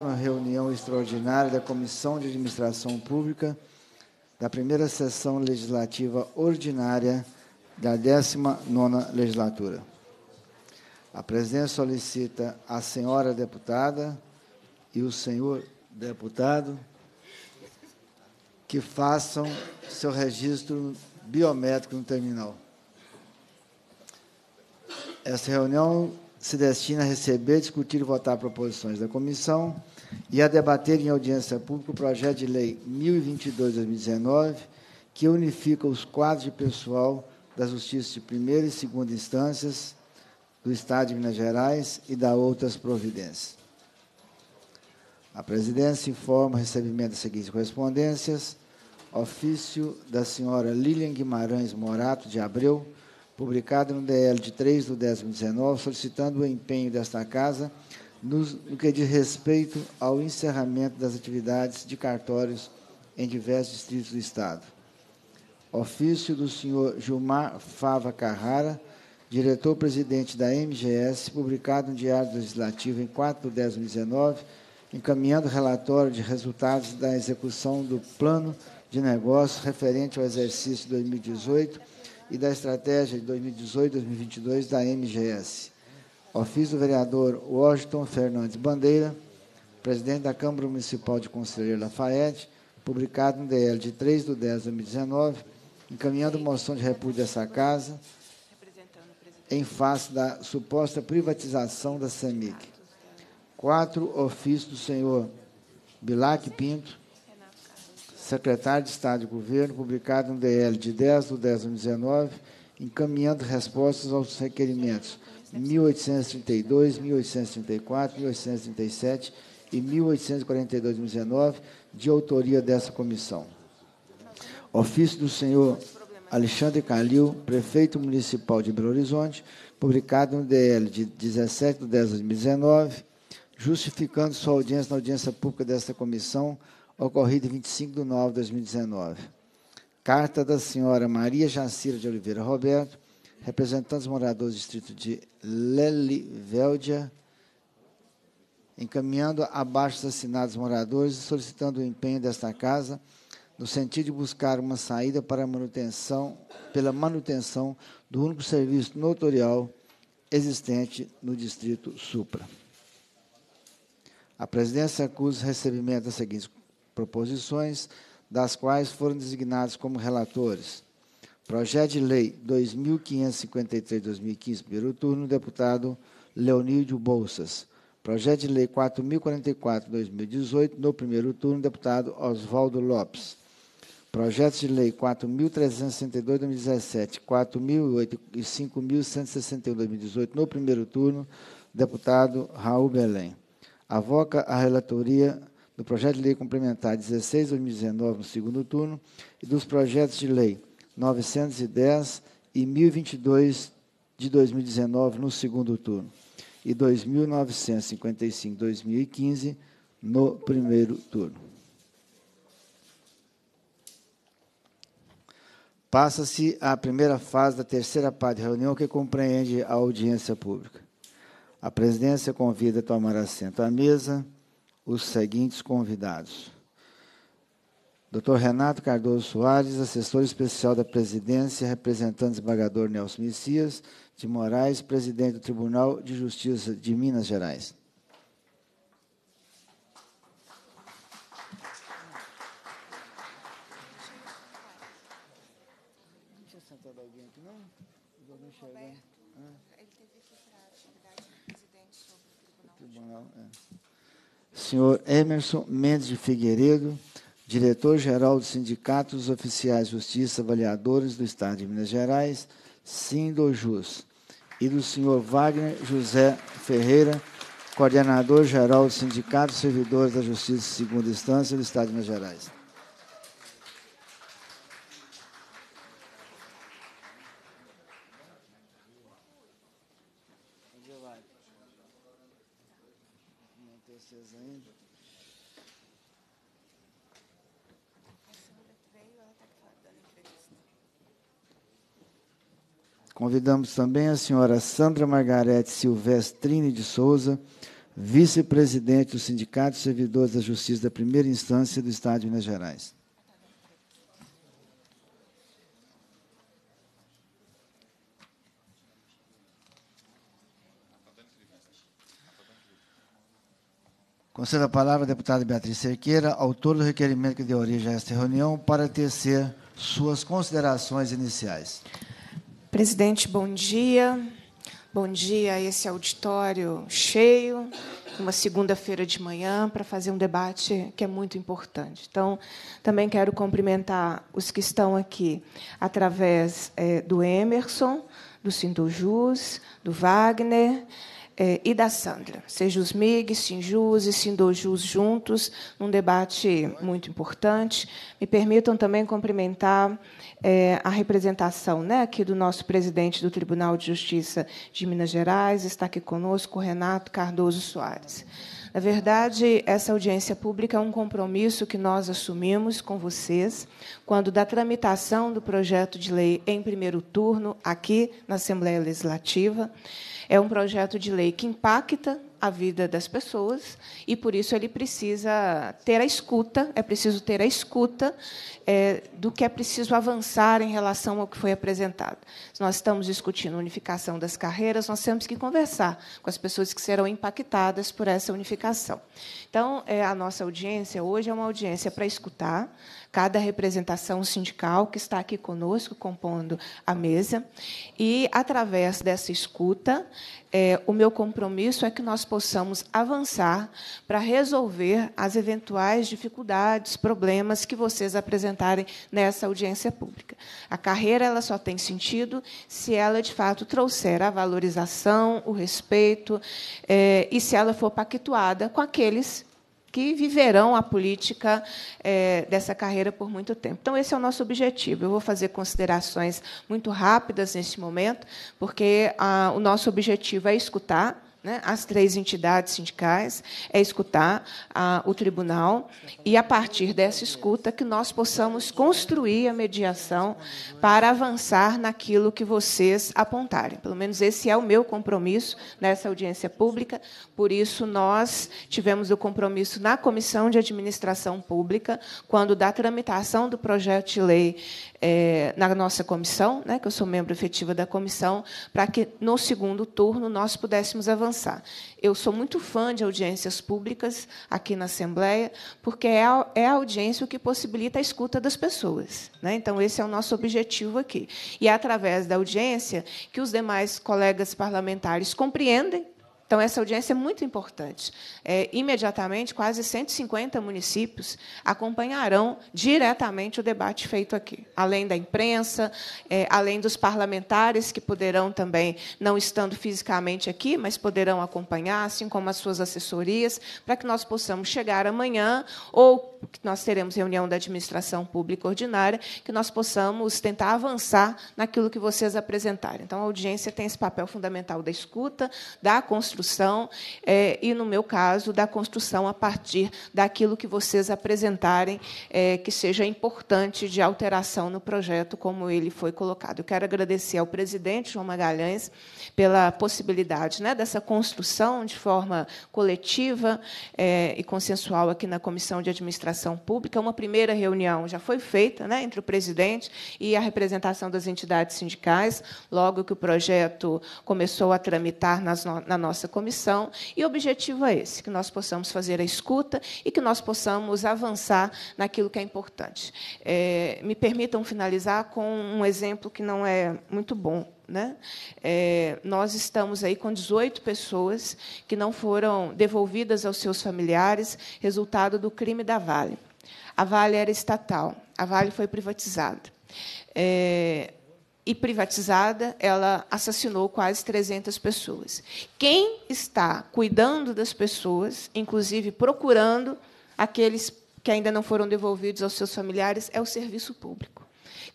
Uma reunião extraordinária da Comissão de Administração Pública da primeira sessão legislativa ordinária da 19ª legislatura. A presidência solicita a senhora deputada e o senhor deputado que façam seu registro biométrico no terminal. Esta reunião se destina a receber, discutir e votar proposições da comissão e a debater em audiência pública o projeto de lei 1022/2019, que unifica os quadros de pessoal da Justiça de primeira e segunda instâncias do Estado de Minas Gerais e da outras providências. A presidência informa o recebimento das seguintes correspondências: ofício da senhora Lilian Guimarães Morato de Abreu, publicado no DL de 3 de 2019 solicitando o empenho desta Casa no, no que diz respeito ao encerramento das atividades de cartórios em diversos distritos do Estado. Ofício do senhor Gilmar Fava Carrara, diretor-presidente da MGS, publicado no Diário Legislativo em 4 de 10 de 2019, encaminhando relatório de resultados da execução do plano de negócios referente ao exercício 2018 e da estratégia de 2018-2022 da MGS. Ofício do vereador Washington Fernandes Bandeira, presidente da Câmara Municipal de Conselheiro Lafayette, publicado no DL de 3 de 10 de 2019, encaminhando moção de repúdio dessa casa em face da suposta privatização da CEMIC. Quatro ofícios do senhor Bilac Pinto, secretário de Estado de Governo, publicado no DL de 10 de 10 de 2019, encaminhando respostas aos requerimentos 1832, 1834, 1837 e 1842-19, de autoria dessa comissão. Ofício do senhor Alexandre Calil, prefeito municipal de Belo Horizonte, publicado no DL de 17 de 10 de 2019, justificando sua audiência na audiência pública desta comissão, ocorrida em 25 de 9 de 2019. Carta da senhora Maria Jacira de Oliveira Roberto, representantes moradores do distrito de Leliveldia, encaminhando abaixo assinados moradores e solicitando o empenho desta casa no sentido de buscar uma saída para manutenção, pela manutenção do único serviço notorial existente no distrito Supra. A presidência acusa o recebimento das seguintes proposições, das quais foram designados como relatores: Projeto de Lei 2553-2015, primeiro turno, deputado Leonídio Bolsas. Projeto de Lei 4044-2018, no primeiro turno, deputado Oswaldo Lopes. Projetos de Lei 4.362-2017, 4.008 e 5.161-2018, no primeiro turno, deputado Raul Belém. Avoca a relatoria do Projeto de Lei Complementar 16-2019, no segundo turno, e dos projetos de lei 910 e 1022 de 2019 no segundo turno e 2.955 2015 no primeiro turno. Passa-se a primeira fase da terceira parte da reunião, que compreende a audiência pública. A presidência convida a tomar assento à mesa os seguintes convidados. Dr. Renato Cardoso Soares, assessor especial da presidência, representante desembargador Nelson Messias de Moraes, presidente do Tribunal de Justiça de Minas Gerais. Senhor Emerson Mendes de Figueiredo, diretor-geral do Sindicato dos Oficiais de Justiça Avaliadores do Estado de Minas Gerais, Sindojus, e do senhor Wagner José Ferreira, coordenador-geral do Sindicato dos Servidores da Justiça de Segunda Instância do Estado de Minas Gerais. Convidamos também a senhora Sandra Margarete Silvestrini de Souza, vice-presidente do Sindicato de Servidores da Justiça da Primeira Instância do Estado de Minas Gerais. Concedo a palavra à deputada Beatriz Cerqueira, autora do requerimento que deu origem a esta reunião, para tecer suas considerações iniciais. Presidente, bom dia. Bom dia a esse auditório cheio, uma segunda-feira de manhã, para fazer um debate que é muito importante. Então, também quero cumprimentar os que estão aqui através eh, do Emerson, do Sindujus, do Wagner, é, e da Sandra, seja os MIG, Sinjus e Sindojus juntos, num debate muito importante. Me permitam também cumprimentar é, a representação né, aqui do nosso presidente do Tribunal de Justiça de Minas Gerais, está aqui conosco, Renato Cardoso Soares. Na verdade, essa audiência pública é um compromisso que nós assumimos com vocês quando da tramitação do projeto de lei em primeiro turno aqui na Assembleia Legislativa. É um projeto de lei que impacta a vida das pessoas e por isso ele precisa ter a escuta é preciso ter a escuta é, do que é preciso avançar em relação ao que foi apresentado se nós estamos discutindo unificação das carreiras nós temos que conversar com as pessoas que serão impactadas por essa unificação então é, a nossa audiência hoje é uma audiência para escutar cada representação sindical que está aqui conosco, compondo a mesa. E, através dessa escuta, é, o meu compromisso é que nós possamos avançar para resolver as eventuais dificuldades, problemas que vocês apresentarem nessa audiência pública. A carreira ela só tem sentido se ela, de fato, trouxer a valorização, o respeito, é, e se ela for pactuada com aqueles que viverão a política é, dessa carreira por muito tempo. Então, esse é o nosso objetivo. Eu vou fazer considerações muito rápidas neste momento, porque a, ah, o nosso objetivo é escutar né, as três entidades sindicais, é escutar a, o tribunal e, a partir dessa escuta, que nós possamos construir a mediação para avançar naquilo que vocês apontarem. Pelo menos esse é o meu compromisso nessa audiência pública, por isso nós tivemos o compromisso na Comissão de Administração Pública, quando da tramitação do projeto de lei é, na nossa comissão, né, que eu sou membro efetiva da comissão, para que no segundo turno nós pudéssemos avançar. Eu sou muito fã de audiências públicas aqui na Assembleia, porque é a, é a audiência o que possibilita a escuta das pessoas. Né? Então, esse é o nosso objetivo aqui. E é através da audiência que os demais colegas parlamentares compreendem então, essa audiência é muito importante. É, imediatamente, quase 150 municípios acompanharão diretamente o debate feito aqui, além da imprensa, é, além dos parlamentares que poderão também, não estando fisicamente aqui, mas poderão acompanhar, assim como as suas assessorias, para que nós possamos chegar amanhã, ou que nós teremos reunião da administração pública ordinária, que nós possamos tentar avançar naquilo que vocês apresentarem. Então, a audiência tem esse papel fundamental da escuta, da construção construção, é, e, no meu caso, da construção a partir daquilo que vocês apresentarem é, que seja importante de alteração no projeto, como ele foi colocado. Eu quero agradecer ao presidente João Magalhães pela possibilidade né, dessa construção de forma coletiva é, e consensual aqui na Comissão de Administração Pública. Uma primeira reunião já foi feita né, entre o presidente e a representação das entidades sindicais, logo que o projeto começou a tramitar nas no, na nossa comissão, e o objetivo é esse: que nós possamos fazer a escuta e que nós possamos avançar naquilo que é importante. É, me permitam finalizar com um exemplo que não é muito bom, né? É, nós estamos aí com 18 pessoas que não foram devolvidas aos seus familiares, resultado do crime da Vale. A Vale era estatal, a Vale foi privatizada. É, e privatizada, ela assassinou quase 300 pessoas. Quem está cuidando das pessoas, inclusive procurando aqueles que ainda não foram devolvidos aos seus familiares, é o serviço público.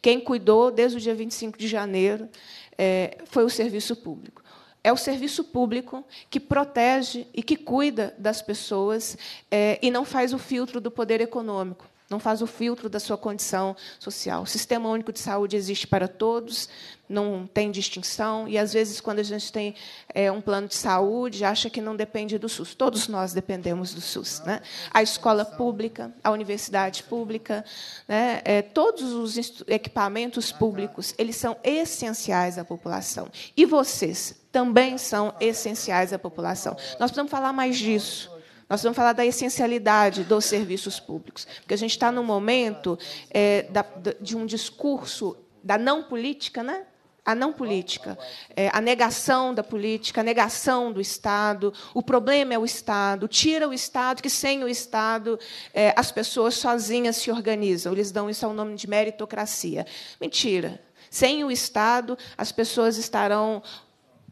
Quem cuidou desde o dia 25 de janeiro é, foi o serviço público. É o serviço público que protege e que cuida das pessoas é, e não faz o filtro do poder econômico não faz o filtro da sua condição social. O Sistema Único de Saúde existe para todos, não tem distinção, e às vezes, quando a gente tem é, um plano de saúde, acha que não depende do SUS. Todos nós dependemos do SUS. Né? A escola pública, a universidade pública, né? É, todos os equipamentos públicos, eles são essenciais à população. E vocês também são essenciais à população. Nós precisamos falar mais disso. Nós vamos falar da essencialidade dos serviços públicos, porque a gente está no momento é, da, de um discurso da não política, né? a não política, é, a negação da política, a negação do Estado, o problema é o Estado, tira o Estado, que sem o Estado é, as pessoas sozinhas se organizam, eles dão isso ao nome de meritocracia. Mentira. Sem o Estado, as pessoas estarão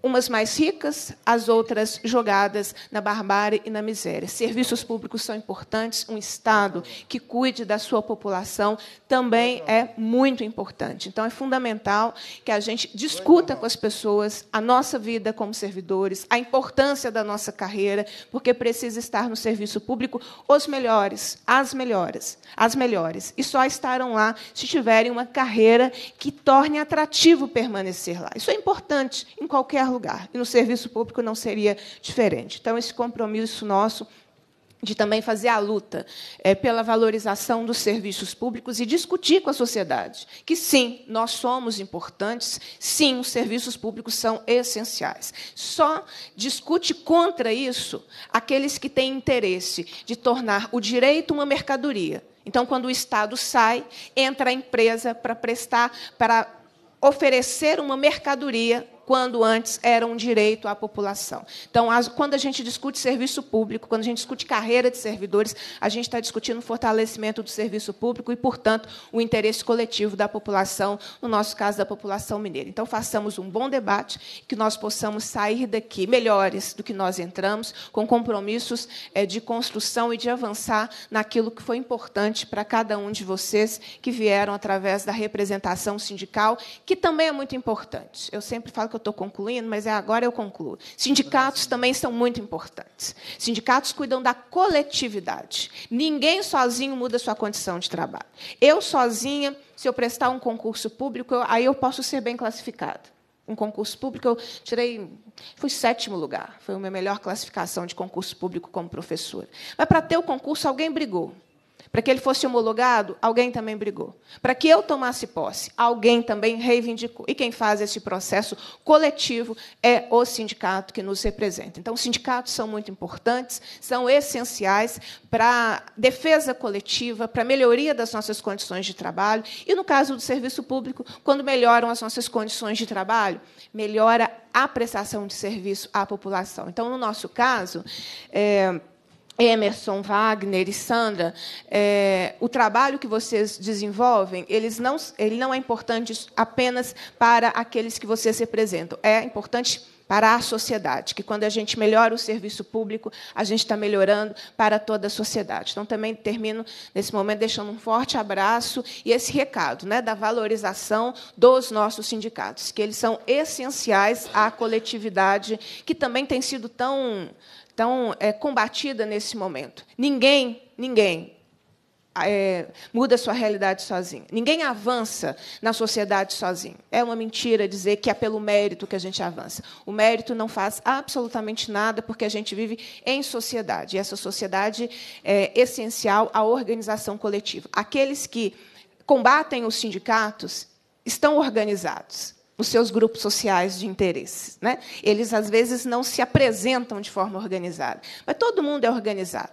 umas mais ricas, as outras jogadas na barbárie e na miséria. Serviços públicos são importantes, um Estado que cuide da sua população também é muito importante. Então, é fundamental que a gente discuta com as pessoas a nossa vida como servidores, a importância da nossa carreira, porque precisa estar no serviço público os melhores, as melhores, as melhores. E só estarão lá se tiverem uma carreira que torne atrativo permanecer lá. Isso é importante em qualquer lugar. E no serviço público não seria diferente. Então, esse compromisso nosso de também fazer a luta é, pela valorização dos serviços públicos e discutir com a sociedade que, sim, nós somos importantes, sim, os serviços públicos são essenciais. Só discute contra isso aqueles que têm interesse de tornar o direito uma mercadoria. Então, quando o Estado sai, entra a empresa para prestar, para oferecer uma mercadoria quando antes era um direito à população. Então, quando a gente discute serviço público, quando a gente discute carreira de servidores, a gente está discutindo o fortalecimento do serviço público e, portanto, o interesse coletivo da população, no nosso caso, da população mineira. Então, façamos um bom debate, que nós possamos sair daqui melhores do que nós entramos, com compromissos eh, de construção e de avançar naquilo que foi importante para cada um de vocês que vieram através da representação sindical, que também é muito importante. Eu sempre falo que eu estou concluindo, mas é agora eu concluo. Sindicatos também são muito importantes. Sindicatos cuidam da coletividade. Ninguém sozinho muda sua condição de trabalho. Eu sozinha, se eu prestar um concurso público, eu, aí eu posso ser bem classificada. Um concurso público, eu tirei, fui sétimo lugar. Foi a minha melhor classificação de concurso público como professora. Mas para ter o concurso, alguém brigou. Para que ele fosse homologado, alguém também brigou. Para que eu tomasse posse, alguém também reivindicou. E quem faz esse processo coletivo é o sindicato que nos representa. Então, os sindicatos são muito importantes, são essenciais para a defesa coletiva, para a melhoria das nossas condições de trabalho. E, no caso do serviço público, quando melhoram as nossas condições de trabalho, melhora a prestação de serviço à população. Então, no nosso caso, é, Emerson, Wagner e Sandra, é, o trabalho que vocês desenvolvem, eles não, ele não é importante apenas para aqueles que vocês representam, é importante para a sociedade, que quando a gente melhora o serviço público, a gente está melhorando para toda a sociedade. Então, também termino nesse momento deixando um forte abraço e esse recado né, da valorização dos nossos sindicatos, que eles são essenciais à coletividade, que também tem sido tão tão é, combatida nesse momento. Ninguém, ninguém é, muda sua realidade sozinho. Ninguém avança na sociedade sozinho. É uma mentira dizer que é pelo mérito que a gente avança. O mérito não faz absolutamente nada porque a gente vive em sociedade. E essa sociedade é essencial à organização coletiva. Aqueles que combatem os sindicatos estão organizados os seus grupos sociais de interesse. Né? Eles, às vezes, não se apresentam de forma organizada, mas todo mundo é organizado.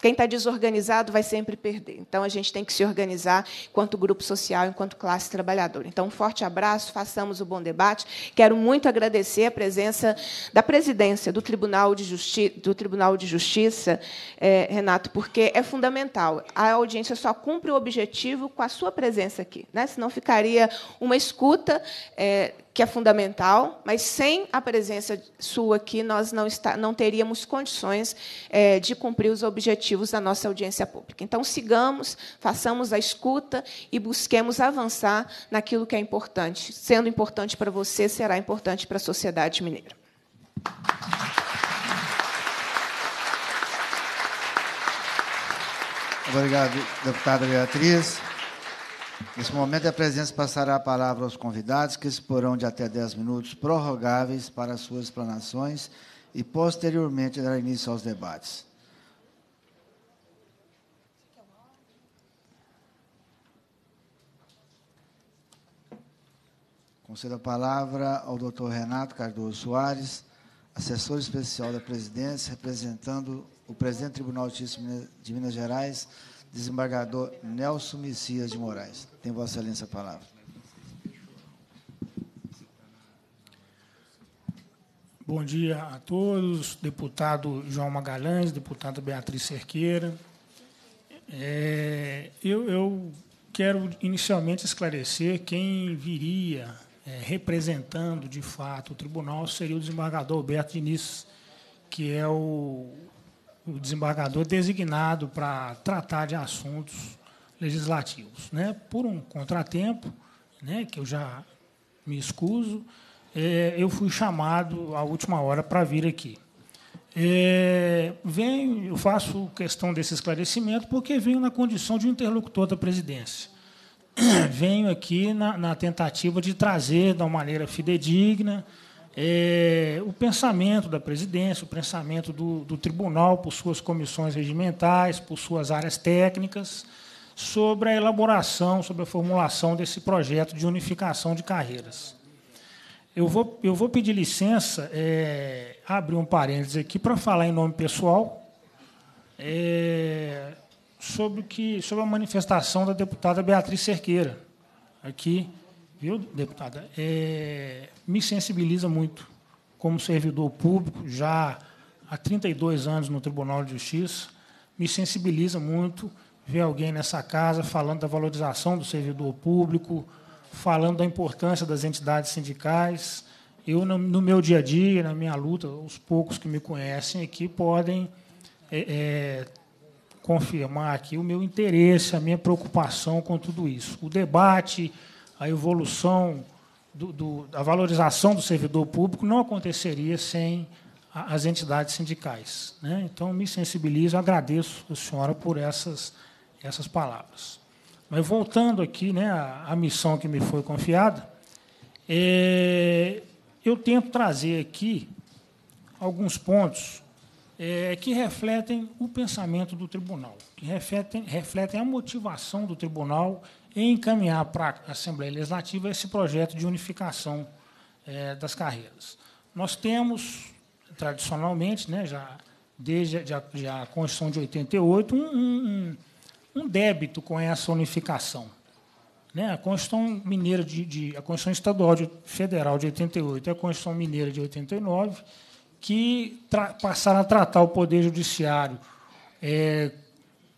Quem está desorganizado vai sempre perder. Então, a gente tem que se organizar enquanto grupo social, enquanto classe trabalhadora. Então, um forte abraço, façamos o bom debate. Quero muito agradecer a presença da presidência do Tribunal de, Justi do Tribunal de Justiça, eh, Renato, porque é fundamental. A audiência só cumpre o objetivo com a sua presença aqui, né? senão ficaria uma escuta. Eh, que é fundamental, mas sem a presença sua aqui, nós não, está, não teríamos condições é, de cumprir os objetivos da nossa audiência pública. Então, sigamos, façamos a escuta e busquemos avançar naquilo que é importante. Sendo importante para você, será importante para a sociedade mineira. Obrigado, deputada Beatriz. Nesse momento, a presença passará a palavra aos convidados, que exporão de até 10 minutos prorrogáveis para suas explanações e, posteriormente, dará início aos debates. Concedo a palavra ao Dr. Renato Cardoso Soares, assessor especial da presidência, representando o presidente do Tribunal Justiça de Minas Gerais, desembargador Nelson Messias de Moraes. Tem Vossa Excelência a palavra. Bom dia a todos, deputado João Magalhães, deputada Beatriz Cerqueira. É, eu, eu, quero inicialmente esclarecer quem viria é, representando de fato o tribunal seria o desembargador Alberto Diniz, que é o o desembargador designado para tratar de assuntos legislativos. Né? Por um contratempo, né, que eu já me excuso, é, eu fui chamado à última hora para vir aqui. É, venho, eu faço questão desse esclarecimento porque venho na condição de interlocutor da presidência. venho aqui na, na tentativa de trazer, de uma maneira fidedigna, é, o pensamento da presidência, o pensamento do, do, tribunal, por suas comissões regimentais, por suas áreas técnicas, sobre a elaboração, sobre a formulação desse projeto de unificação de carreiras. Eu vou, eu vou pedir licença, é, abrir um parênteses aqui para falar em nome pessoal é, sobre, que, sobre a manifestação da deputada Beatriz Cerqueira, aqui viu, deputada, é, me sensibiliza muito como servidor público, já há 32 anos no Tribunal de Justiça, me sensibiliza muito ver alguém nessa casa falando da valorização do servidor público, falando da importância das entidades sindicais. Eu, no meu dia a dia, na minha luta, os poucos que me conhecem aqui podem é, é confirmar aqui o meu interesse, a minha preocupação com tudo isso. O debate, a evolução, do, do, a valorização do servidor público não aconteceria sem as entidades sindicais. Né? Então, me sensibilizo, agradeço a senhora por essas, essas palavras. Mas, voltando aqui né, à, à missão que me foi confiada, é, eu tento trazer aqui alguns pontos é, que refletem o pensamento do tribunal, que refletem, refletem a motivação do tribunal e encaminhar para a Assembleia Legislativa esse projeto de unificação é, das carreiras. Nós temos, tradicionalmente, né, já desde a, a Constituição de 88, um, um, um, débito com essa unificação. Né? A Constituição Mineira de, de a Constituição Estadual de, Federal de 88 e a Constituição Mineira de 89 que passaram a tratar o poder judiciário é,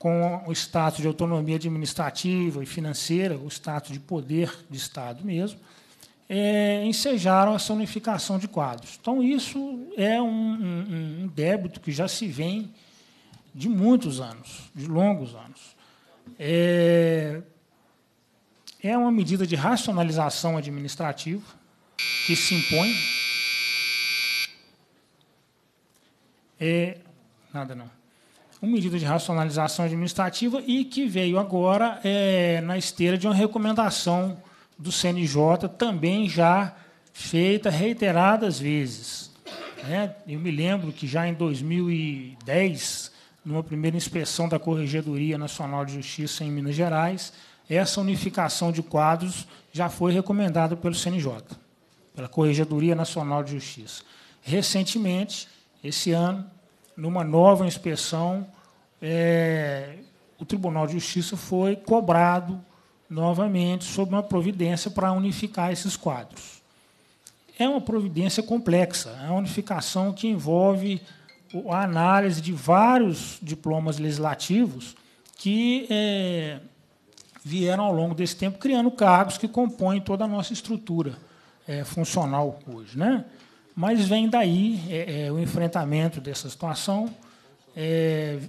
com o status de autonomia administrativa e financeira, o status de poder de Estado mesmo, é, ensejaram essa unificação de quadros. Então, isso é um, um, um débito que já se vem de muitos anos, de longos anos. É, é uma medida de racionalização administrativa que se impõe. É, nada não uma medida de racionalização administrativa e que veio agora é, na esteira de uma recomendação do CNJ, também já feita reiteradas vezes. Né? Eu me lembro que já em 2010, numa primeira inspeção da Corregedoria Nacional de Justiça em Minas Gerais, essa unificação de quadros já foi recomendada pelo CNJ, pela Corregedoria Nacional de Justiça. Recentemente, esse ano, numa nova inspeção, é, o Tribunal de Justiça foi cobrado novamente sobre uma providência para unificar esses quadros. É uma providência complexa, é uma unificação que envolve a análise de vários diplomas legislativos que é, vieram ao longo desse tempo criando cargos que compõem toda a nossa estrutura é, funcional hoje. Né? Mas vem daí é, é, o enfrentamento dessa situação, é,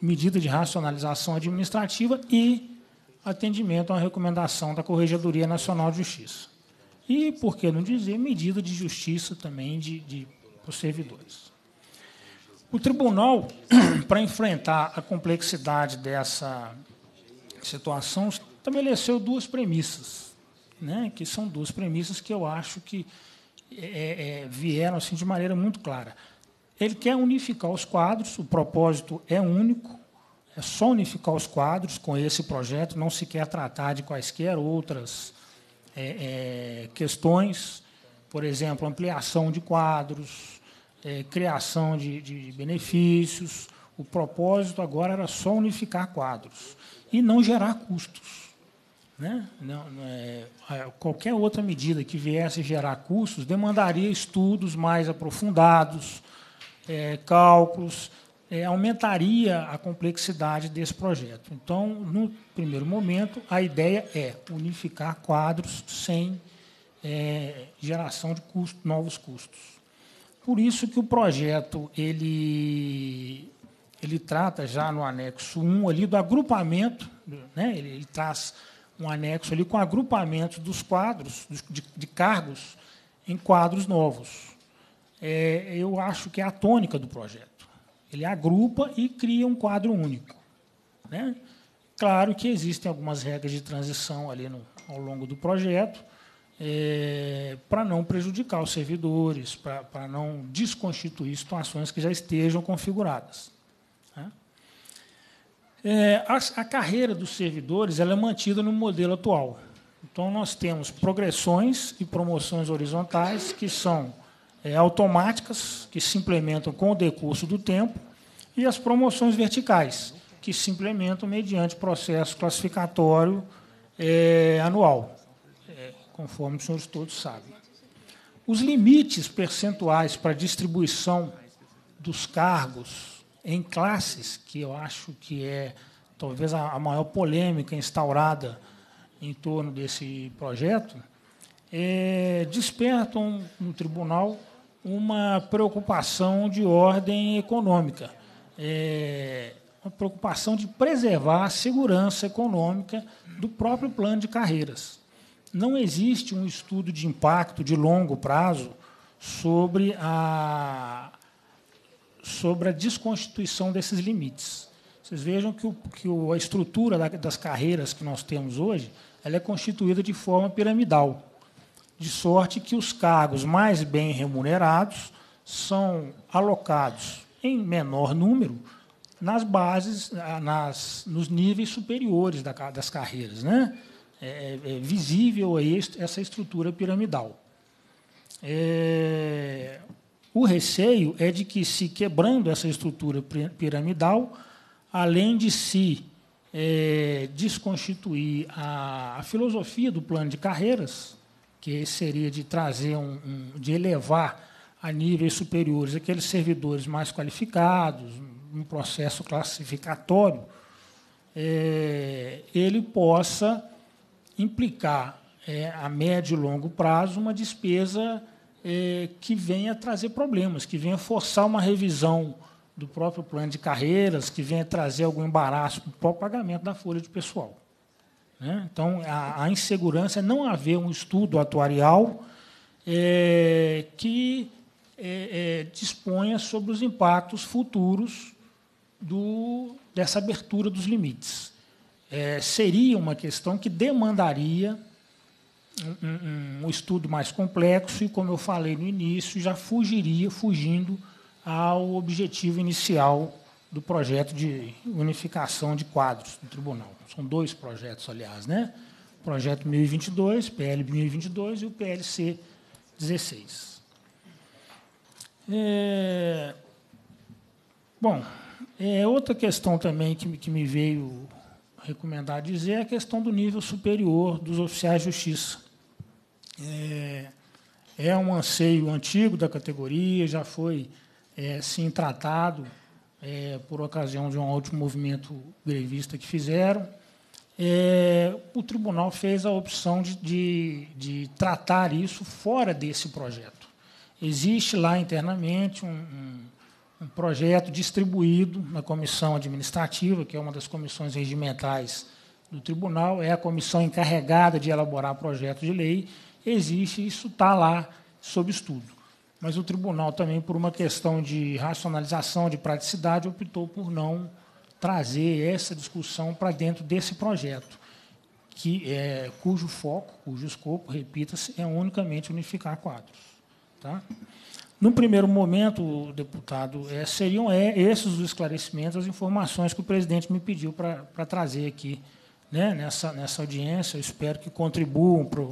medida de racionalização administrativa e atendimento à recomendação da Corregedoria Nacional de Justiça. E, por que não dizer, medida de justiça também de, de os servidores. O tribunal, para enfrentar a complexidade dessa situação, estabeleceu duas premissas, né, que são duas premissas que eu acho que é, é, é, vieram assim de maneira muito clara. Ele quer unificar os quadros, o propósito é único, é só unificar os quadros com esse projeto, não se quer tratar de quaisquer outras é, é questões, por exemplo, ampliação de quadros, é, criação de, de benefícios. O propósito agora era só unificar quadros e não gerar custos. Né? Não, não é, qualquer outra medida que viesse gerar custos demandaria estudos mais aprofundados, é, cálculos, é, aumentaria a complexidade desse projeto. Então, no primeiro momento, a ideia é unificar quadros sem é, geração de novos custos. Por isso que o projeto ele, ele trata já no anexo 1 ali do agrupamento, né, ele, ele traz um anexo ali com agrupamentos dos quadros, de, de cargos, em quadros novos. É, eu acho que é a tônica do projeto. Ele agrupa e cria um quadro único. Né? Claro que existem algumas regras de transição ali no, ao longo do projeto, é, para não prejudicar os servidores, para não desconstituir situações que já estejam configuradas. É, a, a, carreira dos servidores ela é mantida no modelo atual. Então, nós temos progressões e promoções horizontais, que são é, automáticas, que se implementam com o decurso do tempo, e as promoções verticais, que se implementam mediante processo classificatório é, anual, é, conforme os senhores todos sabem. Os limites percentuais para a distribuição dos cargos em classes, que eu acho que é talvez a maior polêmica instaurada em torno desse projeto, é, despertam no tribunal uma preocupação de ordem econômica, é, uma preocupação de preservar a segurança econômica do próprio plano de carreiras. Não existe um estudo de impacto de longo prazo sobre a, sobre a desconstituição desses limites. Vocês vejam que, o, que o, a estrutura da, das carreiras que nós temos hoje ela é constituída de forma piramidal, de sorte que os cargos mais bem remunerados são alocados em menor número nas bases, nas, nos níveis superiores da, das carreiras. Né? É, é, é visível aí essa estrutura piramidal. É, o receio é de que, se quebrando essa estrutura piramidal, além de se é, desconstituir a, a, filosofia do plano de carreiras, que seria de trazer um, um, de elevar a níveis superiores aqueles servidores mais qualificados, um processo classificatório, é, ele possa implicar é, a médio e longo prazo uma despesa é, que venha trazer problemas, que venha forçar uma revisão do próprio plano de carreiras, que venha trazer algum embaraço para o próprio pagamento da folha de pessoal. Né? Então, a, a, insegurança é não haver um estudo atuarial é, que é, é disponha sobre os impactos futuros do, dessa abertura dos limites. É, seria uma questão que demandaria um, um, estudo mais complexo e, como eu falei no início, já fugiria, fugindo ao objetivo inicial do projeto de unificação de quadros do tribunal. São dois projetos, aliás, né? O projeto 1022, PL 1022 e o PLC 16. É... Bom, é outra questão também que, que me veio recomendar dizer é a questão do nível superior dos oficiais de justiça. É, é, um anseio antigo da categoria, já foi é, sim tratado é, por ocasião de um último movimento grevista que fizeram. É, o tribunal fez a opção de, de, de, tratar isso fora desse projeto. Existe lá internamente um um projeto distribuído na comissão administrativa, que é uma das comissões regimentais do tribunal, é a comissão encarregada de elaborar projeto de lei. Existe, isso está lá sob estudo. Mas o tribunal também, por uma questão de racionalização, de praticidade, optou por não trazer essa discussão para dentro desse projeto, que é, cujo foco, cujo escopo, repita-se, é unicamente unificar quadros. Tá? No primeiro momento, deputado, é, seriam é, esses os esclarecimentos, as informações que o presidente me pediu para, para trazer aqui né, nessa, nessa audiência. Eu espero que contribuam para,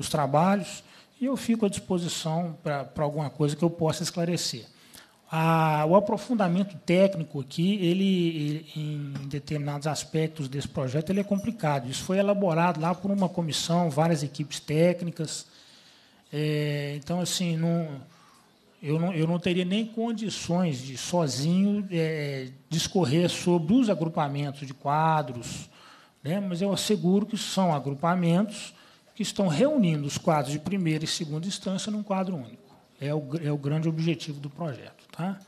os trabalhos e eu fico à disposição para, para alguma coisa que eu possa esclarecer. A, o aprofundamento técnico aqui, ele, ele, em determinados aspectos desse projeto, ele é complicado. Isso foi elaborado lá por uma comissão, várias equipes técnicas. É, então, assim, não eu não, eu não teria nem condições de sozinho é, discorrer sobre os agrupamentos de quadros, né? mas eu asseguro que são agrupamentos que estão reunindo os quadros de primeira e segunda instância num quadro único. É o, é o grande objetivo do projeto. Tá?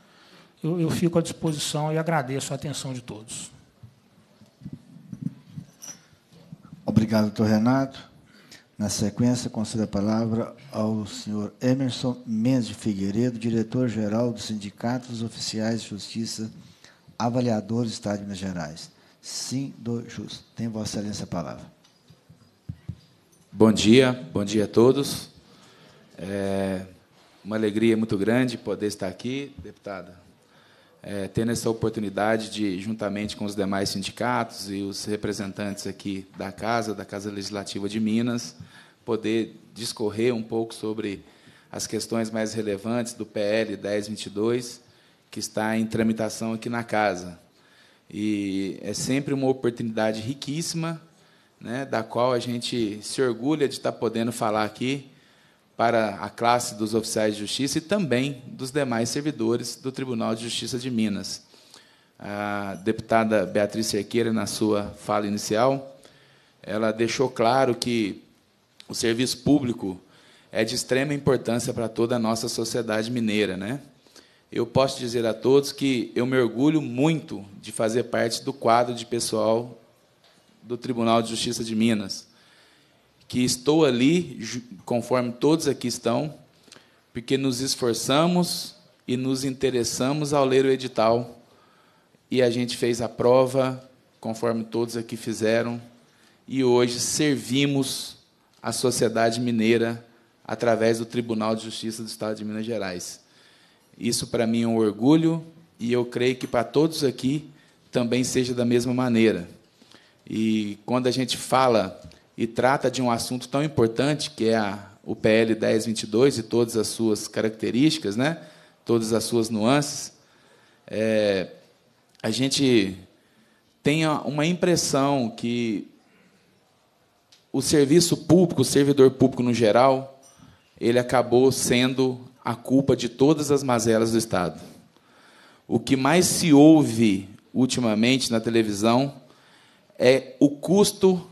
Eu, eu fico à disposição e agradeço a atenção de todos. Obrigado, doutor Renato. Na sequência, concedo a palavra ao senhor Emerson Mendes de Figueiredo, diretor-geral do Sindicato dos Oficiais de Justiça, avaliadores do Estado de Minas Gerais. Sim, do Justo. Tem Vossa Excelência a palavra. Bom dia, bom dia a todos. É uma alegria muito grande poder estar aqui, deputada é, tendo essa oportunidade de, juntamente com os demais sindicatos e os representantes aqui da Casa, da Casa Legislativa de Minas, poder discorrer um pouco sobre as questões mais relevantes do PL 1022, que está em tramitação aqui na Casa. E é sempre uma oportunidade riquíssima, né, da qual a gente se orgulha de estar podendo falar aqui para a classe dos oficiais de justiça e também dos demais servidores do Tribunal de Justiça de Minas. A deputada Beatriz Cerqueira, na sua fala inicial, ela deixou claro que o serviço público é de extrema importância para toda a nossa sociedade mineira. Né? Eu posso dizer a todos que eu me orgulho muito de fazer parte do quadro de pessoal do Tribunal de Justiça de Minas que estou ali, conforme todos aqui estão, porque nos esforçamos e nos interessamos ao ler o edital e a gente fez a prova, conforme todos aqui fizeram, e hoje servimos a sociedade mineira através do Tribunal de Justiça do Estado de Minas Gerais. Isso para mim é um orgulho e eu creio que para todos aqui também seja da mesma maneira. E quando a gente fala e trata de um assunto tão importante que é a, o PL 1022 e todas as suas características, né? todas as suas nuances, é, a gente tem uma impressão que o serviço público, o servidor público no geral, ele acabou sendo a culpa de todas as mazelas do Estado. O que mais se ouve ultimamente na televisão é o custo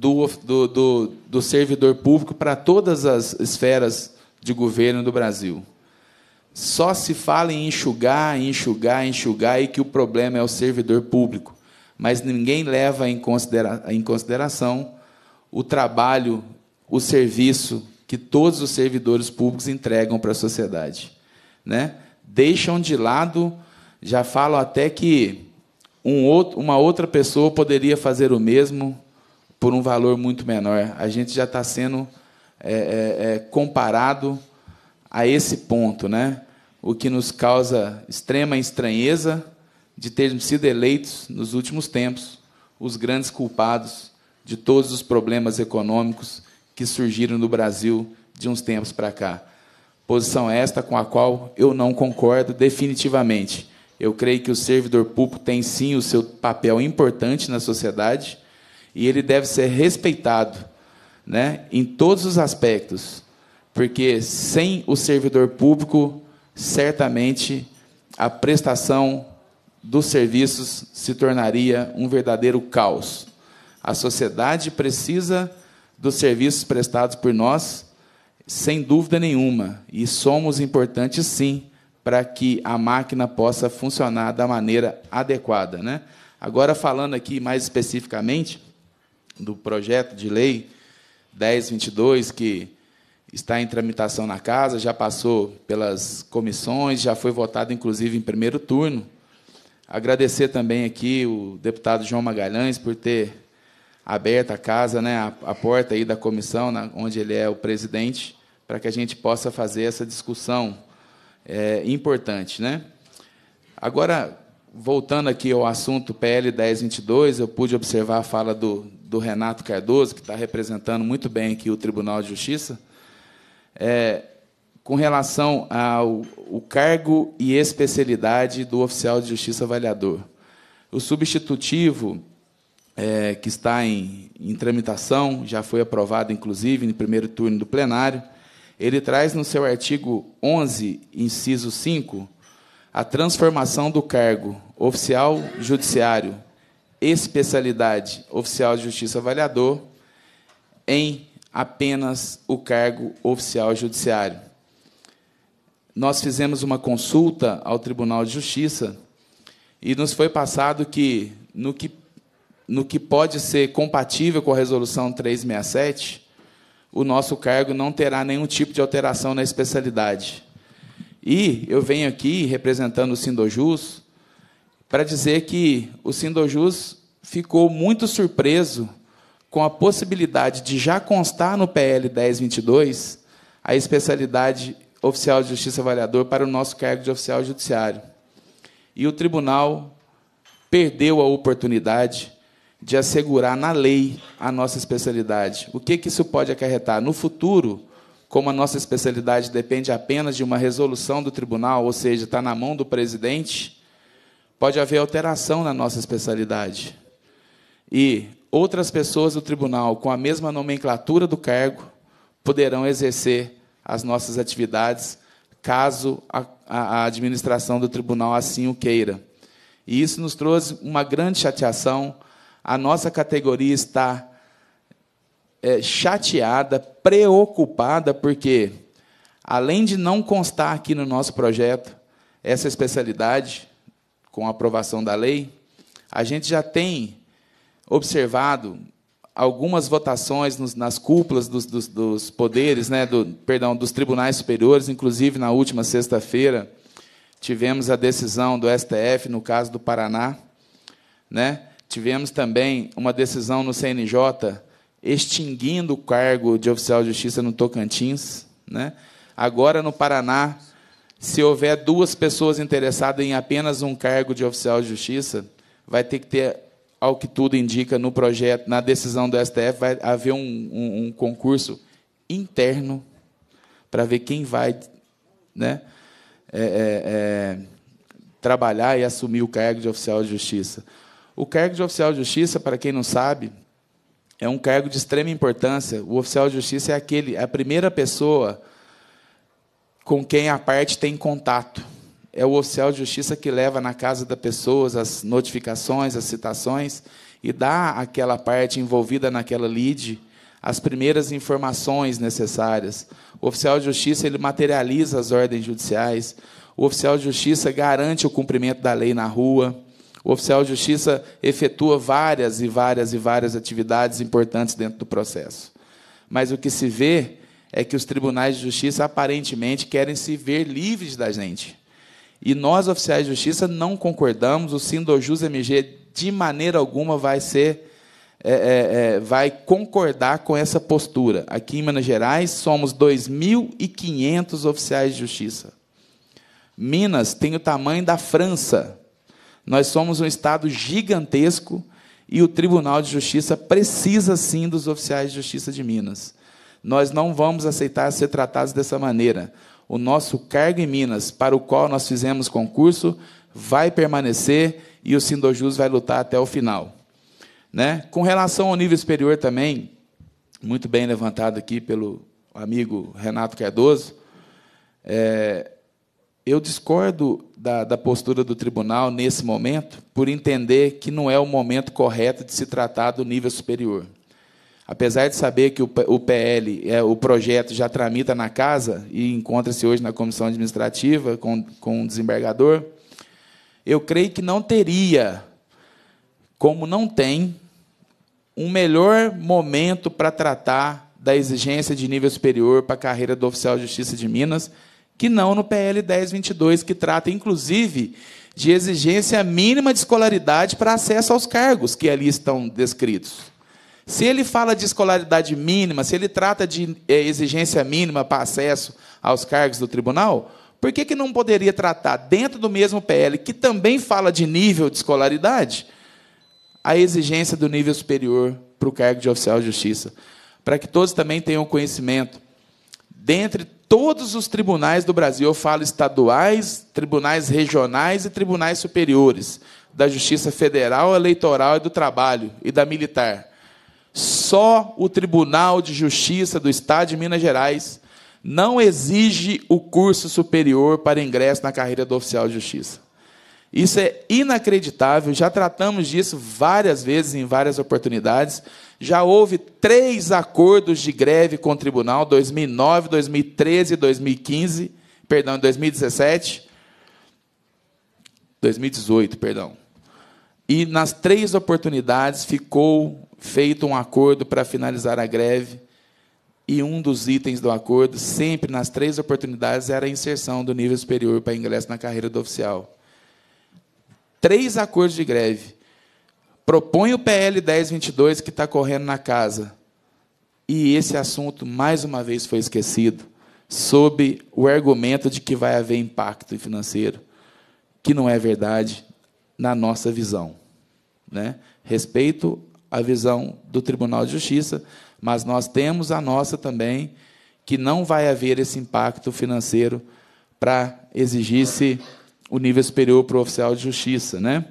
do, do, do, do servidor público para todas as esferas de governo do Brasil. Só se fala em enxugar, enxugar, enxugar e que o problema é o servidor público. Mas ninguém leva em, considera em consideração o trabalho, o serviço que todos os servidores públicos entregam para a sociedade. Né? Deixam de lado, já falam até que um outro, uma outra pessoa poderia fazer o mesmo, por um valor muito menor. A gente já está sendo é, é, é, comparado a esse ponto, né? o que nos causa extrema estranheza de termos sido eleitos, nos últimos tempos, os grandes culpados de todos os problemas econômicos que surgiram no Brasil de uns tempos para cá. Posição esta com a qual eu não concordo definitivamente. Eu creio que o servidor público tem sim o seu papel importante na sociedade, e ele deve ser respeitado, né, em todos os aspectos, porque sem o servidor público, certamente a prestação dos serviços se tornaria um verdadeiro caos. A sociedade precisa dos serviços prestados por nós, sem dúvida nenhuma, e somos importantes sim para que a máquina possa funcionar da maneira adequada, né? Agora falando aqui mais especificamente, do projeto de lei 1022, que está em tramitação na casa, já passou pelas comissões, já foi votado, inclusive, em primeiro turno. Agradecer também aqui o deputado João Magalhães por ter aberto a casa, né, a, a, porta aí da comissão, na, onde ele é o presidente, para que a gente possa fazer essa discussão é, importante. Né? Agora, voltando aqui ao assunto PL 1022, eu pude observar a fala do, do Renato Cardoso, que está representando muito bem aqui o Tribunal de Justiça, é, com relação ao cargo e especialidade do oficial de justiça avaliador. O substitutivo é, que está em, em tramitação, já foi aprovado, inclusive, no primeiro turno do plenário, ele traz no seu artigo 11, inciso 5, a transformação do cargo oficial judiciário, especialidade oficial de justiça avaliador, em apenas o cargo oficial judiciário. Nós fizemos uma consulta ao Tribunal de Justiça e nos foi passado que, no que, no que pode ser compatível com a Resolução 367, o nosso cargo não terá nenhum tipo de alteração na especialidade. E eu venho aqui representando o Sindojus para dizer que o Sindojus ficou muito surpreso com a possibilidade de já constar no PL 1022 a especialidade oficial de justiça avaliador para o nosso cargo de oficial judiciário. E o tribunal perdeu a oportunidade de assegurar na lei a nossa especialidade. O que, que isso pode acarretar? No futuro, como a nossa especialidade depende apenas de uma resolução do tribunal, ou seja, está na mão do presidente, pode haver alteração na nossa especialidade. E outras pessoas do tribunal, com a mesma nomenclatura do cargo, poderão exercer as nossas atividades, caso a, a administração do tribunal assim o queira. E isso nos trouxe uma grande chateação. A nossa categoria está é, chateada, preocupada, porque além de não constar aqui no nosso projeto essa especialidade com a aprovação da lei, a gente já tem observado algumas votações nos, nas cúpulas dos, dos, dos poderes, né, do, perdão, dos tribunais superiores, inclusive na última sexta-feira tivemos a decisão do STF no caso do Paraná, né? Tivemos também uma decisão no CNJ extinguindo o cargo de oficial de justiça no Tocantins. Né? Agora, no Paraná, se houver duas pessoas interessadas em apenas um cargo de oficial de justiça, vai ter que ter, ao que tudo indica no projeto, na decisão do STF, vai haver um, um, um concurso interno para ver quem vai né, é, é, é, trabalhar e assumir o cargo de oficial de justiça. O cargo de oficial de justiça, para quem não sabe, é um cargo de extrema importância. O oficial de justiça é aquele, é a primeira pessoa com quem a parte tem contato. É o oficial de justiça que leva na casa da pessoa as notificações, as citações e dá àquela parte envolvida naquela lide as primeiras informações necessárias. O oficial de justiça ele materializa as ordens judiciais. O oficial de justiça garante o cumprimento da lei na rua. O oficial de justiça efetua várias e várias e várias atividades importantes dentro do processo. Mas o que se vê é que os tribunais de justiça aparentemente querem se ver livres da gente. E nós, oficiais de justiça, não concordamos. O Sindojus MG, de maneira alguma, vai ser. É, é, é, vai concordar com essa postura. Aqui em Minas Gerais, somos 2.500 oficiais de justiça. Minas tem o tamanho da França nós somos um Estado gigantesco e o Tribunal de Justiça precisa sim dos oficiais de justiça de Minas. Nós não vamos aceitar ser tratados dessa maneira. O nosso cargo em Minas, para o qual nós fizemos concurso, vai permanecer e o Sindojus vai lutar até o final. Né? Com relação ao nível superior também, muito bem levantado aqui pelo amigo Renato Cardoso, é, eu discordo da, da, postura do tribunal nesse momento, por entender que não é o momento correto de se tratar do nível superior. Apesar de saber que o, o PL, é, o projeto já tramita na casa e encontra-se hoje na comissão administrativa com, com desembargador, eu creio que não teria, como não tem, um melhor momento para tratar da exigência de nível superior para a carreira do oficial de justiça de Minas que não no PL 1022, que trata, inclusive, de exigência mínima de escolaridade para acesso aos cargos que ali estão descritos. Se ele fala de escolaridade mínima, se ele trata de eh, exigência mínima para acesso aos cargos do tribunal, por que, que não poderia tratar, dentro do mesmo PL, que também fala de nível de escolaridade, a exigência do nível superior para o cargo de oficial de justiça? Para que todos também tenham conhecimento. Dentre todos os tribunais do Brasil, eu falo estaduais, tribunais regionais e tribunais superiores, da Justiça Federal, Eleitoral e do Trabalho e da Militar. Só o Tribunal de Justiça do Estado de Minas Gerais não exige o curso superior para ingresso na carreira do oficial de justiça. Isso é inacreditável, já tratamos disso várias vezes, em várias oportunidades. Já houve três acordos de greve com o tribunal, 2009, 2013 2015, perdão, 2017, 2018, perdão. E nas três oportunidades ficou feito um acordo para finalizar a greve, e um dos itens do acordo, sempre nas três oportunidades, era a inserção do nível superior para ingresso na carreira do oficial três acordos de greve, propõe o PL 1022 que está correndo na casa. E esse assunto, mais uma vez, foi esquecido, sob o argumento de que vai haver impacto financeiro, que não é verdade na nossa visão. Né? Respeito a visão do Tribunal de Justiça, mas nós temos a nossa também, que não vai haver esse impacto financeiro para exigir-se o nível superior para o oficial de justiça, né?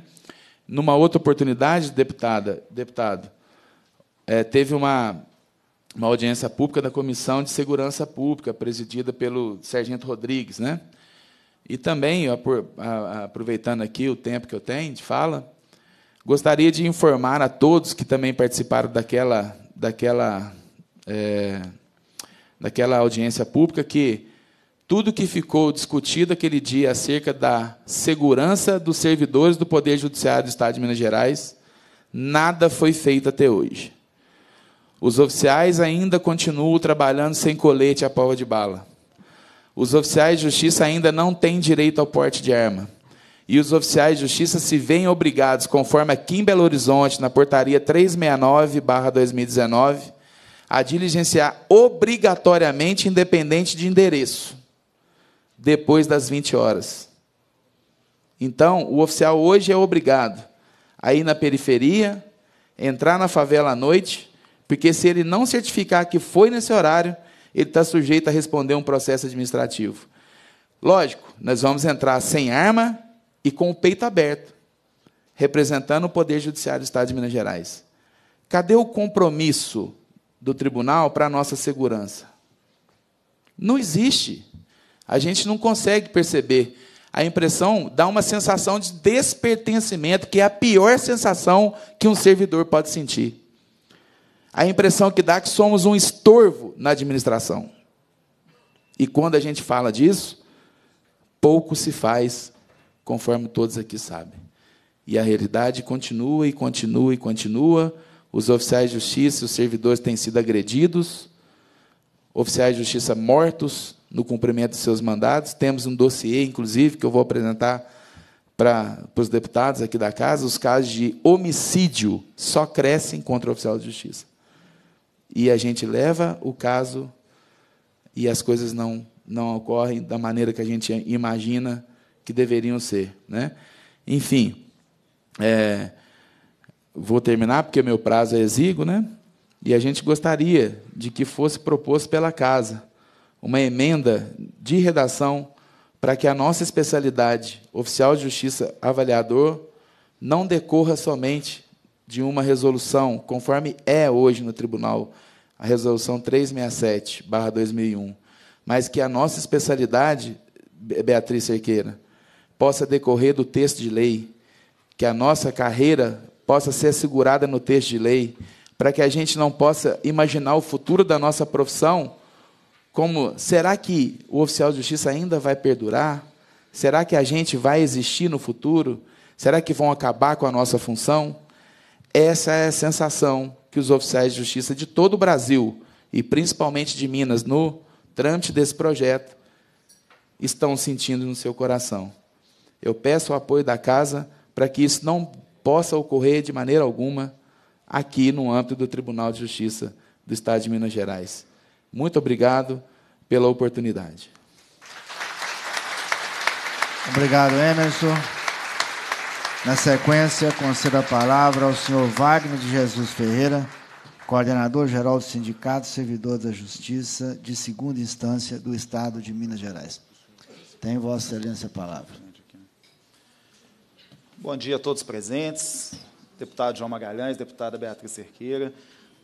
Numa outra oportunidade, deputada, deputado, é, teve uma, uma audiência pública da Comissão de Segurança Pública, presidida pelo Sargento Rodrigues, né? E também, aproveitando aqui o tempo que eu tenho de fala, gostaria de informar a todos que também participaram daquela, daquela, é, daquela audiência pública que tudo que ficou discutido aquele dia acerca da segurança dos servidores do Poder Judiciário do Estado de Minas Gerais, nada foi feito até hoje. Os oficiais ainda continuam trabalhando sem colete à prova de bala. Os oficiais de justiça ainda não têm direito ao porte de arma. E os oficiais de justiça se veem obrigados, conforme aqui em Belo Horizonte, na portaria 369-2019, a diligenciar obrigatoriamente, independente de endereço depois das 20 horas. Então, o oficial hoje é obrigado a ir na periferia, entrar na favela à noite, porque se ele não certificar que foi nesse horário, ele está sujeito a responder um processo administrativo. Lógico, nós vamos entrar sem arma e com o peito aberto, representando o Poder Judiciário do Estado de Minas Gerais. Cadê o compromisso do tribunal para a nossa segurança? Não existe. A gente não consegue perceber. A impressão dá uma sensação de despertencimento, que é a pior sensação que um servidor pode sentir. A impressão que dá é que somos um estorvo na administração. E quando a gente fala disso, pouco se faz, conforme todos aqui sabem. E a realidade continua e continua e continua. Os oficiais de justiça e os servidores têm sido agredidos, oficiais de justiça mortos, no cumprimento dos seus mandatos. Temos um dossiê, inclusive, que eu vou apresentar para, para os deputados aqui da casa. Os casos de homicídio só crescem contra o oficial de justiça. E a gente leva o caso e as coisas não, não ocorrem da maneira que a gente imagina que deveriam ser. Né? Enfim, é, vou terminar porque meu prazo é exíguo, né? e a gente gostaria de que fosse proposto pela casa uma emenda de redação para que a nossa especialidade, oficial de justiça avaliador, não decorra somente de uma resolução, conforme é hoje no tribunal, a resolução 367/2001, mas que a nossa especialidade, Beatriz Cerqueira, possa decorrer do texto de lei, que a nossa carreira possa ser assegurada no texto de lei, para que a gente não possa imaginar o futuro da nossa profissão como será que o oficial de justiça ainda vai perdurar? Será que a gente vai existir no futuro? Será que vão acabar com a nossa função? Essa é a sensação que os oficiais de justiça de todo o Brasil e principalmente de Minas no trâmite desse projeto estão sentindo no seu coração. Eu peço o apoio da casa para que isso não possa ocorrer de maneira alguma aqui no âmbito do Tribunal de Justiça do Estado de Minas Gerais. Muito obrigado pela oportunidade. Obrigado, Emerson. Na sequência, concedo a palavra ao senhor Wagner de Jesus Ferreira, coordenador-geral do Sindicato Servidor da Justiça de Segunda Instância do Estado de Minas Gerais. Tem Vossa Excelência a palavra. Bom dia a todos presentes, deputado João Magalhães, deputada Beatriz Cerqueira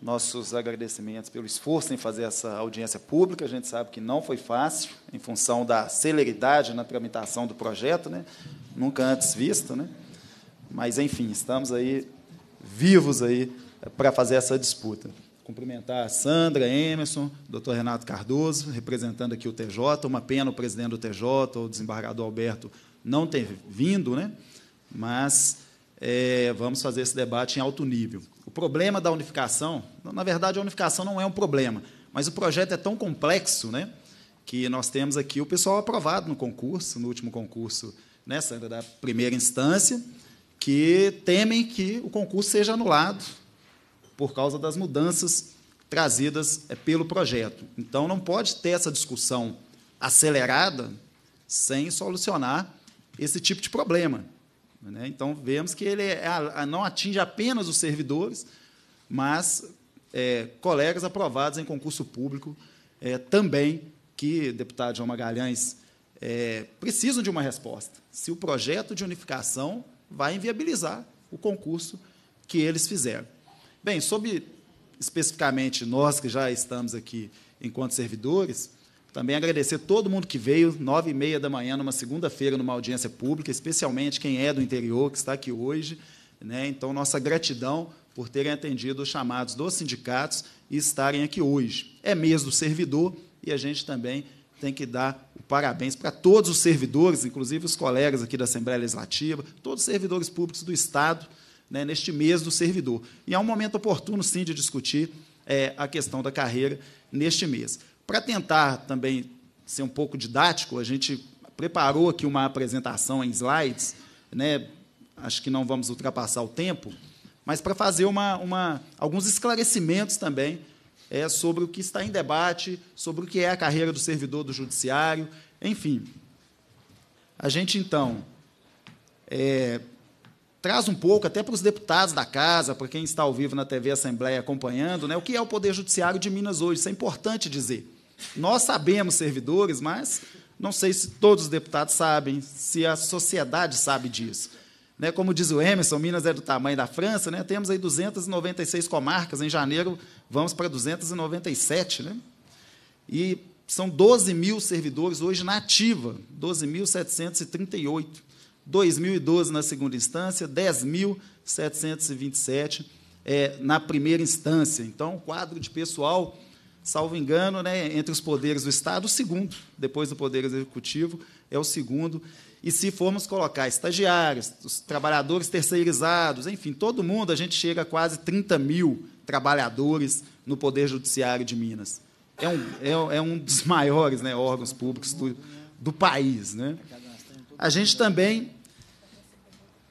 nossos agradecimentos pelo esforço em fazer essa audiência pública. A gente sabe que não foi fácil, em função da celeridade na tramitação do projeto, né? nunca antes visto. Né? Mas, enfim, estamos aí vivos aí eh, para fazer essa disputa. Cumprimentar a Sandra, Emerson, doutor Renato Cardoso, representando aqui o TJ. Uma pena o presidente do TJ, o desembargador Alberto, não ter vindo, né? mas é, vamos fazer esse debate em alto nível problema da unificação, na verdade, a unificação não é um problema, mas o projeto é tão complexo, né? Que nós temos aqui o pessoal aprovado no concurso, no último concurso, nessa né, da primeira instância, que temem que o concurso seja anulado por causa das mudanças trazidas eh, pelo projeto. Então, não pode ter essa discussão acelerada sem solucionar esse tipo de problema. Né? Então, vemos que ele é, não atinge apenas os servidores, mas é, colegas aprovados em concurso público é, também, que, deputado João Magalhães, é, precisam de uma resposta. Se o projeto de unificação vai inviabilizar o concurso que eles fizeram. Bem, sobre especificamente nós que já estamos aqui enquanto servidores, também agradecer todo mundo que veio, nove e meia da manhã, numa segunda-feira, numa audiência pública, especialmente quem é do interior, que está aqui hoje. Né? Então, nossa gratidão por terem atendido os chamados dos sindicatos e estarem aqui hoje. É mês do servidor e a gente também tem que dar parabéns para todos os servidores, inclusive os colegas aqui da Assembleia Legislativa, todos os servidores públicos do Estado, né, neste mês do servidor. E é um momento oportuno, sim, de discutir é, a questão da carreira neste mês. Para tentar também ser um pouco didático, a gente preparou aqui uma apresentação em slides, né? acho que não vamos ultrapassar o tempo, mas para fazer uma, uma, alguns esclarecimentos também é, sobre o que está em debate, sobre o que é a carreira do servidor do judiciário, enfim. A gente, então, é, traz um pouco, até para os deputados da casa, para quem está ao vivo na TV Assembleia acompanhando, né, o que é o Poder Judiciário de Minas hoje. Isso é importante dizer. Nós sabemos, servidores, mas não sei se todos os deputados sabem, se a sociedade sabe disso. Né, como diz o Emerson, Minas é do tamanho da França, né, temos aí 296 comarcas, em janeiro vamos para 297. Né? E são 12 mil servidores hoje na ativa, 12.738. 2.012 na segunda instância, 10.727 é, eh, na primeira instância. Então, o quadro de pessoal salvo engano, né, entre os poderes do Estado, o segundo, depois do Poder Executivo, é o segundo. E se formos colocar estagiários, os trabalhadores terceirizados, enfim, todo mundo, a gente chega a quase 30 mil trabalhadores no Poder Judiciário de Minas. É um, é, é um dos maiores né, órgãos públicos do, do país. Né? A gente também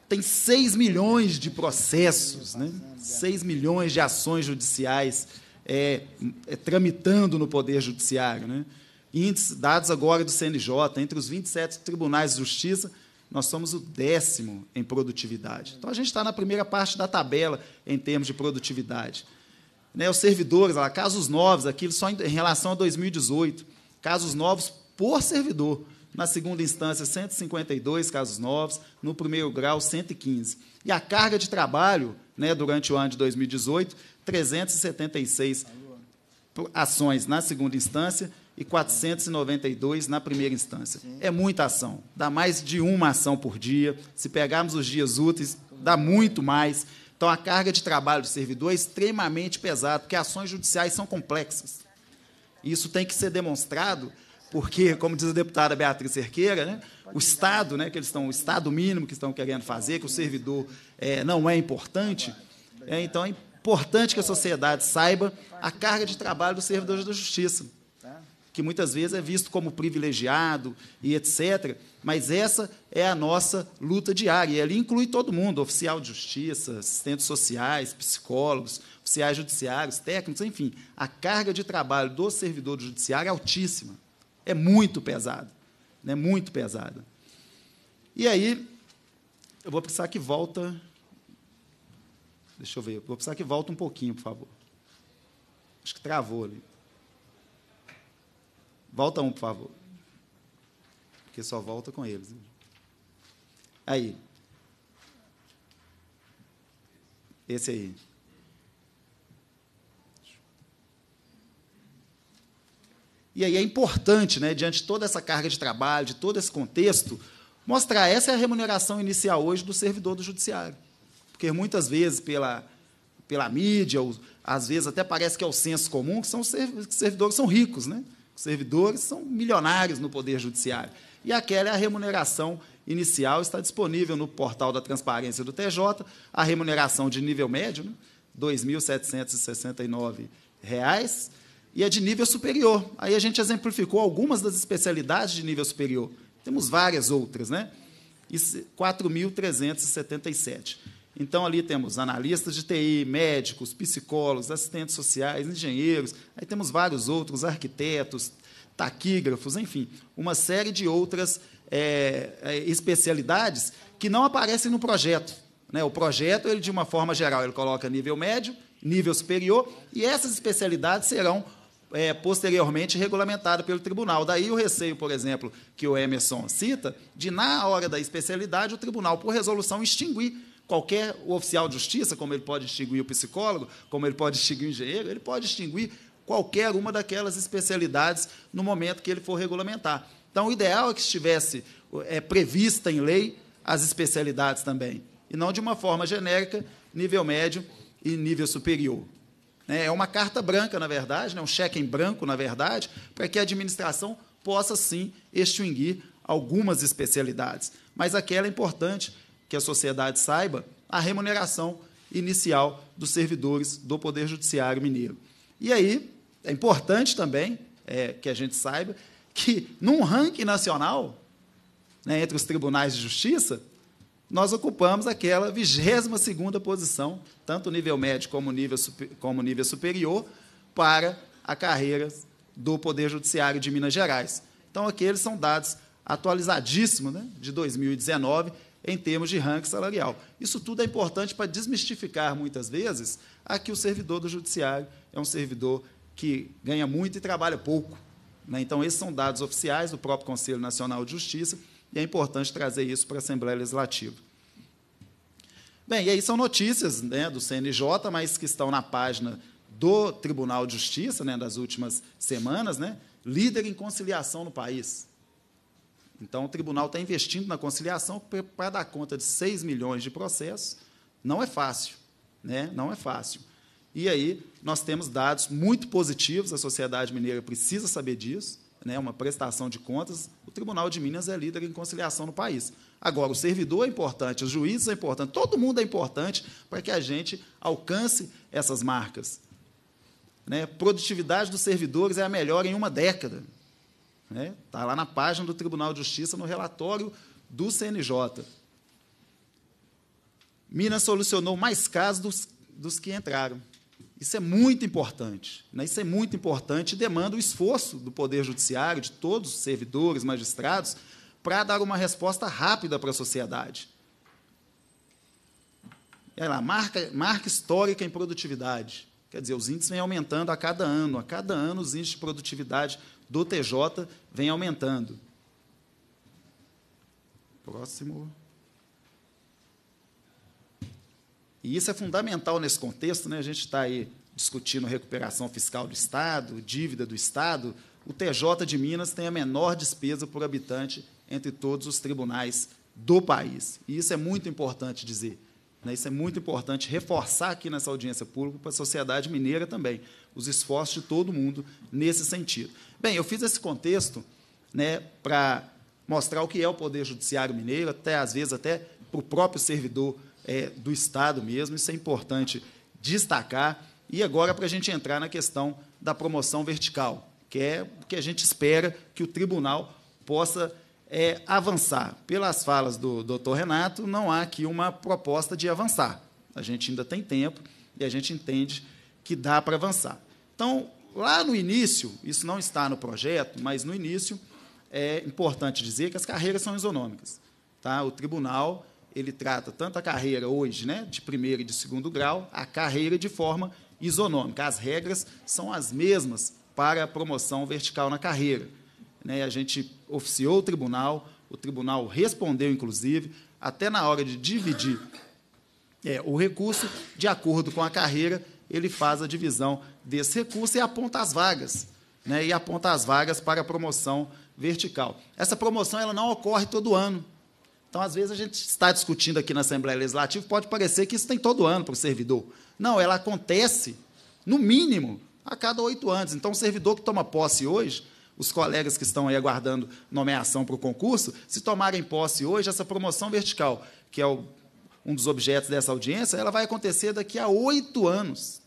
tem 6 milhões de processos, né? 6 milhões de ações judiciais é, é, tramitando no Poder Judiciário. Né? dados agora do CNJ, entre os 27 tribunais de justiça, nós somos o décimo em produtividade. Então, a gente está na primeira parte da tabela em termos de produtividade. Né, os servidores, lá, casos novos, aquilo só em, em relação a 2018, casos novos por servidor na segunda instância, 152 casos novos, no primeiro grau, 115. E a carga de trabalho, né, durante o ano de 2018, 376 ações na segunda instância e 492 na primeira instância. É muita ação, dá mais de uma ação por dia. Se pegarmos os dias úteis, dá muito mais. Então, a carga de trabalho do servidor é extremamente pesada, porque ações judiciais são complexas. Isso tem que ser demonstrado porque, como diz a deputada Beatriz Cerqueira, né, o Estado, né, que eles estão, o Estado mínimo que estão querendo fazer, que o servidor é, não é importante, é, então é importante que a sociedade saiba a carga de trabalho do servidor da justiça, que muitas vezes é visto como privilegiado e etc. Mas essa é a nossa luta diária. E ali inclui todo mundo: oficial de justiça, assistentes sociais, psicólogos, oficiais judiciários, técnicos, enfim. A carga de trabalho do servidor do judiciário é altíssima. É muito pesado. Né? Muito pesado. E aí, eu vou precisar que volta. Deixa eu ver. Vou precisar que volta um pouquinho, por favor. Acho que travou ali. Volta um, por favor. Porque só volta com eles. Aí. Esse aí. E aí é importante, né, diante de toda essa carga de trabalho, de todo esse contexto, mostrar essa é a remuneração inicial hoje do servidor do judiciário. Porque muitas vezes, pela, pela mídia, ou, às vezes até parece que é o senso comum, que são servidores são ricos, né? Os servidores são milionários no Poder Judiciário. E aquela é a remuneração inicial, está disponível no portal da transparência do TJ, a remuneração de nível médio, né? R$ 2.769 e é de nível superior. Aí a gente exemplificou algumas das especialidades de nível superior. Temos várias outras, né? E 4.377. Então, ali temos analistas de TI, médicos, psicólogos, assistentes sociais, engenheiros, aí temos vários outros, arquitetos, taquígrafos, enfim, uma série de outras é, é, especialidades que não aparecem no projeto. Né? O projeto, ele de uma forma geral, ele coloca nível médio, nível superior, e essas especialidades serão é, posteriormente regulamentado pelo tribunal. Daí o receio, por exemplo, que o Emerson cita, de na hora da especialidade o tribunal, por resolução, extinguir qualquer oficial de justiça, como ele pode extinguir o psicólogo, como ele pode extinguir o engenheiro, ele pode extinguir qualquer uma daquelas especialidades no momento que ele for regulamentar. Então, o ideal é que estivesse é, prevista em lei as especialidades também, e não de uma forma genérica, nível médio e nível superior. Né? É uma carta branca, na verdade, né? um cheque em branco, na verdade, para que a administração possa sim extinguir algumas especialidades. Mas aquela é importante que a sociedade saiba a remuneração inicial dos servidores do Poder Judiciário Mineiro. E aí, é importante também é, que a gente saiba que, num ranking nacional, né, entre os tribunais de justiça, nós ocupamos aquela 22ª posição, tanto nível médio como nível, como nível superior, para a carreira do Poder Judiciário de Minas Gerais. Então, aqueles são dados atualizadíssimos né, de 2019 em termos de ranking salarial. Isso tudo é importante para desmistificar, muitas vezes, a que o servidor do Judiciário é um servidor que ganha muito e trabalha pouco. Né. Então, esses são dados oficiais do próprio Conselho Nacional de Justiça, e é importante trazer isso para a Assembleia Legislativa. Bem, e aí são notícias né, do CNJ, mas que estão na página do Tribunal de Justiça, né, das últimas semanas, né, líder em conciliação no país. Então, o tribunal está investindo na conciliação para dar conta de 6 milhões de processos. Não é fácil, né? não é fácil. E aí, nós temos dados muito positivos, a sociedade mineira precisa saber disso né, uma prestação de contas, o Tribunal de Minas é líder em conciliação no país. Agora, o servidor é importante, os juízes é importante, todo mundo é importante para que a gente alcance essas marcas. Né? Produtividade dos servidores é a melhor em uma década. Né? Está lá na página do Tribunal de Justiça, no relatório do CNJ. Minas solucionou mais casos dos, dos que entraram. Isso é muito importante. Né? Isso é muito importante e demanda o esforço do Poder Judiciário, de todos os servidores, magistrados, para dar uma resposta rápida para a sociedade. É lá, marca, marca histórica em produtividade. Quer dizer, os índices vêm aumentando a cada ano. A cada ano, os índices de produtividade do TJ vêm aumentando. Próximo. E isso é fundamental nesse contexto, né? a gente está aí discutindo recuperação fiscal do Estado, dívida do Estado, o TJ de Minas tem a menor despesa por habitante entre todos os tribunais do país. E isso é muito importante dizer. Né? Isso é muito importante reforçar aqui nessa audiência pública para a sociedade mineira também, os esforços de todo mundo nesse sentido. Bem, eu fiz esse contexto né, para mostrar o que é o Poder Judiciário Mineiro, até às vezes até para o próprio servidor é, do Estado mesmo, isso é importante destacar. E agora, para a gente entrar na questão da promoção vertical, que é o que a gente espera que o tribunal possa é, avançar. Pelas falas do doutor Renato, não há aqui uma proposta de avançar. A gente ainda tem tempo e a gente entende que dá para avançar. Então, lá no início, isso não está no projeto, mas no início é importante dizer que as carreiras são isonômicas. Tá? O tribunal ele trata tanto a carreira hoje, né, de primeiro e de segundo grau, a carreira de forma isonômica. As regras são as mesmas para a promoção vertical na carreira. Né? A gente oficiou o tribunal, o tribunal respondeu, inclusive, até na hora de dividir é, o recurso, de acordo com a carreira, ele faz a divisão desse recurso e aponta as vagas, né? e aponta as vagas para a promoção vertical. Essa promoção ela não ocorre todo ano. Então, às vezes, a gente está discutindo aqui na Assembleia Legislativa, pode parecer que isso tem todo ano para o servidor. Não, ela acontece, no mínimo, a cada oito anos. Então, o servidor que toma posse hoje, os colegas que estão aí aguardando nomeação para o concurso, se tomarem posse hoje, essa promoção vertical, que é o, um dos objetos dessa audiência, ela vai acontecer daqui a oito anos.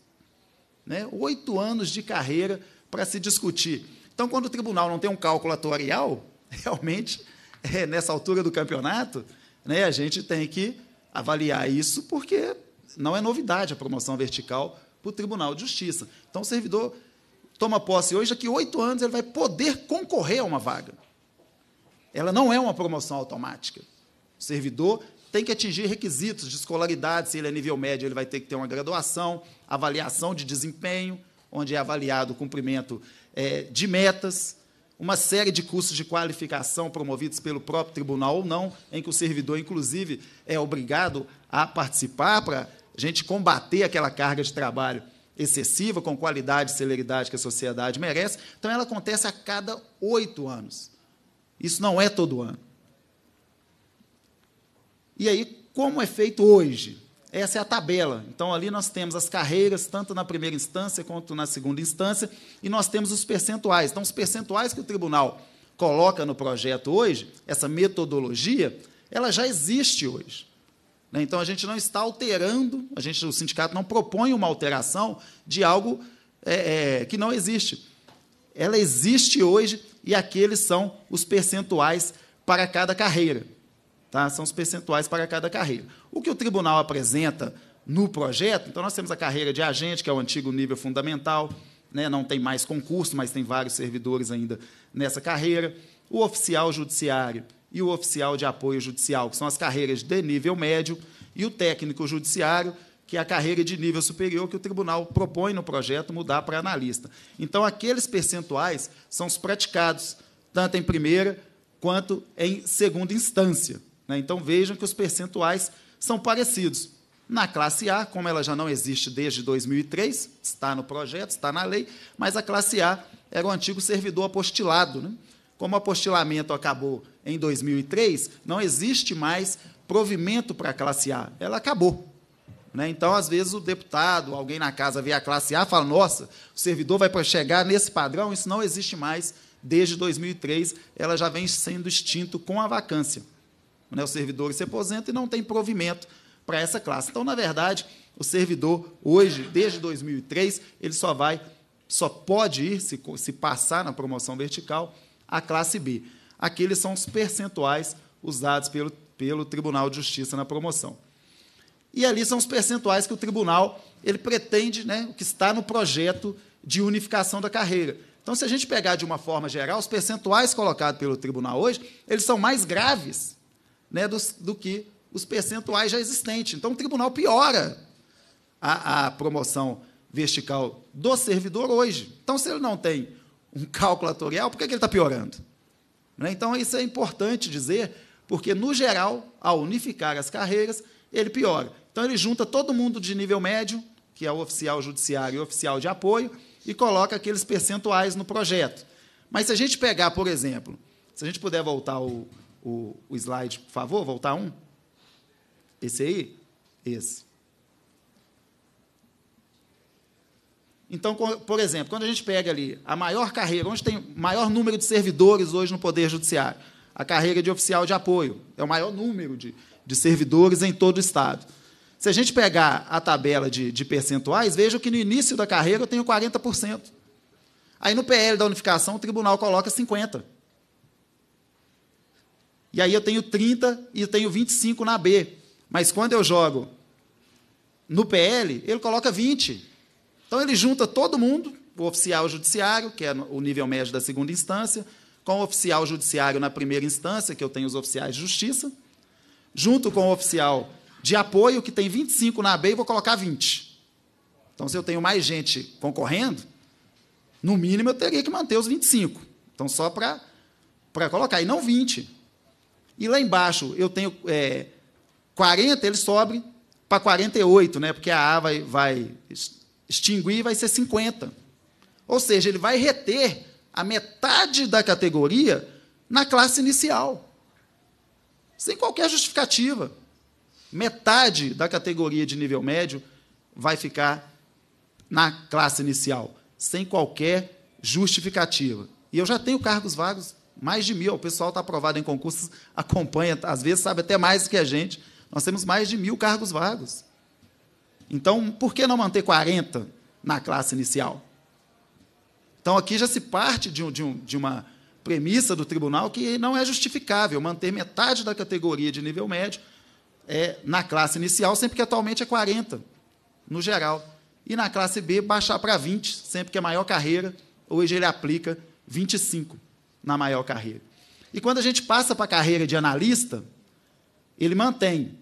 Né? Oito anos de carreira para se discutir. Então, quando o tribunal não tem um cálculo atuarial, realmente é, nessa altura do campeonato, né, a gente tem que avaliar isso, porque não é novidade a promoção vertical para o Tribunal de Justiça. Então, o servidor toma posse hoje, daqui oito anos ele vai poder concorrer a uma vaga. Ela não é uma promoção automática. O servidor tem que atingir requisitos de escolaridade, se ele é nível médio, ele vai ter que ter uma graduação, avaliação de desempenho, onde é avaliado o cumprimento é, de metas, uma série de cursos de qualificação promovidos pelo próprio tribunal ou não, em que o servidor, inclusive, é obrigado a participar para a gente combater aquela carga de trabalho excessiva, com qualidade e celeridade que a sociedade merece. Então, ela acontece a cada oito anos. Isso não é todo ano. E aí, como é feito hoje? Essa é a tabela. Então, ali nós temos as carreiras, tanto na primeira instância quanto na segunda instância, e nós temos os percentuais. Então, os percentuais que o tribunal coloca no projeto hoje, essa metodologia, ela já existe hoje. Né? Então, a gente não está alterando, a gente, o sindicato não propõe uma alteração de algo é, é, que não existe. Ela existe hoje e aqueles são os percentuais para cada carreira. Tá? São os percentuais para cada carreira. O que o tribunal apresenta no projeto, então nós temos a carreira de agente, que é o antigo nível fundamental, né? não tem mais concurso, mas tem vários servidores ainda nessa carreira. O oficial judiciário e o oficial de apoio judicial, que são as carreiras de nível médio, e o técnico judiciário, que é a carreira de nível superior que o tribunal propõe no projeto mudar para analista. Então, aqueles percentuais são os praticados, tanto em primeira quanto em segunda instância. Né? Então vejam que os percentuais são parecidos. Na classe A, como ela já não existe desde 2003, está no projeto, está na lei, mas a classe A era o antigo servidor apostilado. Né? Como o apostilamento acabou em 2003, não existe mais provimento para a classe A. Ela acabou. Né? Então, às vezes, o deputado, alguém na casa vê a classe A e fala: nossa, o servidor vai para chegar nesse padrão, isso não existe mais desde 2003, ela já vem sendo extinto com a vacância. Né? Os servidores se aposentam e não tem provimento para essa classe. Então, na verdade, o servidor hoje, desde 2003, ele só vai, só pode ir se, se passar na promoção vertical à classe B. Aqueles são os percentuais usados pelo, pelo Tribunal de Justiça na promoção. E ali são os percentuais que o tribunal ele pretende, né, o que está no projeto de unificação da carreira. Então, se a gente pegar de uma forma geral, os percentuais colocados pelo tribunal hoje, eles são mais graves né, do, do que os percentuais já existentes. Então, o tribunal piora a, a promoção vertical do servidor hoje. Então, se ele não tem um cálculo atorial, por que, é que ele está piorando? Né? Então, isso é importante dizer, porque, no geral, ao unificar as carreiras, ele piora. Então, ele junta todo mundo de nível médio, que é o oficial judiciário e o oficial de apoio, e coloca aqueles percentuais no projeto. Mas se a gente pegar, por exemplo, se a gente puder voltar ao, o, o slide, por favor, voltar um? Esse aí? Esse. Então, por exemplo, quando a gente pega ali a maior carreira, onde tem maior número de servidores hoje no Poder Judiciário, a carreira de oficial de apoio, é o maior número de, de servidores em todo o Estado. Se a gente pegar a tabela de, de percentuais, veja que no início da carreira eu tenho 40%. Aí no PL da unificação o tribunal coloca 50%. E aí eu tenho 30 e eu tenho 25 na B. Mas quando eu jogo no PL, ele coloca 20. Então ele junta todo mundo, o oficial judiciário, que é o nível médio da segunda instância, com o oficial judiciário na primeira instância, que eu tenho os oficiais de justiça, junto com o oficial de apoio, que tem 25 na B, e vou colocar 20. Então, se eu tenho mais gente concorrendo, no mínimo eu teria que manter os 25. Então, só para colocar, e não 20. E lá embaixo eu tenho é, 40, ele sobe para 48, né? porque a A vai, vai extinguir e vai ser 50. Ou seja, ele vai reter a metade da categoria na classe inicial. Sem qualquer justificativa. Metade da categoria de nível médio vai ficar na classe inicial, sem qualquer justificativa. E eu já tenho cargos vagos mais de mil. O pessoal está aprovado em concursos, acompanha, às vezes sabe até mais do que a gente. Nós temos mais de mil cargos vagos. Então, por que não manter 40 na classe inicial? Então, aqui já se parte de, um, de, um, de uma premissa do tribunal que não é justificável manter metade da categoria de nível médio é, na classe inicial, sempre que atualmente é 40, no geral. E na classe B, baixar para 20, sempre que é maior carreira, hoje ele aplica 25 na maior carreira. E quando a gente passa para a carreira de analista, ele mantém,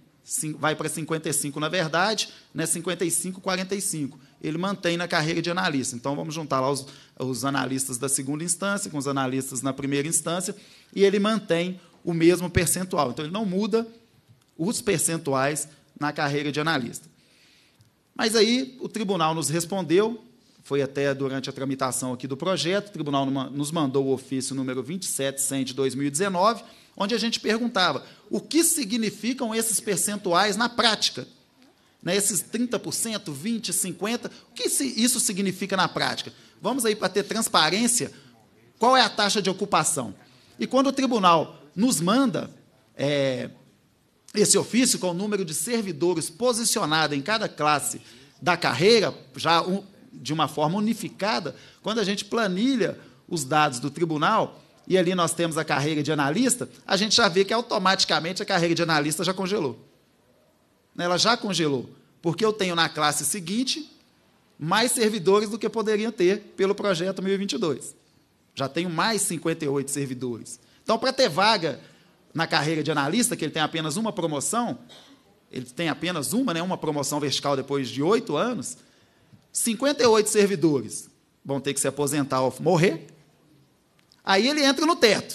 vai para 55 na verdade, né, 55, 45. Ele mantém na carreira de analista. Então vamos juntar lá os, os analistas da segunda instância com os analistas na primeira instância e ele mantém o mesmo percentual. Então ele não muda os percentuais na carreira de analista. Mas aí o tribunal nos respondeu foi até durante a tramitação aqui do projeto, o tribunal nos mandou o ofício número 2700 de 2019, onde a gente perguntava o que significam esses percentuais na prática. Né, esses 30%, 20%, 50%, o que isso significa na prática? Vamos aí para ter transparência, qual é a taxa de ocupação? E quando o tribunal nos manda é, esse ofício com o número de servidores posicionado em cada classe da carreira, já de uma forma unificada quando a gente planilha os dados do tribunal e ali nós temos a carreira de analista, a gente já vê que automaticamente a carreira de analista já congelou. Né, ela já congelou, porque eu tenho na classe seguinte mais servidores do que poderiam ter pelo projeto 1022. Já tenho mais 58 servidores. Então, para ter vaga na carreira de analista, que ele tem apenas uma promoção, ele tem apenas uma, né, uma promoção vertical depois de oito anos, 58 servidores vão ter que se aposentar ou morrer. Aí ele entra no teto.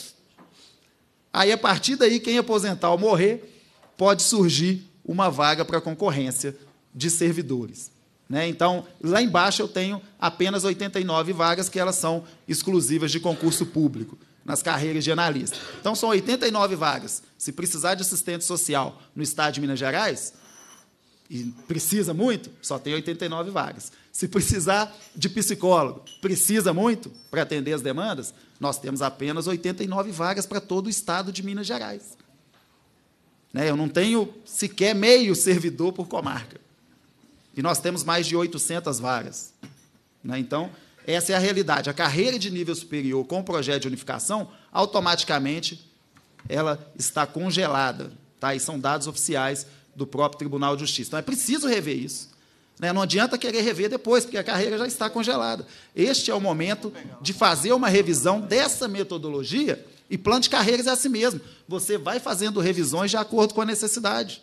Aí, a partir daí, quem aposentar ou morrer, pode surgir uma vaga para concorrência de servidores. Né? Então, lá embaixo eu tenho apenas 89 vagas que elas são exclusivas de concurso público nas carreiras de analista. Então, são 89 vagas. Se precisar de assistente social no estado de Minas Gerais, e precisa muito, só tem 89 vagas. Se precisar de psicólogo, precisa muito para atender as demandas? Nós temos apenas 89 vagas para todo o estado de Minas Gerais. Né? Eu não tenho sequer meio servidor por comarca. E nós temos mais de 800 vagas. Né? Então, essa é a realidade. A carreira de nível superior com o projeto de unificação, automaticamente, ela está congelada. Tá? E são dados oficiais do próprio Tribunal de Justiça. Então, é preciso rever isso. Né? Não adianta querer rever depois, porque a carreira já está congelada. Este é o momento de fazer uma revisão dessa metodologia e plano de carreiras é assim mesmo. Você vai fazendo revisões de acordo com a necessidade,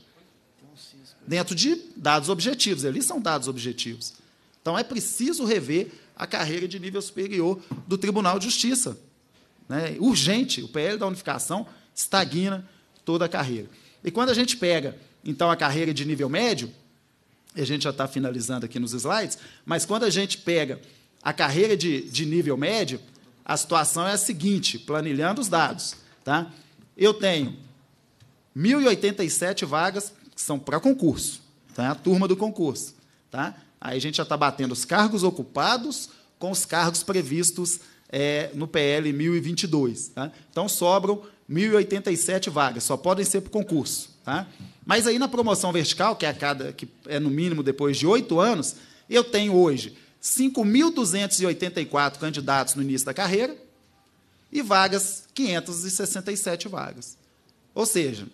dentro de dados objetivos. Ali são dados objetivos. Então é preciso rever a carreira de nível superior do Tribunal de Justiça. Né? Urgente, o PL da unificação estagna toda a carreira. E quando a gente pega, então, a carreira de nível médio, e a gente já está finalizando aqui nos slides, mas quando a gente pega a carreira de, de nível médio, a situação é a seguinte, planilhando os dados. Tá? Eu tenho 1.087 vagas que são para concurso, tá? a turma do concurso. Tá? Aí a gente já está batendo os cargos ocupados com os cargos previstos é, no PL 1022. Tá? Então sobram 1.087 vagas, só podem ser para concurso. Tá? Mas aí na promoção vertical, que é, cada, que é no mínimo depois de oito anos, eu tenho hoje 5.284 candidatos no início da carreira e vagas, 567 vagas. Ou seja,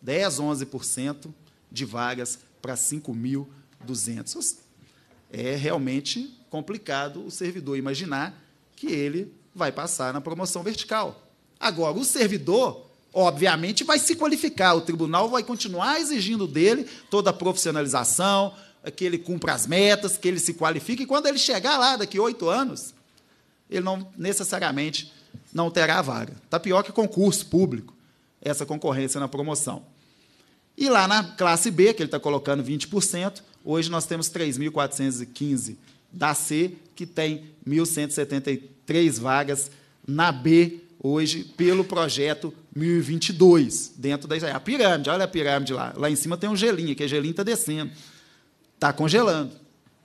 10, 11% de vagas para 5.200. É realmente complicado o servidor imaginar que ele vai passar na promoção vertical. Agora, o servidor obviamente, vai se qualificar. O tribunal vai continuar exigindo dele toda a profissionalização, que ele cumpra as metas, que ele se qualifique. E quando ele chegar lá, daqui oito anos, ele não necessariamente não terá vaga. Está pior que concurso público, essa concorrência na promoção. E lá na classe B, que ele está colocando 20%, hoje nós temos 3.415 da C, que tem 1.173 vagas na B hoje pelo projeto 1022, dentro da é a pirâmide. Olha a pirâmide lá. Lá em cima tem um gelinho, que o gelinho está descendo. Está congelando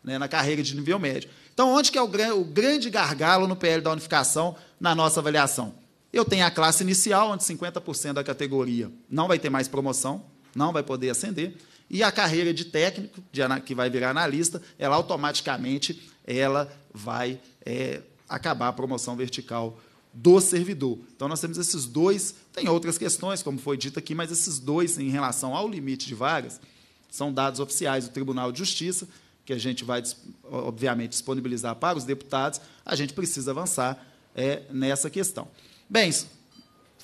né, na carreira de nível médio. Então, onde que é o, o grande gargalo no PL da unificação na nossa avaliação? Eu tenho a classe inicial, onde 50% da categoria não vai ter mais promoção, não vai poder ascender, e a carreira de técnico, de, que vai virar analista, ela automaticamente ela vai é, acabar a promoção vertical do servidor. Então, nós temos esses dois, tem outras questões, como foi dito aqui, mas esses dois, em relação ao limite de vagas, são dados oficiais do Tribunal de Justiça, que a gente vai, obviamente, disponibilizar para os deputados. A gente precisa avançar é, nessa questão. Bem,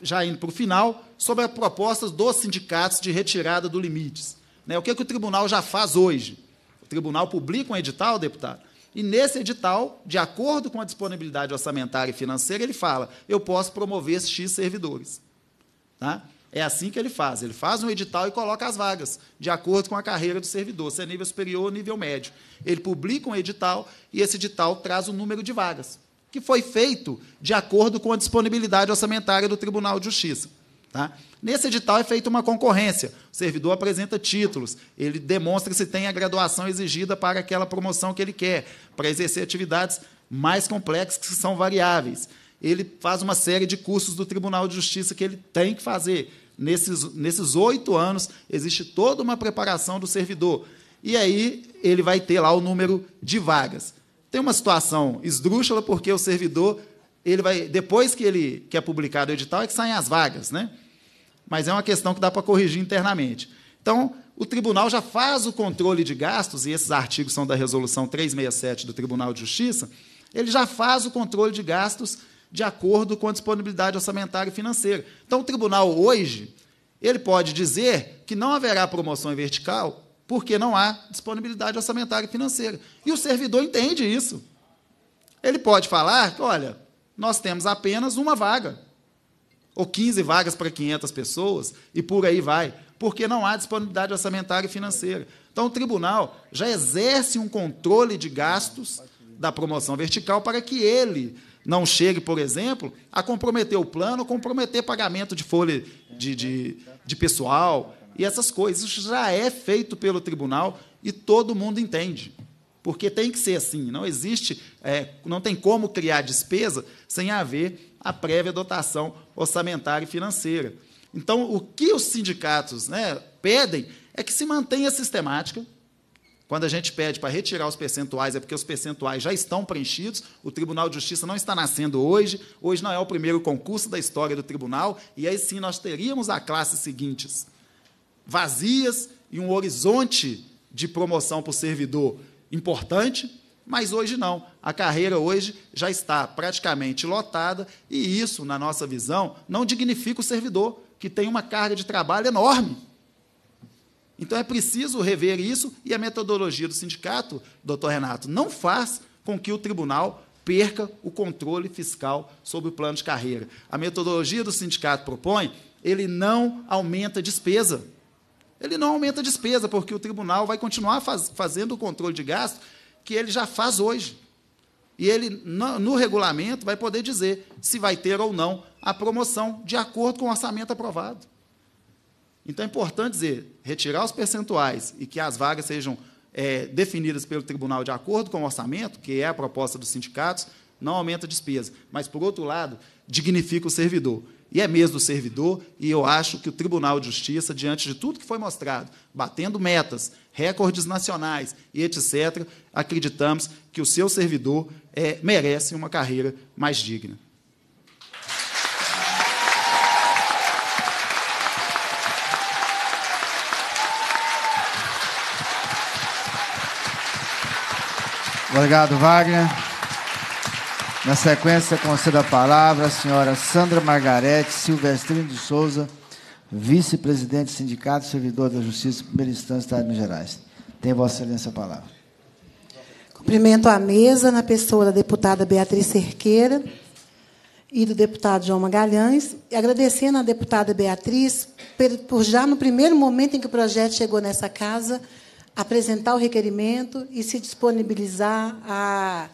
já indo para o final, sobre as propostas dos sindicatos de retirada do limites. Né, o que, é que o tribunal já faz hoje? O tribunal publica um edital, deputado, e nesse edital, de acordo com a disponibilidade orçamentária e financeira, ele fala: eu posso promover X servidores. Tá? É assim que ele faz. Ele faz um edital e coloca as vagas, de acordo com a carreira do servidor, se é nível superior ou nível médio. Ele publica um edital e esse edital traz o um número de vagas, que foi feito de acordo com a disponibilidade orçamentária do Tribunal de Justiça. Tá? Nesse edital é feita uma concorrência. O servidor apresenta títulos, ele demonstra se tem a graduação exigida para aquela promoção que ele quer, para exercer atividades mais complexas que são variáveis. Ele faz uma série de cursos do Tribunal de Justiça que ele tem que fazer. Nesses, nesses oito anos, existe toda uma preparação do servidor. E aí ele vai ter lá o número de vagas. Tem uma situação esdrúxula, porque o servidor, ele vai depois que ele que é publicado o edital, é que saem as vagas. Né? mas é uma questão que dá para corrigir internamente. Então, o tribunal já faz o controle de gastos, e esses artigos são da resolução 367 do Tribunal de Justiça, ele já faz o controle de gastos de acordo com a disponibilidade orçamentária e financeira. Então, o tribunal hoje, ele pode dizer que não haverá promoção em vertical porque não há disponibilidade orçamentária e financeira. E o servidor entende isso. Ele pode falar, olha, nós temos apenas uma vaga ou 15 vagas para 500 pessoas, e por aí vai, porque não há disponibilidade orçamentária e financeira. Então, o tribunal já exerce um controle de gastos da promoção vertical para que ele não chegue, por exemplo, a comprometer o plano, comprometer pagamento de folha de, de, de pessoal e essas coisas. Isso já é feito pelo tribunal e todo mundo entende. Porque tem que ser assim, não existe, é, não tem como criar despesa sem haver a prévia dotação orçamentária e financeira. Então, o que os sindicatos né, pedem é que se mantenha sistemática. Quando a gente pede para retirar os percentuais, é porque os percentuais já estão preenchidos. O Tribunal de Justiça não está nascendo hoje. Hoje não é o primeiro concurso da história do tribunal. E aí sim nós teríamos a classe seguintes vazias e um horizonte de promoção para o servidor importante, mas hoje não. A carreira hoje já está praticamente lotada e isso, na nossa visão, não dignifica o servidor, que tem uma carga de trabalho enorme. Então é preciso rever isso e a metodologia do sindicato, doutor Renato, não faz com que o tribunal perca o controle fiscal sobre o plano de carreira. A metodologia do sindicato propõe, ele não aumenta despesa. Ele não aumenta despesa, porque o tribunal vai continuar faz, fazendo o controle de gasto que ele já faz hoje. E ele, no, no regulamento, vai poder dizer se vai ter ou não a promoção, de acordo com o orçamento aprovado. Então é importante dizer: retirar os percentuais e que as vagas sejam é, definidas pelo tribunal de acordo com o orçamento, que é a proposta dos sindicatos, não aumenta a despesa. Mas, por outro lado, dignifica o servidor. E é mesmo o servidor, e eu acho que o Tribunal de Justiça, diante de tudo que foi mostrado, batendo metas, recordes nacionais e etc., acreditamos que o seu servidor é, merece uma carreira mais digna. Obrigado, Wagner. Na sequência, concedo a palavra à senhora Sandra Margarete Silvestrinho de Souza vice-presidente do Sindicato Servidor da Justiça, primeira instância do Estado de Minas Gerais. Tem Vossa Excelência a palavra. Cumprimento a mesa na pessoa da deputada Beatriz Cerqueira e do deputado João Magalhães, e agradecendo à deputada Beatriz por já no primeiro momento em que o projeto chegou nessa casa, apresentar o requerimento e se disponibilizar a,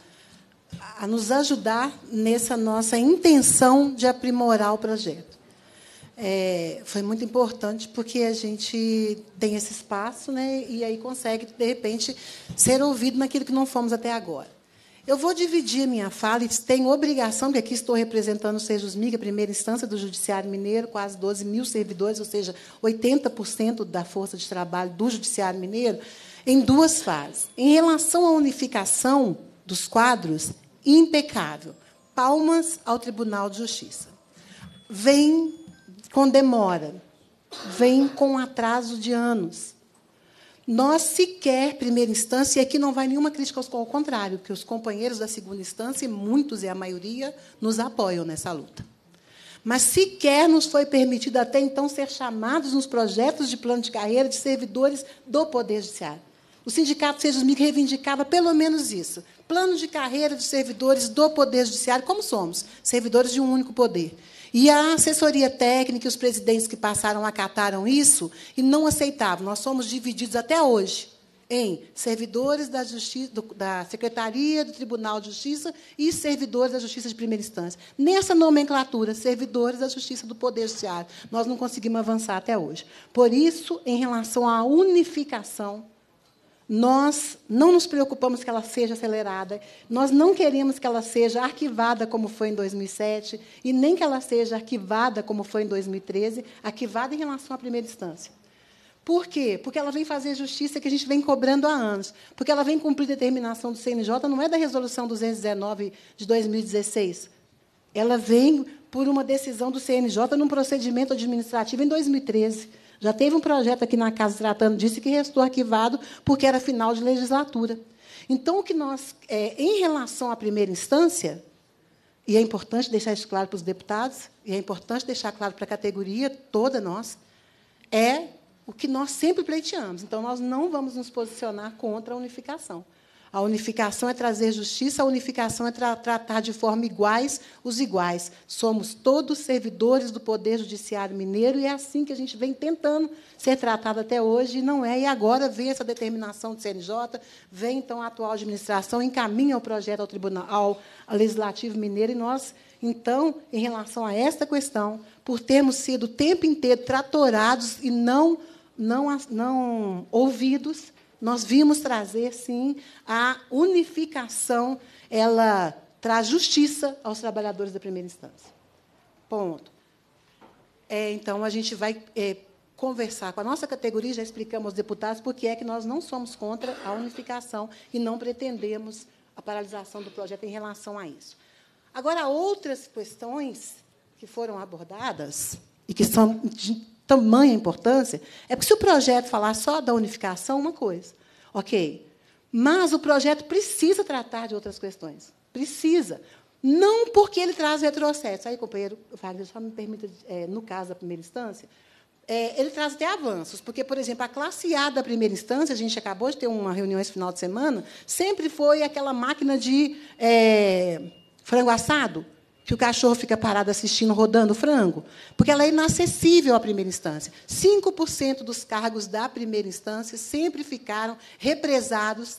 a nos ajudar nessa nossa intenção de aprimorar o projeto é, foi muito importante porque a gente tem esse espaço né, e aí consegue, de repente, ser ouvido naquilo que não fomos até agora. Eu vou dividir a minha fala e tenho obrigação, porque aqui estou representando o Sejus Miga, primeira instância do Judiciário Mineiro, quase 12 mil servidores, ou seja, 80% da força de trabalho do Judiciário Mineiro, em duas fases. Em relação à unificação dos quadros, impecável. Palmas ao Tribunal de Justiça. Vem com demora, vem com atraso de anos. Nós sequer, primeira instância, e aqui não vai nenhuma crítica ao contrário, que os companheiros da segunda instância, e muitos e a maioria, nos apoiam nessa luta. Mas sequer nos foi permitido até então ser chamados nos projetos de plano de carreira de servidores do Poder Judiciário. O sindicato Sejus Mic reivindicava pelo menos isso. Plano de carreira de servidores do Poder Judiciário, como somos, servidores de um único poder. E a assessoria técnica e os presidentes que passaram acataram isso e não aceitavam. Nós somos divididos até hoje em servidores da, justiça, do, da Secretaria do Tribunal de Justiça e servidores da Justiça de Primeira Instância. Nessa nomenclatura, servidores da Justiça do Poder Judiciário, nós não conseguimos avançar até hoje. Por isso, em relação à unificação nós não nos preocupamos que ela seja acelerada, nós não queremos que ela seja arquivada como foi em 2007 e nem que ela seja arquivada como foi em 2013, arquivada em relação à primeira instância. Por quê? Porque ela vem fazer justiça que a gente vem cobrando há anos, porque ela vem cumprir determinação do CNJ, não é da resolução 219 de 2016. Ela vem por uma decisão do CNJ num procedimento administrativo em 2013 já teve um projeto aqui na casa tratando disso que restou arquivado porque era final de legislatura. Então, o que nós, é, em relação à primeira instância, e é importante deixar isso claro para os deputados, e é importante deixar claro para a categoria toda nós, é o que nós sempre pleiteamos. Então, nós não vamos nos posicionar contra a unificação. A unificação é trazer justiça, a unificação é tra tratar de forma iguais os iguais. Somos todos servidores do Poder Judiciário Mineiro e é assim que a gente vem tentando ser tratado até hoje e não é. E agora vem essa determinação do CNJ, vem então a atual administração, encaminha o projeto ao Tribunal ao Legislativo Mineiro e nós, então, em relação a esta questão, por termos sido o tempo inteiro tratorados e não, não, não ouvidos, nós vimos trazer, sim, a unificação, ela traz justiça aos trabalhadores da primeira instância. Ponto. É, então, a gente vai é, conversar com a nossa categoria, já explicamos aos deputados por que é que nós não somos contra a unificação e não pretendemos a paralisação do projeto em relação a isso. Agora, outras questões que foram abordadas e que são de tamanha importância, é porque se o projeto falar só da unificação, uma coisa, ok. Mas o projeto precisa tratar de outras questões. Precisa. Não porque ele traz retrocesso. Aí, companheiro Wagner, só me permita, é, no caso da primeira instância, é, ele traz até avanços, porque, por exemplo, a classe A da primeira instância, a gente acabou de ter uma reunião esse final de semana, sempre foi aquela máquina de é, frango assado que o cachorro fica parado assistindo, rodando frango, porque ela é inacessível à primeira instância. 5% dos cargos da primeira instância sempre ficaram represados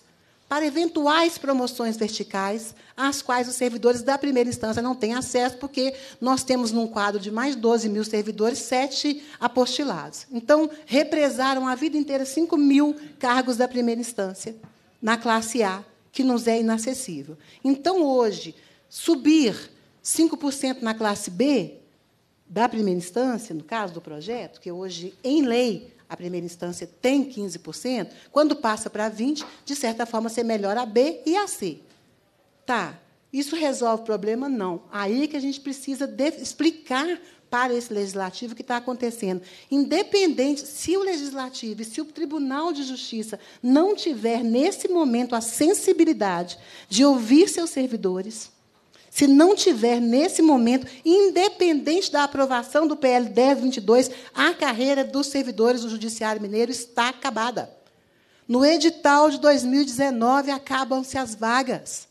para eventuais promoções verticais, às quais os servidores da primeira instância não têm acesso, porque nós temos, num quadro de mais 12 mil servidores, sete apostilados. Então, represaram a vida inteira 5 mil cargos da primeira instância na classe A, que nos é inacessível. Então, hoje, subir 5% na classe B, da primeira instância, no caso do projeto, que hoje, em lei, a primeira instância tem 15%, quando passa para 20%, de certa forma, você melhora a B e a C. Tá, isso resolve o problema? Não. Aí é que a gente precisa explicar para esse legislativo o que está acontecendo. Independente, se o legislativo e se o Tribunal de Justiça não tiver, nesse momento, a sensibilidade de ouvir seus servidores, se não tiver, nesse momento, independente da aprovação do PL 1022, a carreira dos servidores do Judiciário Mineiro está acabada. No edital de 2019, acabam-se as vagas.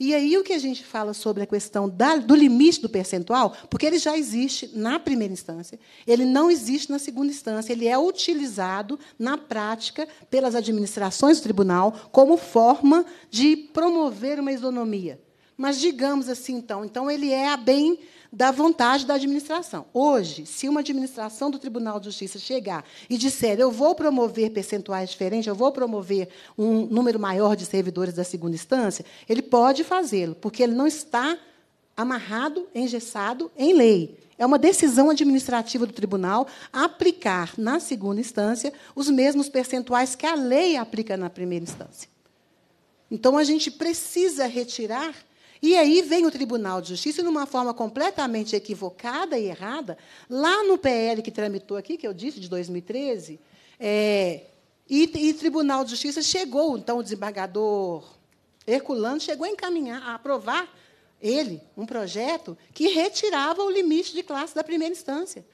E aí o que a gente fala sobre a questão da, do limite do percentual, porque ele já existe na primeira instância, ele não existe na segunda instância, ele é utilizado na prática pelas administrações do tribunal como forma de promover uma isonomia mas digamos assim, então, então ele é a bem da vontade da administração. Hoje, se uma administração do Tribunal de Justiça chegar e disser eu vou promover percentuais diferentes, eu vou promover um número maior de servidores da segunda instância, ele pode fazê-lo, porque ele não está amarrado, engessado em lei. É uma decisão administrativa do tribunal aplicar na segunda instância os mesmos percentuais que a lei aplica na primeira instância. Então a gente precisa retirar e aí vem o Tribunal de Justiça, de uma forma completamente equivocada e errada, lá no PL que tramitou aqui, que eu disse, de 2013, é, e, e Tribunal de Justiça chegou, então, o desembargador Herculano chegou a encaminhar, a aprovar ele, um projeto que retirava o limite de classe da primeira instância.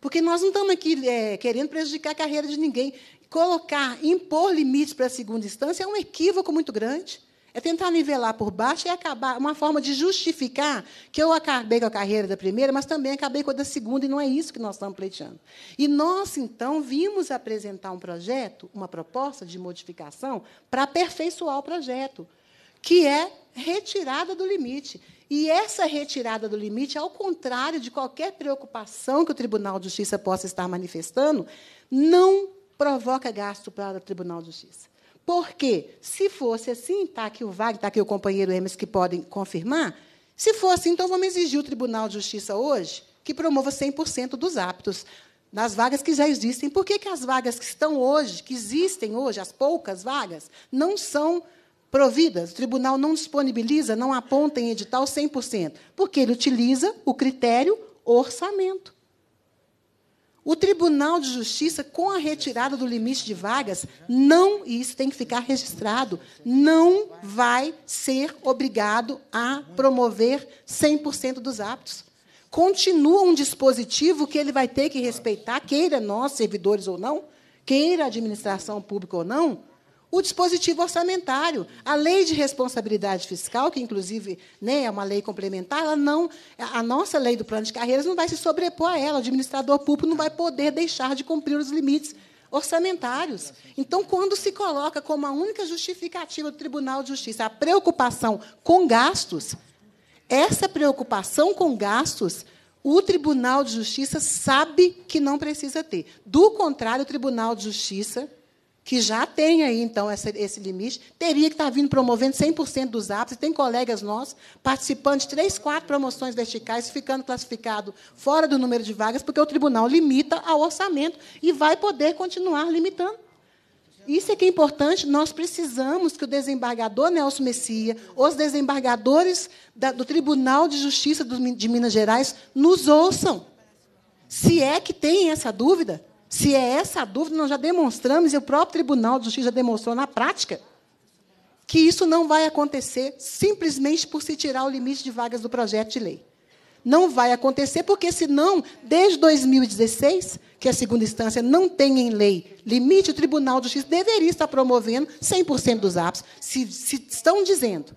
Porque nós não estamos aqui é, querendo prejudicar a carreira de ninguém. Colocar, impor limites para a segunda instância é um equívoco muito grande. É tentar nivelar por baixo e acabar. Uma forma de justificar que eu acabei com a carreira da primeira, mas também acabei com a da segunda, e não é isso que nós estamos pleiteando. E nós, então, vimos apresentar um projeto, uma proposta de modificação, para aperfeiçoar o projeto, que é retirada do limite. E essa retirada do limite, ao contrário de qualquer preocupação que o Tribunal de Justiça possa estar manifestando, não provoca gasto para o Tribunal de Justiça. Porque, se fosse assim, está aqui o Wagner, está aqui o companheiro Emes que podem confirmar, se fosse, então vamos exigir o Tribunal de Justiça hoje que promova 100% dos aptos nas vagas que já existem. Por que, que as vagas que estão hoje, que existem hoje, as poucas vagas, não são providas? O tribunal não disponibiliza, não aponta em edital 100%, porque ele utiliza o critério orçamento. O Tribunal de Justiça, com a retirada do limite de vagas, não, e isso tem que ficar registrado, não vai ser obrigado a promover 100% dos aptos. Continua um dispositivo que ele vai ter que respeitar, queira nós, servidores ou não, queira a administração pública ou não, o dispositivo orçamentário. A lei de responsabilidade fiscal, que inclusive né, é uma lei complementar, ela não, a nossa lei do plano de carreiras não vai se sobrepor a ela. O administrador público não vai poder deixar de cumprir os limites orçamentários. Então, quando se coloca como a única justificativa do Tribunal de Justiça a preocupação com gastos, essa preocupação com gastos o Tribunal de Justiça sabe que não precisa ter. Do contrário, o Tribunal de Justiça que já tem aí, então, essa, esse limite, teria que estar tá vindo promovendo 100% dos apps. E tem colegas nossos participando de três, quatro promoções verticais, ficando classificado fora do número de vagas, porque o tribunal limita ao orçamento e vai poder continuar limitando. Isso é que é importante. Nós precisamos que o desembargador Nelson Messias, os desembargadores da, do Tribunal de Justiça de Minas Gerais, nos ouçam. Se é que tem essa dúvida, se é essa a dúvida, nós já demonstramos, e o próprio Tribunal de Justiça já demonstrou na prática, que isso não vai acontecer simplesmente por se tirar o limite de vagas do projeto de lei. Não vai acontecer, porque, senão, desde 2016, que a segunda instância não tem em lei limite, o Tribunal de Justiça deveria estar promovendo 100% dos atos. Se, se, estão dizendo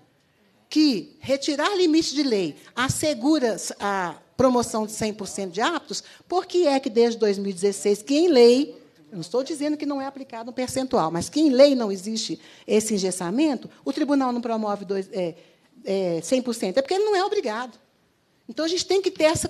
que retirar limite de lei assegura a, promoção de 100% de aptos, por que é que desde 2016, que em lei, não estou dizendo que não é aplicado um percentual, mas que em lei não existe esse engessamento, o tribunal não promove dois, é, é, 100%, é porque ele não é obrigado. Então, a gente tem que ter essa,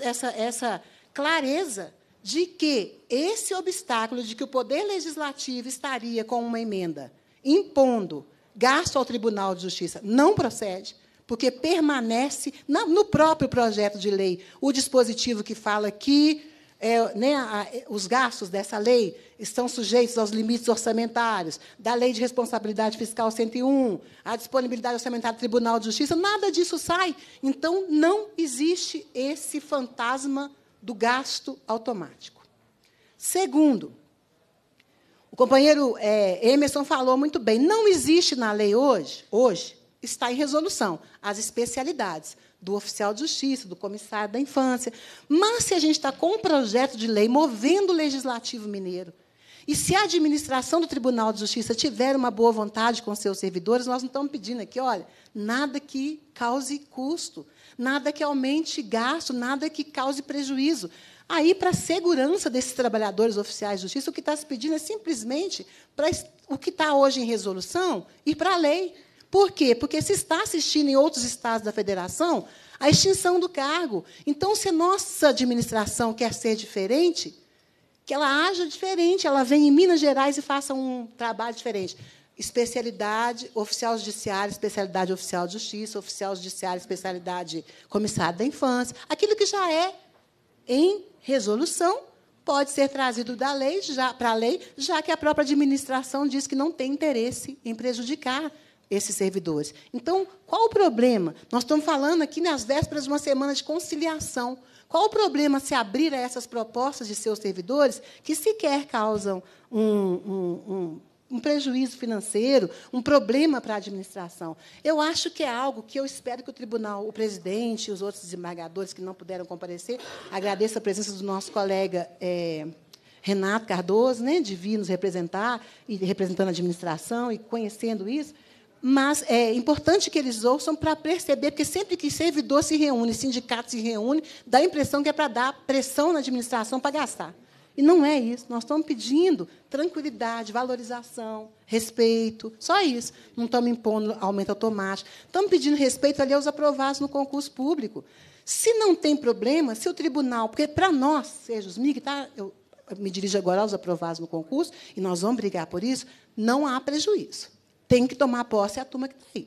essa, essa clareza de que esse obstáculo de que o Poder Legislativo estaria com uma emenda impondo gasto ao Tribunal de Justiça não procede, porque permanece no próprio projeto de lei o dispositivo que fala que é, né, a, os gastos dessa lei estão sujeitos aos limites orçamentários, da Lei de Responsabilidade Fiscal 101, a disponibilidade orçamentária do Tribunal de Justiça, nada disso sai. Então, não existe esse fantasma do gasto automático. Segundo, o companheiro é, Emerson falou muito bem, não existe na lei hoje, hoje está em resolução, as especialidades do oficial de justiça, do comissário da infância. Mas se a gente está com um projeto de lei movendo o legislativo mineiro, e se a administração do Tribunal de Justiça tiver uma boa vontade com seus servidores, nós não estamos pedindo aqui, olha, nada que cause custo, nada que aumente gasto, nada que cause prejuízo. Aí, para a segurança desses trabalhadores oficiais de justiça, o que está se pedindo é simplesmente para o que está hoje em resolução ir para a lei. Por quê? Porque se está assistindo em outros estados da federação a extinção do cargo. Então, se a nossa administração quer ser diferente, que ela haja diferente, ela venha em Minas Gerais e faça um trabalho diferente. Especialidade, oficial judiciário, especialidade oficial de justiça, oficial judiciário, especialidade comissário da infância. Aquilo que já é em resolução pode ser trazido da lei já, para a lei, já que a própria administração diz que não tem interesse em prejudicar esses servidores. Então, qual o problema? Nós estamos falando aqui nas vésperas de uma semana de conciliação. Qual o problema se abrir a essas propostas de seus servidores que sequer causam um, um, um, um prejuízo financeiro, um problema para a administração? Eu acho que é algo que eu espero que o tribunal, o presidente e os outros desembargadores que não puderam comparecer, agradeço a presença do nosso colega. É, Renato Cardoso, né, de vir nos representar e representando a administração e conhecendo isso, mas é importante que eles ouçam para perceber, porque sempre que servidor se reúne, sindicato se reúne, dá a impressão que é para dar pressão na administração para gastar. E não é isso. Nós estamos pedindo tranquilidade, valorização, respeito, só isso. Não estamos impondo aumento automático. Estamos pedindo respeito ali aos aprovados no concurso público. Se não tem problema, se o tribunal, porque para nós, seja os MIG, tá, eu me dirijo agora aos aprovados no concurso, e nós vamos brigar por isso, não há prejuízo tem que tomar posse é a turma que está aí.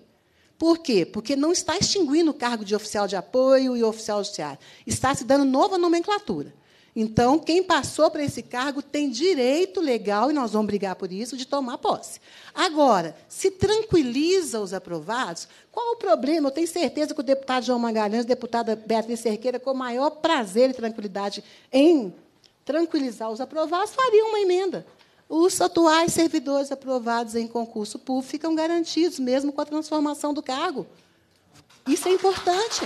Por quê? Porque não está extinguindo o cargo de oficial de apoio e oficial judiciário. Está se dando nova nomenclatura. Então, quem passou para esse cargo tem direito legal, e nós vamos brigar por isso, de tomar posse. Agora, se tranquiliza os aprovados, qual o problema? Eu tenho certeza que o deputado João Magalhães, a deputada Beatriz Cerqueira, com o maior prazer e tranquilidade em tranquilizar os aprovados, faria uma emenda os atuais servidores aprovados em concurso público ficam garantidos, mesmo com a transformação do cargo. Isso é importante.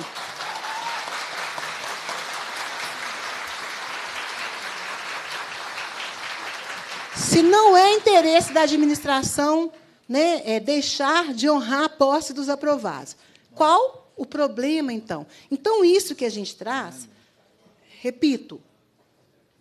Se não é interesse da administração né, é deixar de honrar a posse dos aprovados, qual o problema, então? Então, isso que a gente traz, repito,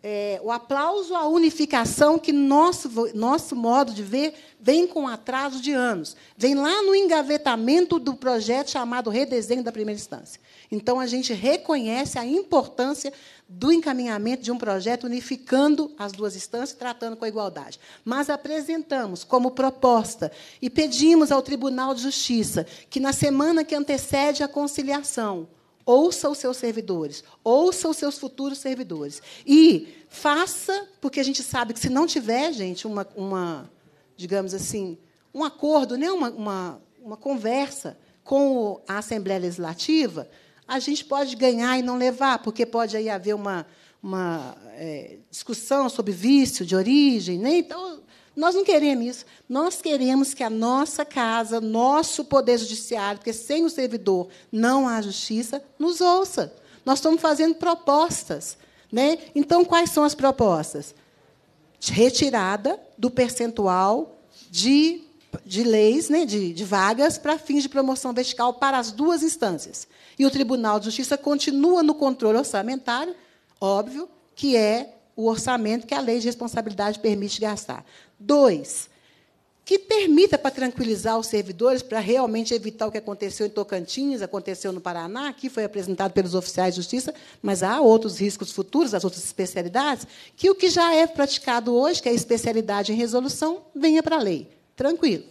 é, o aplauso à unificação que nosso, nosso modo de ver vem com atraso de anos. Vem lá no engavetamento do projeto chamado Redesenho da Primeira Instância. Então, a gente reconhece a importância do encaminhamento de um projeto unificando as duas instâncias, tratando com a igualdade. Mas apresentamos como proposta e pedimos ao Tribunal de Justiça que, na semana que antecede a conciliação, ouça os seus servidores, ouça os seus futuros servidores. E faça, porque a gente sabe que se não tiver, gente, uma, uma digamos assim, um acordo, né, uma, uma, uma conversa com a Assembleia Legislativa, a gente pode ganhar e não levar, porque pode aí haver uma, uma é, discussão sobre vício de origem. Né? Então, nós não queremos isso. Nós queremos que a nossa casa, nosso poder judiciário, porque sem o servidor não há justiça, nos ouça. Nós estamos fazendo propostas. Né? Então, quais são as propostas? Retirada do percentual de, de leis, né? de, de vagas, para fins de promoção vertical para as duas instâncias. E o Tribunal de Justiça continua no controle orçamentário, óbvio, que é o orçamento que a lei de responsabilidade permite gastar. Dois, que permita para tranquilizar os servidores, para realmente evitar o que aconteceu em Tocantins, aconteceu no Paraná, que foi apresentado pelos oficiais de justiça, mas há outros riscos futuros, as outras especialidades, que o que já é praticado hoje, que é a especialidade em resolução, venha para a lei. Tranquilo,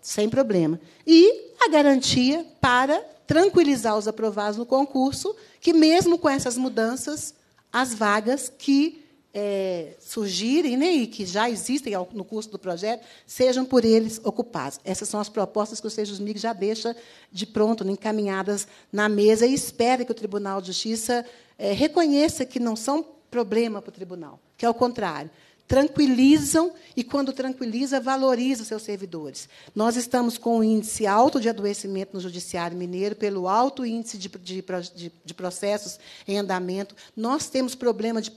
sem problema. E a garantia para tranquilizar os aprovados no concurso, que mesmo com essas mudanças, as vagas que é, surgirem né, e que já existem no curso do projeto, sejam por eles ocupados. Essas são as propostas que o Sejus MIG já deixa de pronto, né, encaminhadas na mesa, e espera que o Tribunal de Justiça é, reconheça que não são problema para o tribunal, que é o contrário, tranquilizam e, quando tranquiliza, valoriza seus servidores. Nós estamos com um índice alto de adoecimento no Judiciário Mineiro, pelo alto índice de, de, de, de processos em andamento. Nós temos problema de,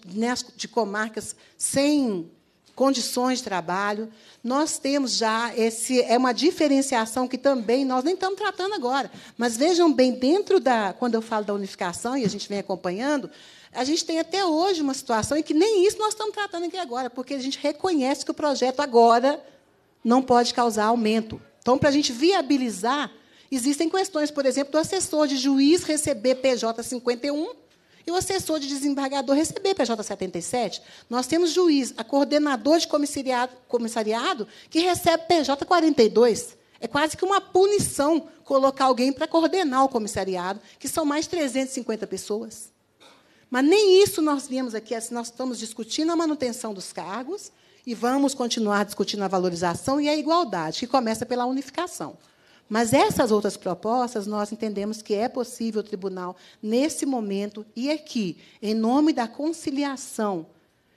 de comarcas sem condições de trabalho. Nós temos já esse é uma diferenciação que também nós nem estamos tratando agora, mas vejam bem dentro da quando eu falo da unificação e a gente vem acompanhando, a gente tem até hoje uma situação em que nem isso nós estamos tratando aqui agora, porque a gente reconhece que o projeto agora não pode causar aumento. Então, para a gente viabilizar, existem questões, por exemplo, do assessor de juiz receber PJ 51 e o assessor de desembargador receber PJ 77. Nós temos juiz, a coordenador de comissariado, comissariado que recebe PJ 42. É quase que uma punição colocar alguém para coordenar o comissariado, que são mais de 350 pessoas. Mas nem isso nós viemos aqui. É nós estamos discutindo a manutenção dos cargos e vamos continuar discutindo a valorização e a igualdade, que começa pela unificação. Mas essas outras propostas, nós entendemos que é possível o tribunal, nesse momento e aqui, em nome da conciliação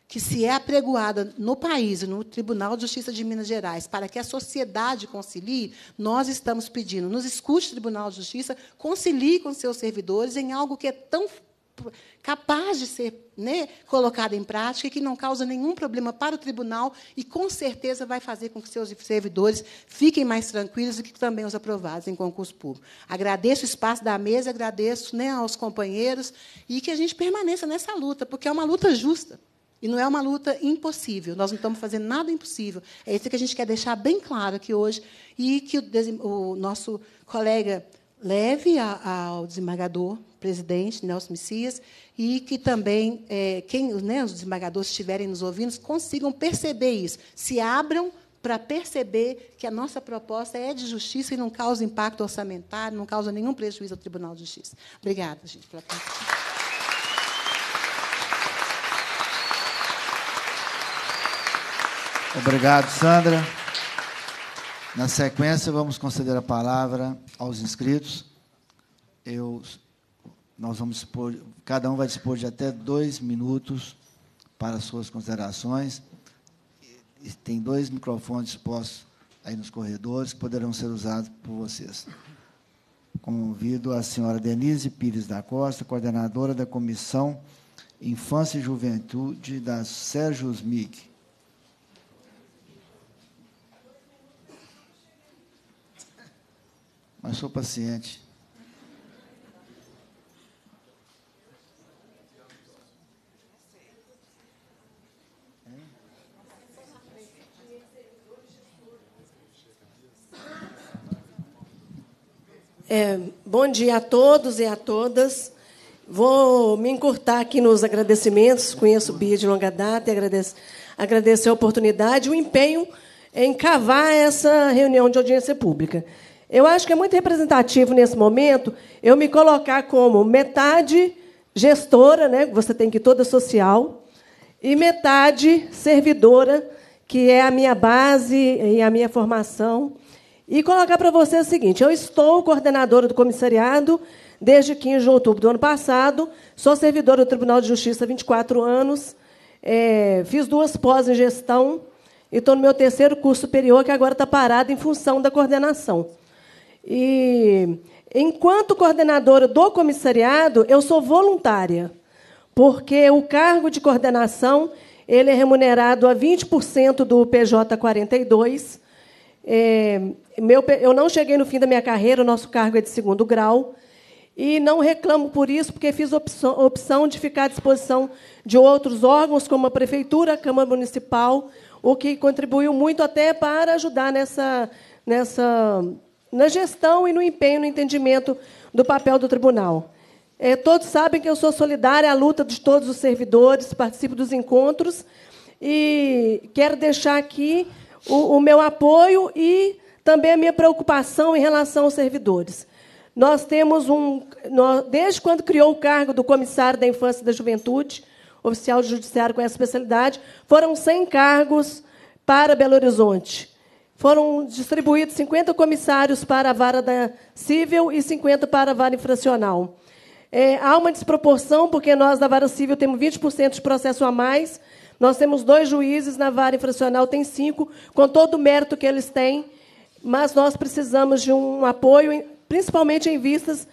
que se é apregoada no país, no Tribunal de Justiça de Minas Gerais, para que a sociedade concilie, nós estamos pedindo, nos escute, Tribunal de Justiça, concilie com seus servidores em algo que é tão capaz de ser né, colocada em prática e que não causa nenhum problema para o tribunal e, com certeza, vai fazer com que seus servidores fiquem mais tranquilos e que também os aprovados em concurso público. Agradeço o espaço da mesa, agradeço né, aos companheiros e que a gente permaneça nessa luta, porque é uma luta justa. E não é uma luta impossível, nós não estamos fazendo nada impossível. É isso que a gente quer deixar bem claro aqui hoje e que o, o nosso colega leve a, a, ao desembargador, presidente Nelson Messias, e que também é, quem, né, os desembargadores estiverem nos ouvindo consigam perceber isso, se abram para perceber que a nossa proposta é de justiça e não causa impacto orçamentário, não causa nenhum prejuízo ao Tribunal de Justiça. Obrigada, gente, pela atenção. Obrigado, Sandra. Na sequência, vamos conceder a palavra aos inscritos. Eu, nós vamos cada um vai dispor de até dois minutos para suas considerações. E tem dois microfones dispostos aí nos corredores que poderão ser usados por vocês. Convido a senhora Denise Pires da Costa, coordenadora da Comissão Infância e Juventude da Sérgio Smic, mas sou paciente. É, bom dia a todos e a todas. Vou me encurtar aqui nos agradecimentos. Conheço o Bia de longa data e agradeço, agradeço a oportunidade, e o empenho em cavar essa reunião de audiência pública. Eu acho que é muito representativo nesse momento eu me colocar como metade gestora, né? Você tem que toda social e metade servidora, que é a minha base e a minha formação. E colocar para você o seguinte: eu estou coordenadora do comissariado desde 15 de outubro do ano passado, sou servidora do Tribunal de Justiça há 24 anos, é, fiz duas pós em gestão e estou no meu terceiro curso superior, que agora está parado em função da coordenação. E enquanto coordenadora do comissariado, eu sou voluntária, porque o cargo de coordenação ele é remunerado a 20% do PJ 42. É, meu, eu não cheguei no fim da minha carreira, o nosso cargo é de segundo grau. E não reclamo por isso, porque fiz opção, opção de ficar à disposição de outros órgãos, como a Prefeitura, a Câmara Municipal, o que contribuiu muito até para ajudar nessa, nessa na gestão e no empenho, no entendimento do papel do tribunal. É, todos sabem que eu sou solidária à luta de todos os servidores, participo dos encontros e quero deixar aqui o, o meu apoio e também a minha preocupação em relação aos servidores. Nós temos um. Nós, desde quando criou o cargo do comissário da Infância e da Juventude, oficial de Judiciário com essa especialidade, foram 100 cargos para Belo Horizonte foram distribuídos 50 comissários para a vara da civil e 50 para a vara infracional. É, há uma desproporção, porque nós, da vara civil, temos 20% de processo a mais, nós temos dois juízes, na vara infracional tem cinco, com todo o mérito que eles têm, mas nós precisamos de um apoio, principalmente em vistas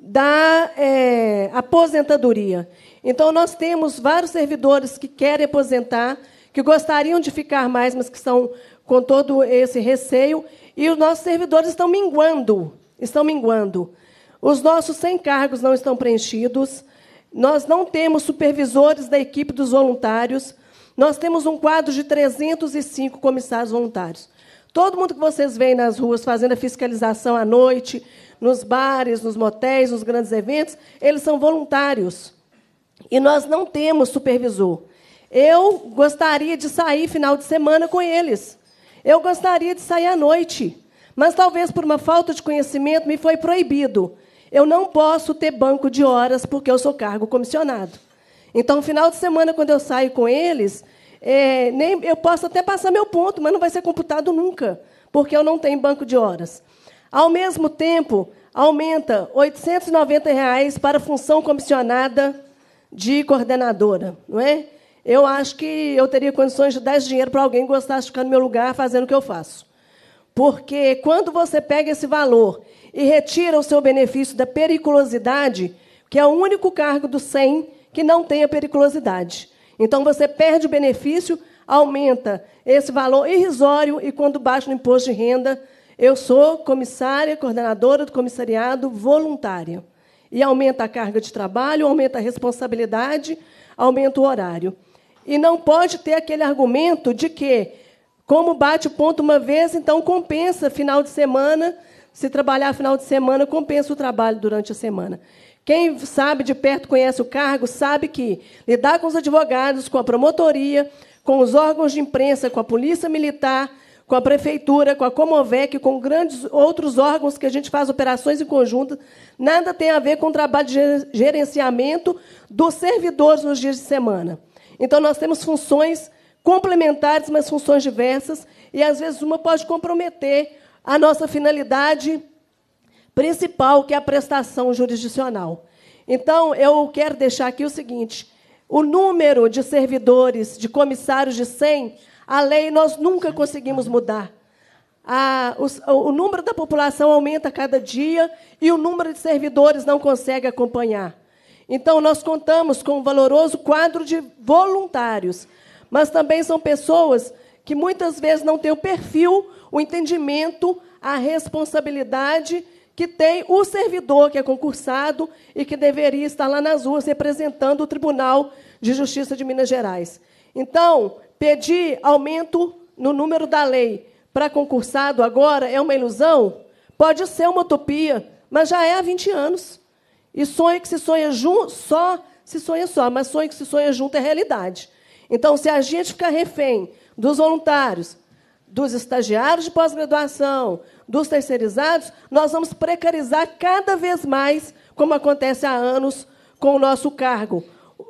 da é, aposentadoria. Então, nós temos vários servidores que querem aposentar, que gostariam de ficar mais, mas que são com todo esse receio, e os nossos servidores estão minguando, estão minguando. Os nossos 100 cargos não estão preenchidos, nós não temos supervisores da equipe dos voluntários, nós temos um quadro de 305 comissários voluntários. Todo mundo que vocês veem nas ruas fazendo a fiscalização à noite, nos bares, nos motéis, nos grandes eventos, eles são voluntários. E nós não temos supervisor. Eu gostaria de sair final de semana com eles. Eu gostaria de sair à noite, mas talvez por uma falta de conhecimento me foi proibido. Eu não posso ter banco de horas porque eu sou cargo comissionado. Então, final de semana, quando eu saio com eles, é, nem, eu posso até passar meu ponto, mas não vai ser computado nunca, porque eu não tenho banco de horas. Ao mesmo tempo, aumenta R$ 890 reais para a função comissionada de coordenadora, não é? eu acho que eu teria condições de dar dinheiro para alguém que gostasse de ficar no meu lugar fazendo o que eu faço. Porque quando você pega esse valor e retira o seu benefício da periculosidade, que é o único cargo do 100 que não tem a periculosidade. Então você perde o benefício, aumenta esse valor irrisório e quando baixa no imposto de renda, eu sou comissária, coordenadora do comissariado voluntária. E aumenta a carga de trabalho, aumenta a responsabilidade, aumenta o horário. E não pode ter aquele argumento de que, como bate o ponto uma vez, então compensa final de semana. Se trabalhar final de semana, compensa o trabalho durante a semana. Quem sabe de perto, conhece o cargo, sabe que lidar com os advogados, com a promotoria, com os órgãos de imprensa, com a polícia militar, com a prefeitura, com a Comovec, com grandes outros órgãos que a gente faz operações em conjunto, nada tem a ver com o trabalho de gerenciamento dos servidores nos dias de semana. Então, nós temos funções complementares, mas funções diversas, e às vezes uma pode comprometer a nossa finalidade principal, que é a prestação jurisdicional. Então, eu quero deixar aqui o seguinte: o número de servidores, de comissários de 100, a lei nós nunca conseguimos mudar. A, o, o número da população aumenta a cada dia e o número de servidores não consegue acompanhar. Então, nós contamos com um valoroso quadro de voluntários, mas também são pessoas que muitas vezes não têm o perfil, o entendimento, a responsabilidade que tem o servidor que é concursado e que deveria estar lá nas ruas representando o Tribunal de Justiça de Minas Gerais. Então, pedir aumento no número da lei para concursado agora é uma ilusão? Pode ser uma utopia, mas já é há 20 anos. E sonho que se sonha junto, só se sonha só, mas sonho que se sonha junto é realidade. Então, se a gente ficar refém dos voluntários, dos estagiários de pós-graduação, dos terceirizados, nós vamos precarizar cada vez mais, como acontece há anos com o nosso cargo.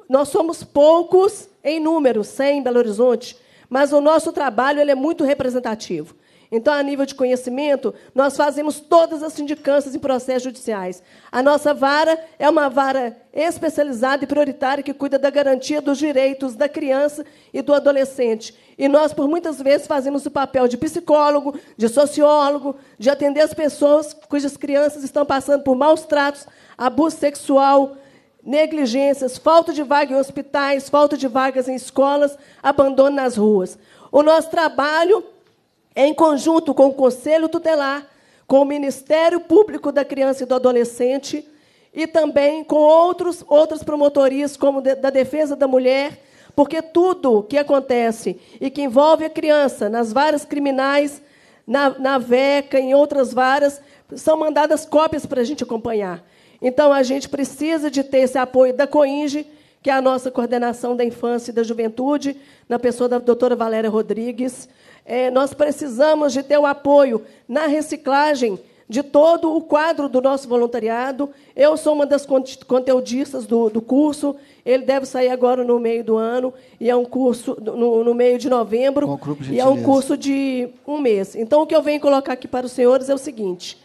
Nós somos poucos em número, 100 em Belo Horizonte, mas o nosso trabalho ele é muito representativo. Então, a nível de conhecimento, nós fazemos todas as sindicâncias em processos judiciais. A nossa vara é uma vara especializada e prioritária que cuida da garantia dos direitos da criança e do adolescente. E nós, por muitas vezes, fazemos o papel de psicólogo, de sociólogo, de atender as pessoas cujas crianças estão passando por maus tratos, abuso sexual, negligências, falta de vaga em hospitais, falta de vagas em escolas, abandono nas ruas. O nosso trabalho em conjunto com o Conselho Tutelar, com o Ministério Público da Criança e do Adolescente e também com outros, outras promotorias, como de, da Defesa da Mulher, porque tudo que acontece e que envolve a criança nas varas criminais, na, na VECA, em outras varas, são mandadas cópias para a gente acompanhar. Então, a gente precisa de ter esse apoio da COINGE, que é a nossa coordenação da infância e da juventude, na pessoa da doutora Valéria Rodrigues, é, nós precisamos de teu apoio na reciclagem de todo o quadro do nosso voluntariado. Eu sou uma das conteudistas do, do curso. Ele deve sair agora no meio do ano e é um curso no, no meio de novembro Bom, grupo, e é um curso de um mês. Então o que eu venho colocar aqui para os senhores é o seguinte: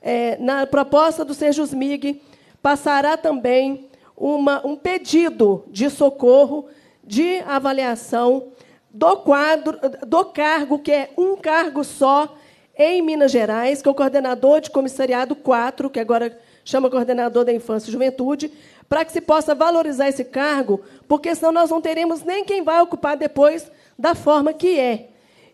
é, na proposta do Sérgio Smig passará também uma, um pedido de socorro, de avaliação do quadro, do cargo, que é um cargo só em Minas Gerais, que é o coordenador de comissariado 4, que agora chama coordenador da infância e juventude, para que se possa valorizar esse cargo, porque senão nós não teremos nem quem vai ocupar depois da forma que é.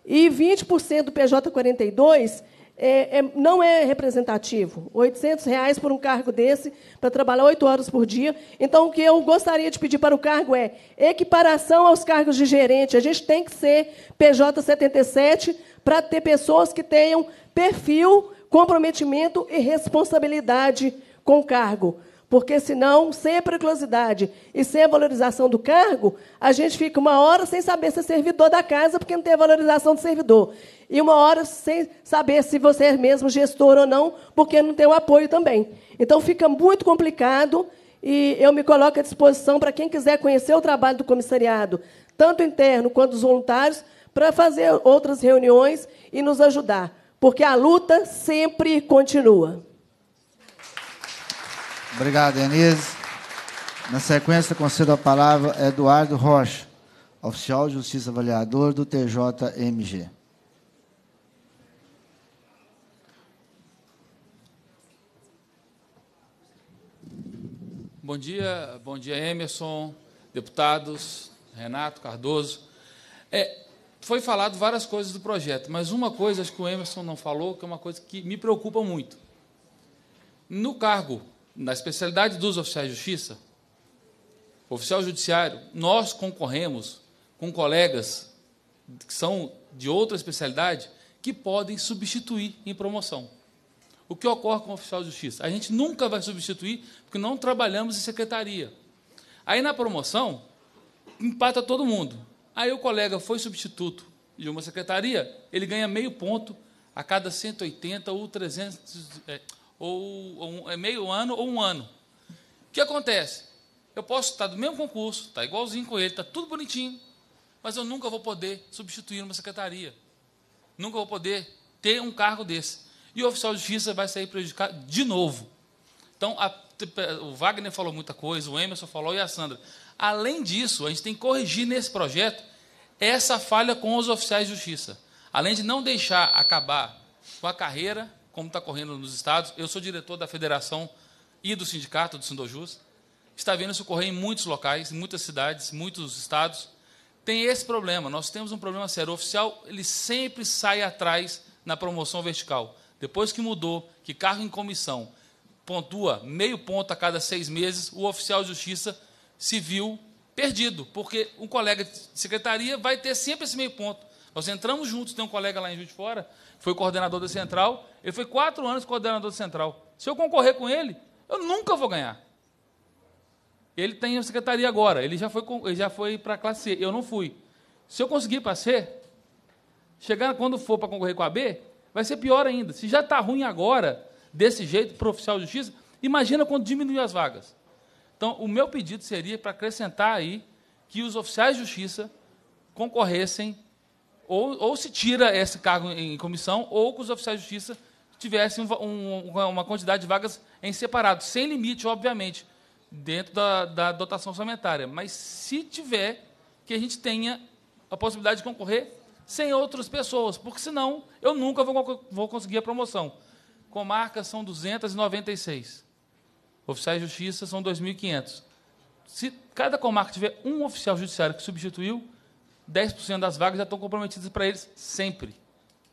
E 20% do PJ 42 é, é, não é representativo. R$ reais por um cargo desse, para trabalhar oito horas por dia. Então, o que eu gostaria de pedir para o cargo é equiparação aos cargos de gerente. A gente tem que ser PJ 77 para ter pessoas que tenham perfil, comprometimento e responsabilidade com o cargo. Porque senão, sem a periculosidade e sem a valorização do cargo, a gente fica uma hora sem saber se é servidor da casa, porque não tem a valorização do servidor. E uma hora sem saber se você é mesmo gestor ou não, porque não tem o apoio também. Então fica muito complicado e eu me coloco à disposição para quem quiser conhecer o trabalho do comissariado, tanto interno quanto os voluntários, para fazer outras reuniões e nos ajudar. Porque a luta sempre continua. Obrigado, Denise. Na sequência, concedo a palavra a Eduardo Rocha, oficial de Justiça Avaliador do TJMG. Bom dia, bom dia Emerson, deputados, Renato, Cardoso. É, foi falado várias coisas do projeto, mas uma coisa acho que o Emerson não falou, que é uma coisa que me preocupa muito. No cargo na especialidade dos oficiais de justiça, oficial judiciário, nós concorremos com colegas que são de outra especialidade que podem substituir em promoção. O que ocorre com o oficial de justiça? A gente nunca vai substituir porque não trabalhamos em secretaria. Aí na promoção, empata todo mundo. Aí o colega foi substituto de uma secretaria, ele ganha meio ponto a cada 180 ou 300, ou, ou é meio ano, ou um ano. O que acontece? Eu posso estar do mesmo concurso, estar tá igualzinho com ele, está tudo bonitinho, mas eu nunca vou poder substituir uma secretaria. Nunca vou poder ter um cargo desse. E o oficial de justiça vai sair prejudicado de novo. Então, a, tipo, é, o Wagner falou muita coisa, o Emerson falou e a Sandra. Além disso, a gente tem que corrigir nesse projeto essa falha com os oficiais de justiça. Além de não deixar acabar com a carreira como está correndo nos estados. Eu sou diretor da federação e do sindicato do Sindojus. Está vendo isso ocorrer em muitos locais, em muitas cidades, muitos estados. Tem esse problema. Nós temos um problema sério. O oficial ele sempre sai atrás na promoção vertical. Depois que mudou, que carro em comissão pontua meio ponto a cada seis meses, o oficial de justiça se viu perdido, porque um colega de secretaria vai ter sempre esse meio ponto. Nós entramos juntos, tem um colega lá em Juiz de Fora, que foi coordenador da Central, ele foi quatro anos coordenador da Central. Se eu concorrer com ele, eu nunca vou ganhar. Ele tem a secretaria agora, ele já foi, ele já foi para a classe C, eu não fui. Se eu conseguir para chegar quando for para concorrer com a B, vai ser pior ainda. Se já está ruim agora, desse jeito, para oficial de justiça, imagina quando diminuir as vagas. Então, o meu pedido seria para acrescentar aí que os oficiais de justiça concorressem ou, ou se tira esse cargo em comissão, ou que os oficiais de justiça tivessem um, um, uma quantidade de vagas em separado, sem limite, obviamente, dentro da, da dotação orçamentária. Mas se tiver, que a gente tenha a possibilidade de concorrer sem outras pessoas, porque senão eu nunca vou, vou conseguir a promoção. Comarcas são 296. Oficiais de justiça são 2.500. Se cada comarca tiver um oficial judiciário que substituiu, 10% das vagas já estão comprometidas para eles sempre.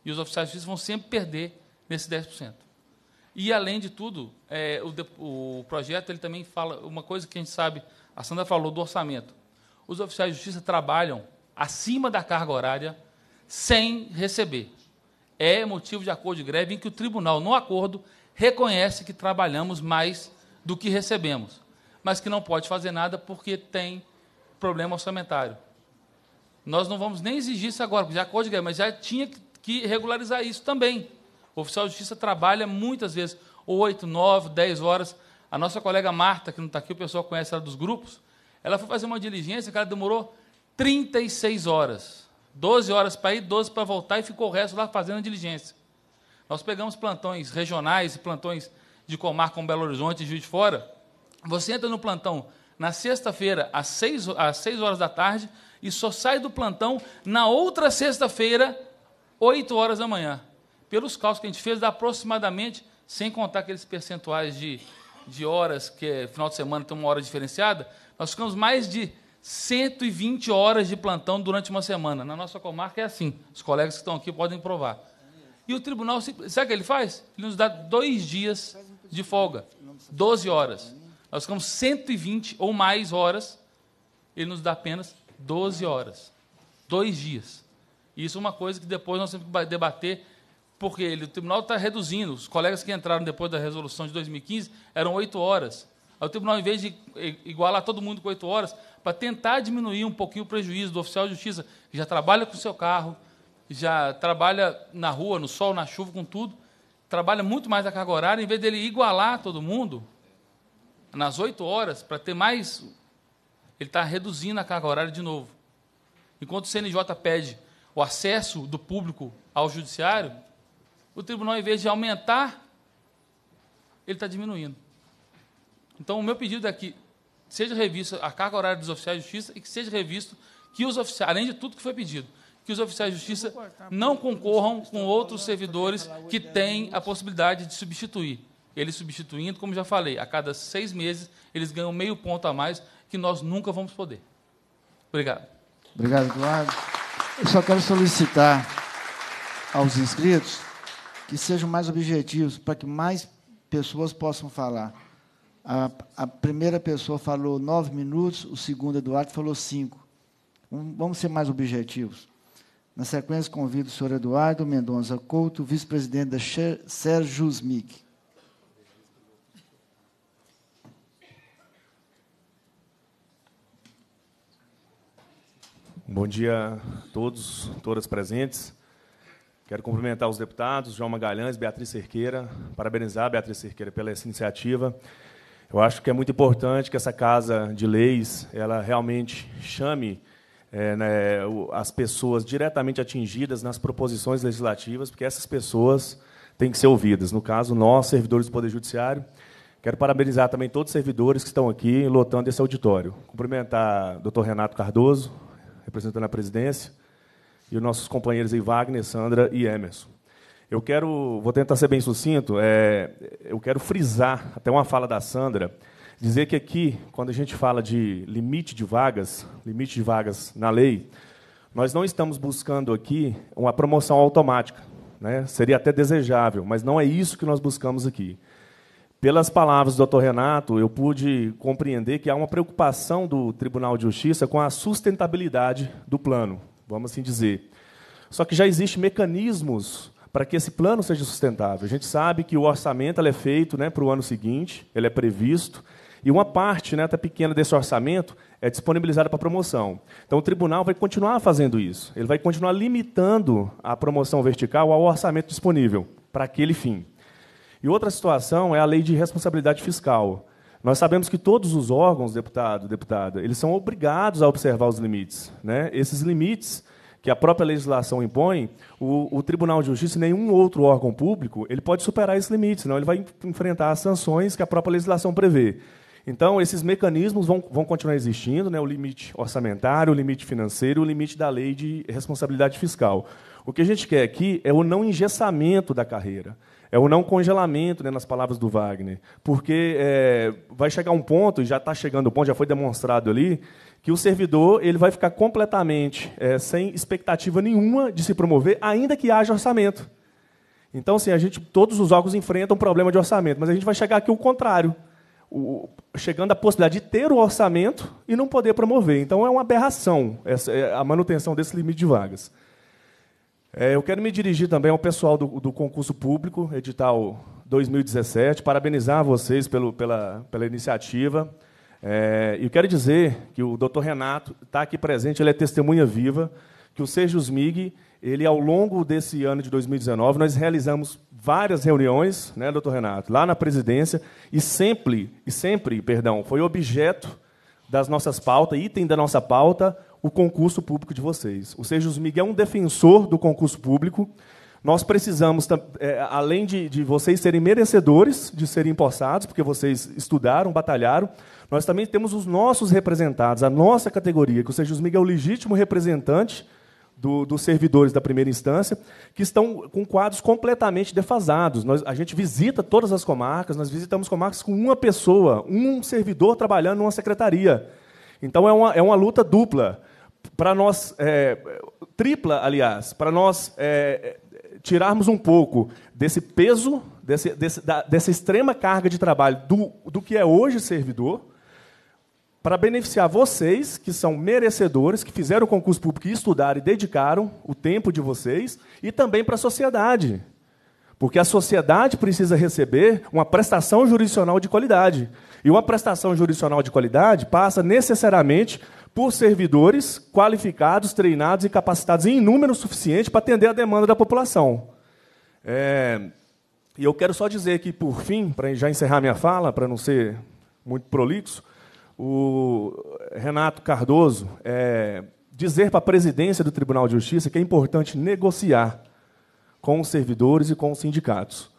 E os oficiais de justiça vão sempre perder nesse 10%. E, além de tudo, é, o, o, projeto ele também fala uma coisa que a gente sabe, a Sandra falou do orçamento. Os oficiais de justiça trabalham acima da carga horária sem receber. É motivo de acordo de greve em que o tribunal, no acordo, reconhece que trabalhamos mais do que recebemos, mas que não pode fazer nada porque tem problema orçamentário. Nós não vamos nem exigir isso agora, já acorde é de mas já tinha que regularizar isso também. O oficial de justiça trabalha muitas vezes, 8, 9, 10 horas. A nossa colega Marta, que não está aqui, o pessoal conhece ela dos grupos, ela foi fazer uma diligência que ela demorou 36 horas. 12 horas para ir, 12 para voltar e ficou o resto lá fazendo a diligência. Nós pegamos plantões regionais plantões de comarca como Belo Horizonte e Juiz de Fora. Você entra no plantão na sexta-feira, às 6, às 6 horas da tarde, e só sai do plantão na outra sexta-feira, 8 horas da manhã. Pelos cálculos que a gente fez, dá aproximadamente, sem contar aqueles percentuais de, de horas, que é final de semana tem uma hora diferenciada, nós ficamos mais de 120 horas de plantão durante uma semana. Na nossa comarca é assim. Os colegas que estão aqui podem provar. E o tribunal, sabe o que ele faz? Ele nos dá dois dias de folga, 12 horas. Nós ficamos 120 ou mais horas, ele nos dá apenas 12 horas. Dois dias. Isso é uma coisa que depois nós temos que debater, porque ele, o tribunal está reduzindo. Os colegas que entraram depois da resolução de 2015 eram 8 horas. Aí o tribunal, em vez de igualar todo mundo com 8 horas, para tentar diminuir um pouquinho o prejuízo do oficial de justiça, que já trabalha com o seu carro, já trabalha na rua, no sol, na chuva, com tudo, trabalha muito mais a carga horária, em vez dele igualar todo mundo nas 8 horas, para ter mais ele está reduzindo a carga horária de novo. Enquanto o CNJ pede o acesso do público ao judiciário, o tribunal, em vez de aumentar, ele está diminuindo. Então, o meu pedido é que seja revista a carga horária dos oficiais de justiça e que seja revisto que os oficiais, além de tudo que foi pedido, que os oficiais de justiça não concorram com outros servidores que têm a possibilidade de substituir. Eles substituindo, como já falei, a cada seis meses eles ganham meio ponto a mais que nós nunca vamos poder. Obrigado. Obrigado, Eduardo. Eu só quero solicitar aos inscritos que sejam mais objetivos para que mais pessoas possam falar. A, a primeira pessoa falou nove minutos, o segundo, Eduardo, falou cinco. Vamos ser mais objetivos. Na sequência, convido o senhor Eduardo Mendonça Couto, vice-presidente da Smic. Bom dia a todos, todas presentes. Quero cumprimentar os deputados, João Magalhães, Beatriz Cerqueira, parabenizar a Beatriz Cerqueira pela essa iniciativa. Eu acho que é muito importante que essa Casa de Leis ela realmente chame é, né, as pessoas diretamente atingidas nas proposições legislativas, porque essas pessoas têm que ser ouvidas. No caso, nós, servidores do Poder Judiciário, Quero parabenizar também todos os servidores que estão aqui lotando esse auditório. Cumprimentar o doutor Renato Cardoso, representando a presidência, e os nossos companheiros aí, Wagner, Sandra e Emerson. Eu quero, vou tentar ser bem sucinto, é, eu quero frisar até uma fala da Sandra, dizer que aqui, quando a gente fala de limite de vagas, limite de vagas na lei, nós não estamos buscando aqui uma promoção automática. Né? Seria até desejável, mas não é isso que nós buscamos aqui. Pelas palavras do Dr. Renato, eu pude compreender que há uma preocupação do Tribunal de Justiça com a sustentabilidade do plano, vamos assim dizer. Só que já existem mecanismos para que esse plano seja sustentável. A gente sabe que o orçamento é feito né, para o ano seguinte, ele é previsto, e uma parte, né, até pequena, desse orçamento é disponibilizada para promoção. Então, o tribunal vai continuar fazendo isso. Ele vai continuar limitando a promoção vertical ao orçamento disponível para aquele fim. E outra situação é a lei de responsabilidade fiscal. Nós sabemos que todos os órgãos, deputado, deputada, eles são obrigados a observar os limites. Né? Esses limites que a própria legislação impõe, o, o Tribunal de Justiça e nenhum outro órgão público ele pode superar esses limites, senão ele vai enfrentar as sanções que a própria legislação prevê. Então, esses mecanismos vão, vão continuar existindo, né? o limite orçamentário, o limite financeiro, o limite da lei de responsabilidade fiscal. O que a gente quer aqui é o não engessamento da carreira é o não congelamento, né, nas palavras do Wagner, porque é, vai chegar um ponto, e já está chegando o ponto, já foi demonstrado ali, que o servidor ele vai ficar completamente é, sem expectativa nenhuma de se promover, ainda que haja orçamento. Então, assim, a gente, todos os órgãos enfrentam um problema de orçamento, mas a gente vai chegar aqui o contrário, o, chegando à possibilidade de ter o orçamento e não poder promover. Então, é uma aberração essa, é, a manutenção desse limite de vagas. É, eu quero me dirigir também ao pessoal do, do concurso público, edital 2017, parabenizar vocês pelo, pela, pela iniciativa. É, e quero dizer que o doutor Renato está aqui presente, ele é testemunha viva, que o Sérgio MIG, ele, ao longo desse ano de 2019, nós realizamos várias reuniões, né, doutor Renato, lá na presidência, e sempre, e sempre, perdão, foi objeto das nossas pautas, item da nossa pauta, o concurso público de vocês. Ou seja, o Miguel é um defensor do concurso público. Nós precisamos, é, além de, vocês serem merecedores de serem empossados, porque vocês estudaram, batalharam, nós também temos os nossos representados, a nossa categoria, que o Sérgio Miguel é o legítimo representante do, dos servidores da primeira instância, que estão com quadros completamente defasados. Nós, a gente visita todas as comarcas, nós visitamos comarcas com uma pessoa, um servidor trabalhando numa secretaria. Então é uma, é uma luta dupla para nós, é, tripla, aliás, para nós é, tirarmos um pouco desse peso, desse, desse, da, dessa extrema carga de trabalho do, do que é hoje servidor, para beneficiar vocês, que são merecedores, que fizeram o concurso público e estudaram e dedicaram o tempo de vocês, e também para a sociedade. Porque a sociedade precisa receber uma prestação jurisdicional de qualidade. E uma prestação jurisdicional de qualidade passa necessariamente por servidores qualificados, treinados e capacitados em número suficiente para atender a demanda da população. É, e eu quero só dizer que, por fim, para já encerrar minha fala, para não ser muito prolixo, o Renato Cardoso é, dizer para a presidência do Tribunal de Justiça que é importante negociar com os servidores e com os sindicatos.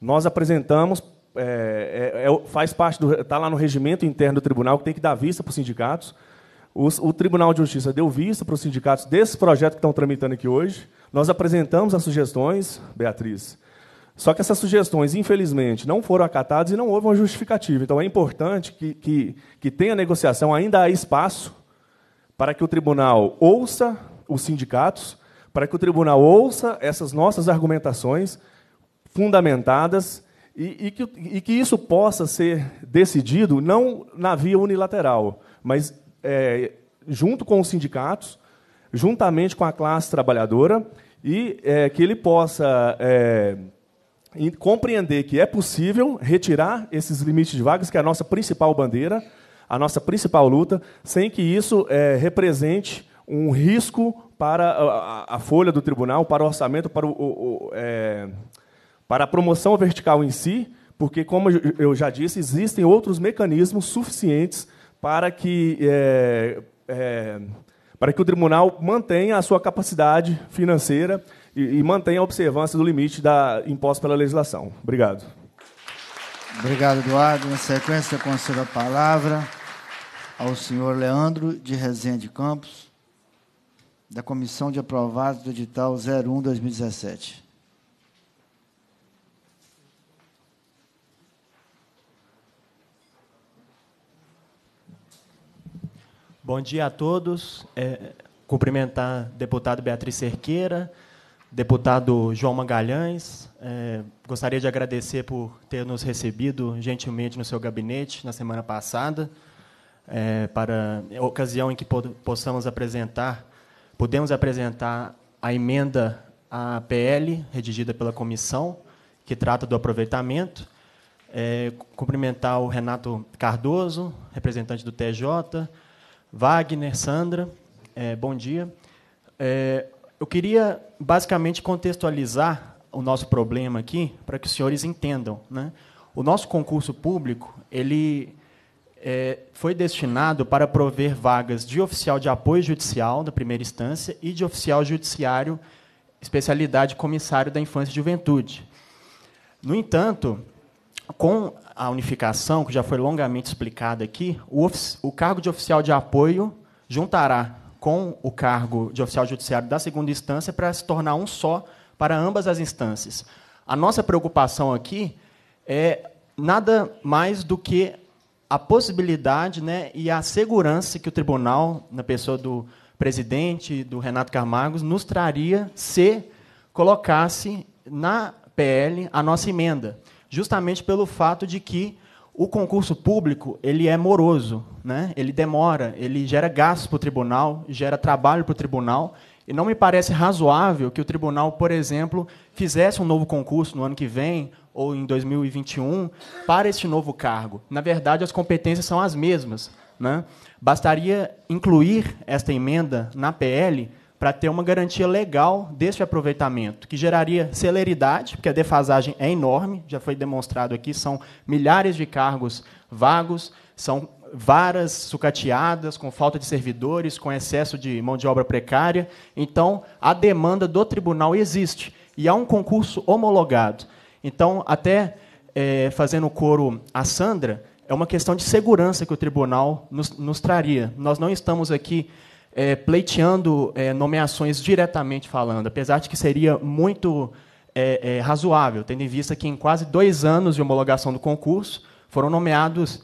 Nós apresentamos, é, é, é faz parte do. está lá no regimento interno do tribunal que tem que dar vista para os sindicatos o Tribunal de Justiça deu visto para os sindicatos desse projeto que estão tramitando aqui hoje. Nós apresentamos as sugestões, Beatriz. Só que essas sugestões, infelizmente, não foram acatadas e não houve uma justificativa. Então, é importante que, que, que tenha negociação, ainda há espaço para que o tribunal ouça os sindicatos, para que o tribunal ouça essas nossas argumentações fundamentadas e, e, que, e que isso possa ser decidido não na via unilateral, mas é, junto com os sindicatos, juntamente com a classe trabalhadora, e é, que ele possa é, compreender que é possível retirar esses limites de vagas, que é a nossa principal bandeira, a nossa principal luta, sem que isso é, represente um risco para a, a, folha do tribunal, para o orçamento, para, o, o, o é, para a promoção vertical em si, porque, como eu já disse, existem outros mecanismos suficientes para que, é, é, para que o tribunal mantenha a sua capacidade financeira e, e mantenha a observância do limite da imposto pela legislação. Obrigado. Obrigado, Eduardo. Na sequência, concedo a palavra ao senhor Leandro de Rezende Campos, da Comissão de Aprovados do Edital 01-2017. Bom dia a todos. É, cumprimentar deputado Beatriz Cerqueira, deputado João Magalhães. É, gostaria de agradecer por ter nos recebido gentilmente no seu gabinete na semana passada, é, para a ocasião em que possamos apresentar, podemos apresentar a emenda à PL, redigida pela comissão, que trata do aproveitamento. É, cumprimentar o Renato Cardoso, representante do TJ, Wagner, Sandra, é, bom dia. É, eu queria basicamente contextualizar o nosso problema aqui para que os senhores entendam. Né? O nosso concurso público ele é, foi destinado para prover vagas de oficial de apoio judicial da primeira instância e de oficial judiciário, especialidade comissário da infância e juventude. No entanto, com a unificação, que já foi longamente explicada aqui, o, o cargo de oficial de apoio juntará com o cargo de oficial judiciário da segunda instância para se tornar um só para ambas as instâncias. A nossa preocupação aqui é nada mais do que a possibilidade né, e a segurança que o tribunal, na pessoa do presidente, do Renato Carmagos, nos traria se colocasse na PL a nossa emenda justamente pelo fato de que o concurso público ele é moroso, né? ele demora, ele gera gastos para o tribunal, gera trabalho para o tribunal, e não me parece razoável que o tribunal, por exemplo, fizesse um novo concurso no ano que vem ou em 2021 para este novo cargo. Na verdade, as competências são as mesmas. Né? Bastaria incluir esta emenda na PL para ter uma garantia legal desse aproveitamento, que geraria celeridade, porque a defasagem é enorme, já foi demonstrado aqui, são milhares de cargos vagos, são varas sucateadas, com falta de servidores, com excesso de mão de obra precária. Então, a demanda do tribunal existe e há um concurso homologado. Então, até é, fazendo coro a Sandra, é uma questão de segurança que o tribunal nos, nos traria. Nós não estamos aqui é, pleiteando é, nomeações diretamente falando, apesar de que seria muito é, é, razoável, tendo em vista que em quase dois anos de homologação do concurso foram nomeados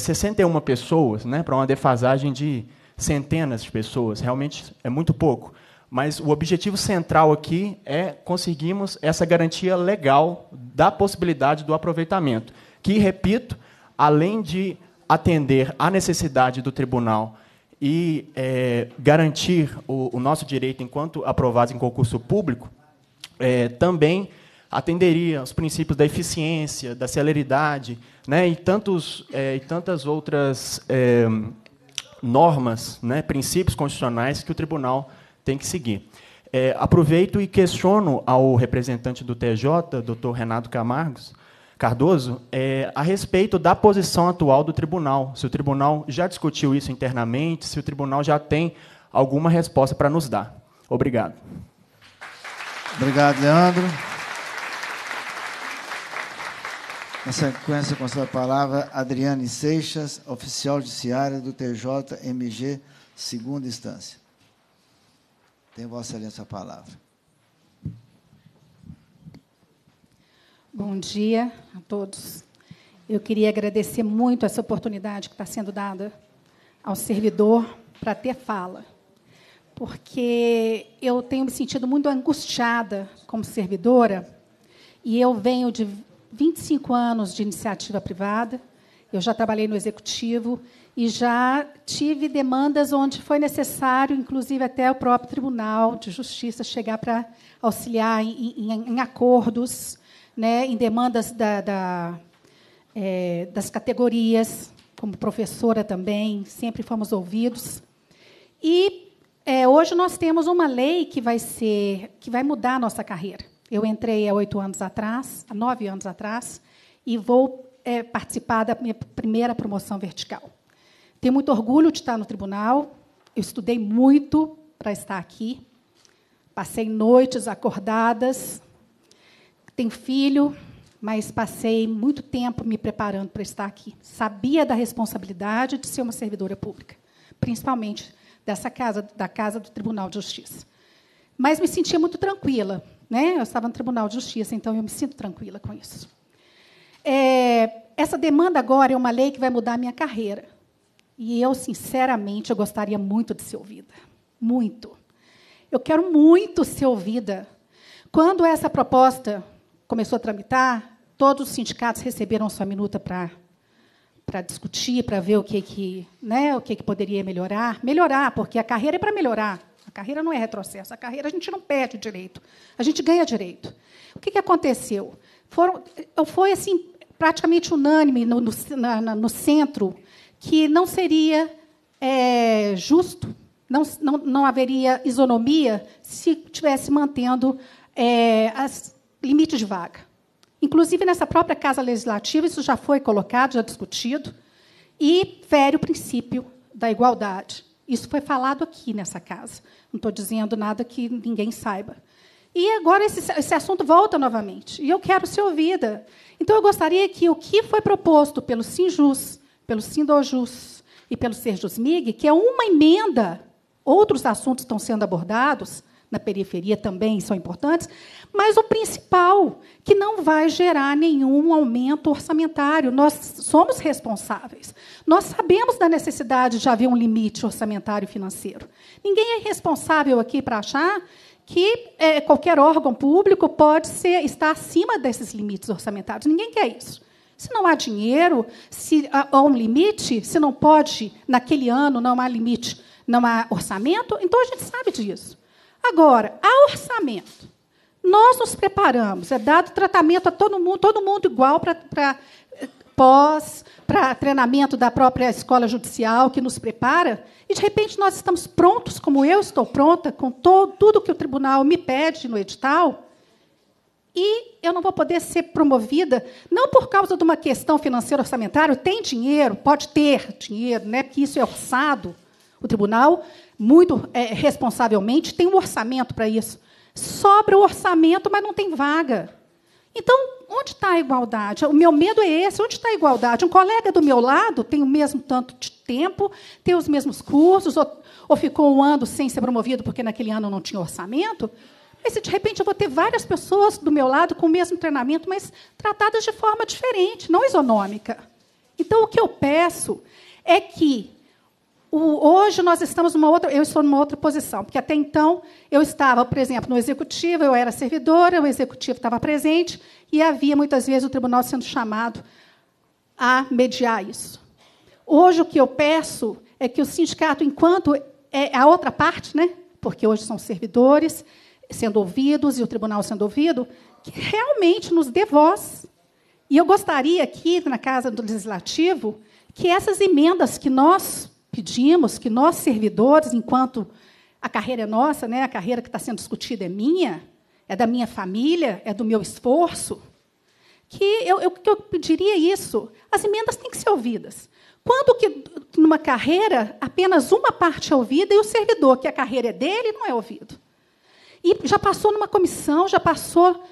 61 é, pessoas, né, para uma defasagem de centenas de pessoas. Realmente é muito pouco. Mas o objetivo central aqui é conseguirmos essa garantia legal da possibilidade do aproveitamento, que, repito, além de atender à necessidade do tribunal e é, garantir o, o, nosso direito enquanto aprovados em concurso público, é, também atenderia aos princípios da eficiência, da celeridade né, e, tantos, é, e tantas outras é, normas, né, princípios constitucionais que o tribunal tem que seguir. É, aproveito e questiono ao representante do TJ, doutor Renato Camargos, Cardoso é, a respeito da posição atual do tribunal. Se o tribunal já discutiu isso internamente, se o tribunal já tem alguma resposta para nos dar. Obrigado. Obrigado, Leandro. Na sequência, com a palavra, Adriane Seixas, oficial judiciária do TJMG, segunda instância. Tem Vossa Excelência a palavra. Bom dia a todos. Eu queria agradecer muito essa oportunidade que está sendo dada ao servidor para ter fala, porque eu tenho me sentido muito angustiada como servidora e eu venho de 25 anos de iniciativa privada, eu já trabalhei no executivo e já tive demandas onde foi necessário, inclusive até o próprio Tribunal de Justiça, chegar para auxiliar em, em, em acordos né, em demandas da, da, é, das categorias, como professora também, sempre fomos ouvidos. E é, hoje nós temos uma lei que vai ser, que vai mudar a nossa carreira. Eu entrei há oito anos atrás, há nove anos atrás, e vou é, participar da minha primeira promoção vertical. Tenho muito orgulho de estar no tribunal. Eu estudei muito para estar aqui. Passei noites acordadas, tenho filho, mas passei muito tempo me preparando para estar aqui. Sabia da responsabilidade de ser uma servidora pública, principalmente dessa casa, da casa do Tribunal de Justiça. Mas me sentia muito tranquila, né? Eu estava no Tribunal de Justiça, então eu me sinto tranquila com isso. É, essa demanda agora é uma lei que vai mudar a minha carreira. E eu, sinceramente, eu gostaria muito de ser ouvida. Muito. Eu quero muito ser ouvida. Quando essa proposta começou a tramitar, todos os sindicatos receberam sua minuta para para discutir, para ver o que que, né, o que que poderia melhorar, melhorar, porque a carreira é para melhorar. A carreira não é retrocesso. A carreira a gente não perde o direito, a gente ganha direito. O que, que aconteceu? Foram, foi assim praticamente unânime no, no, na, no centro que não seria é, justo, não, não, não haveria isonomia se estivesse mantendo é, as limite de vaga. Inclusive, nessa própria Casa Legislativa, isso já foi colocado, já discutido, e fere o princípio da igualdade. Isso foi falado aqui nessa casa. Não estou dizendo nada que ninguém saiba. E agora esse, esse, assunto volta novamente. E eu quero ser ouvida. Então, eu gostaria que o que foi proposto pelo Sinjus, pelo Sindojus e pelo Serjus Mig, que é uma emenda, outros assuntos estão sendo abordados, na periferia também são importantes, mas o principal, que não vai gerar nenhum aumento orçamentário. Nós somos responsáveis. Nós sabemos da necessidade de haver um limite orçamentário financeiro. Ninguém é responsável aqui para achar que é, qualquer órgão público pode ser, estar acima desses limites orçamentários. Ninguém quer isso. Se não há dinheiro, se há um limite, se não pode, naquele ano não há limite, não há orçamento, então a gente sabe disso. Agora, há orçamento. Nós nos preparamos, é dado tratamento a todo mundo, todo mundo igual para pós, para treinamento da própria escola judicial que nos prepara, e de repente nós estamos prontos, como eu estou pronta, com todo, tudo que o tribunal me pede no edital, e eu não vou poder ser promovida, não por causa de uma questão financeira orçamentária, tem dinheiro, pode ter dinheiro, né, porque isso é orçado, o tribunal, muito é, responsavelmente, tem um orçamento para isso. Sobra o orçamento, mas não tem vaga. Então, onde está a igualdade? O meu medo é esse: onde está a igualdade? Um colega do meu lado tem o mesmo tanto de tempo, tem os mesmos cursos, ou, ou ficou um ano sem ser promovido porque naquele ano não tinha orçamento. Mas se de repente eu vou ter várias pessoas do meu lado com o mesmo treinamento, mas tratadas de forma diferente, não isonômica. Então, o que eu peço é que o, hoje nós estamos numa outra, eu estou numa outra posição, porque até então eu estava, por exemplo, no executivo, eu era servidora, o executivo estava presente e havia muitas vezes o tribunal sendo chamado a mediar isso. Hoje o que eu peço é que o sindicato, enquanto é a outra parte, né? Porque hoje são servidores sendo ouvidos e o tribunal sendo ouvido, que realmente nos dê voz. E eu gostaria aqui na casa do legislativo que essas emendas que nós pedimos que nós, servidores, enquanto a carreira é nossa, né, a carreira que está sendo discutida é minha, é da minha família, é do meu esforço, que eu, eu, que eu pediria isso. As emendas têm que ser ouvidas. Quando que, numa carreira, apenas uma parte é ouvida e o servidor, que a carreira é dele, não é ouvido. E já passou numa comissão, já passou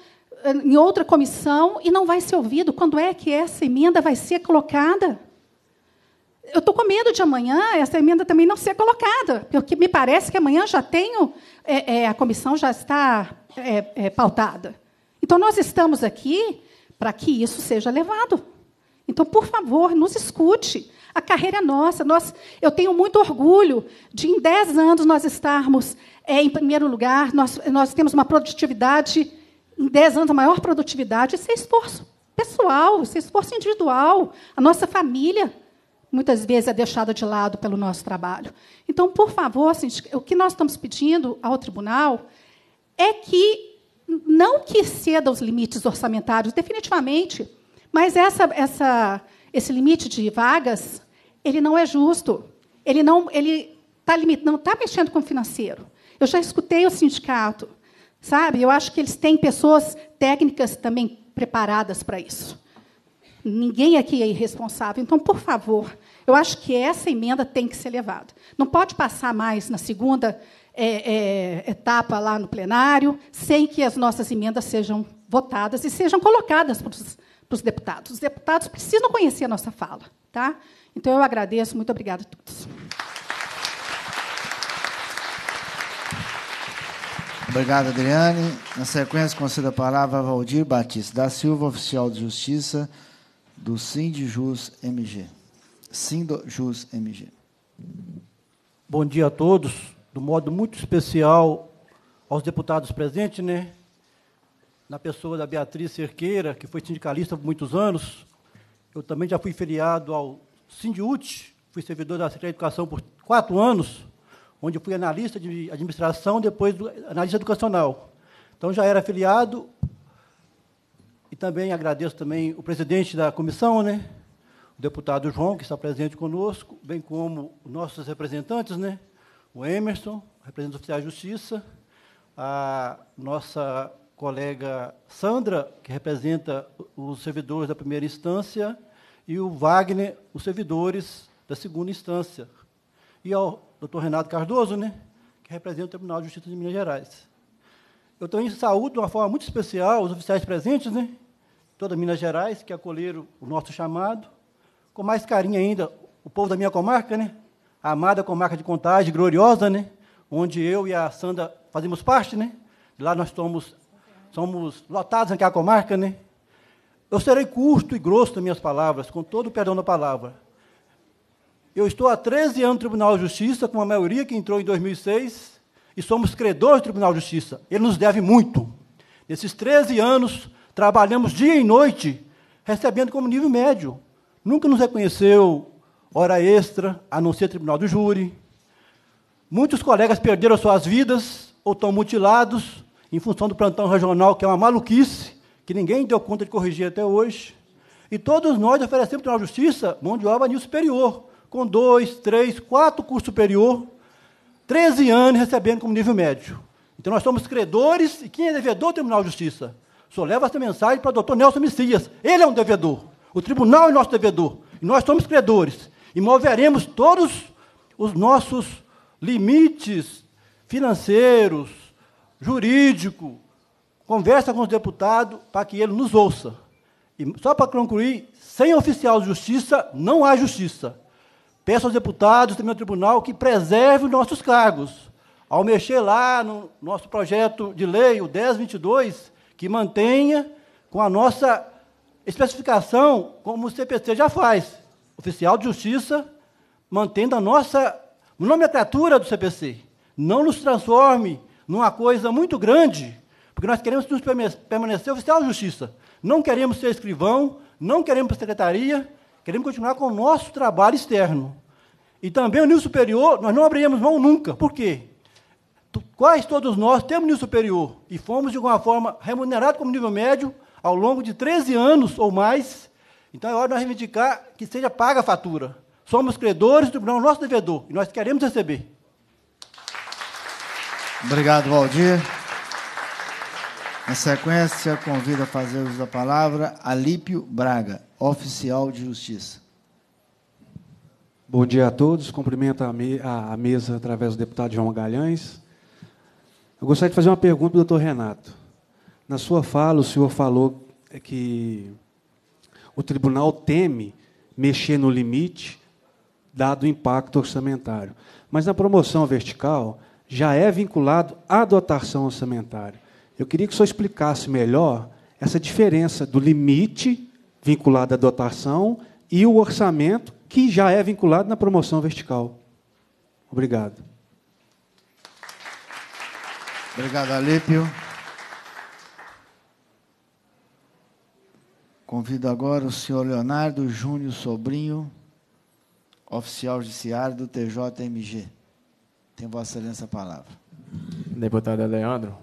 eh, em outra comissão e não vai ser ouvido. Quando é que essa emenda vai ser colocada? eu estou com medo de amanhã essa emenda também não ser colocada, porque me parece que amanhã já tenho, é, é, a comissão já está é, é, pautada. Então, nós estamos aqui para que isso seja levado. Então, por favor, nos escute. A carreira é nossa. Nós, eu tenho muito orgulho de, em 10 anos, nós estarmos é, em primeiro lugar. Nós, nós temos uma produtividade, em 10 anos, a maior produtividade. Isso é esforço pessoal, isso é esforço individual. A nossa família muitas vezes é deixada de lado pelo nosso trabalho. Então, por favor, assim, o que nós estamos pedindo ao tribunal é que não que ceda os limites orçamentários, definitivamente, mas essa, essa, esse limite de vagas ele não é justo. Ele não ele está limitando, está mexendo com o financeiro. Eu já escutei o sindicato, sabe? Eu acho que eles têm pessoas técnicas também preparadas para isso. Ninguém aqui é irresponsável. Então, por favor, eu acho que essa emenda tem que ser levada. Não pode passar mais na segunda é, é, etapa lá no plenário sem que as nossas emendas sejam votadas e sejam colocadas para os, para os deputados. Os deputados precisam conhecer a nossa fala. Tá? Então, eu agradeço. Muito obrigada a todos. Obrigado, Adriane. Na sequência, concedo a palavra a Valdir Batista da Silva, oficial de Justiça do Sindjus MG. Sindjus MG. Bom dia a todos, do modo muito especial aos deputados presentes, né? Na pessoa da Beatriz Cerqueira, que foi sindicalista por muitos anos. Eu também já fui filiado ao Sindiut, fui servidor da Secretaria de Educação por quatro anos, onde fui analista de administração, depois analista educacional. Então já era filiado também agradeço também o presidente da comissão, né? o deputado João, que está presente conosco, bem como nossos representantes, né? o Emerson, representante oficial de Justiça, a nossa colega Sandra, que representa os servidores da primeira instância, e o Wagner, os servidores da segunda instância. E ao doutor Renato Cardoso, né, que representa o Tribunal de Justiça de Minas Gerais. Eu também saúdo de uma forma muito especial os oficiais presentes, né, toda Minas Gerais, que acolheram o nosso chamado. Com mais carinho ainda, o povo da minha comarca, né? A amada comarca de Contagem, gloriosa, né? Onde eu e a Sandra fazemos parte, né? Lá nós somos, somos lotados naquela comarca, né? Eu serei curto e grosso nas minhas palavras, com todo o perdão da palavra. Eu estou há 13 anos no Tribunal de Justiça, com a maioria que entrou em 2006, e somos credores do Tribunal de Justiça. Ele nos deve muito. Nesses 13 anos, Trabalhamos dia e noite, recebendo como nível médio. Nunca nos reconheceu hora extra, a não ser tribunal do júri. Muitos colegas perderam suas vidas ou estão mutilados em função do plantão regional, que é uma maluquice, que ninguém deu conta de corrigir até hoje. E todos nós oferecemos para a Justiça mão de obra a nível superior, com dois, três, quatro cursos superior, 13 anos recebendo como nível médio. Então nós somos credores, e quem é devedor do Tribunal de Justiça? Só leva essa mensagem para o doutor Nelson Messias. Ele é um devedor. O tribunal é nosso devedor. E nós somos credores. E moveremos todos os nossos limites financeiros, jurídico. Conversa com os deputados para que ele nos ouça. E só para concluir, sem oficial de justiça não há justiça. Peço aos deputados também ao tribunal que preserve os nossos cargos. Ao mexer lá no nosso projeto de lei, o 1022, que mantenha com a nossa especificação, como o CPC já faz, oficial de justiça, mantendo a nossa nomenclatura do CPC. Não nos transforme numa coisa muito grande, porque nós queremos nos permanecer oficial de justiça. Não queremos ser escrivão, não queremos secretaria, queremos continuar com o nosso trabalho externo. E também o nível superior, nós não abriremos mão nunca. Por quê? quase todos nós temos nível superior e fomos, de alguma forma, remunerados como nível médio ao longo de 13 anos ou mais. Então é hora de nós reivindicar que seja paga a fatura. Somos credores do tribunal nosso devedor e nós queremos receber. Obrigado, Valdir. Na sequência, convido a fazer uso da palavra Alípio Braga, oficial de Justiça. Bom dia a todos. Cumprimento a, me a mesa através do deputado João Galhães. Eu gostaria de fazer uma pergunta para o doutor Renato. Na sua fala, o senhor falou que o tribunal teme mexer no limite, dado o impacto orçamentário. Mas na promoção vertical, já é vinculado à dotação orçamentária. Eu queria que o senhor explicasse melhor essa diferença do limite vinculado à dotação e o orçamento que já é vinculado na promoção vertical. Obrigado. Obrigado, Alípio. Convido agora o senhor Leonardo Júnior Sobrinho, oficial judiciário do TJMG. Tem Vossa Excelência a palavra. Deputado Leandro,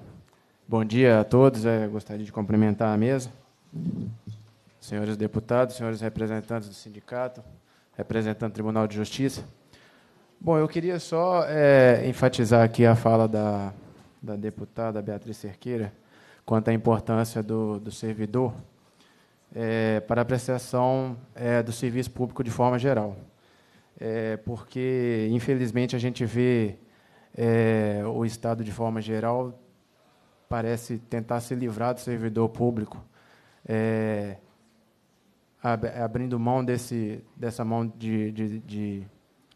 bom dia a todos. Eu é, gostaria de cumprimentar a mesa. Senhores deputados, senhores representantes do sindicato, representante do Tribunal de Justiça. Bom, eu queria só é, enfatizar aqui a fala da da deputada Beatriz Cerqueira quanto à importância do, do servidor é, para a prestação é, do serviço público de forma geral. É, porque, infelizmente, a gente vê é, o Estado, de forma geral, parece tentar se livrar do servidor público, é, abrindo mão desse, dessa mão de, de, de,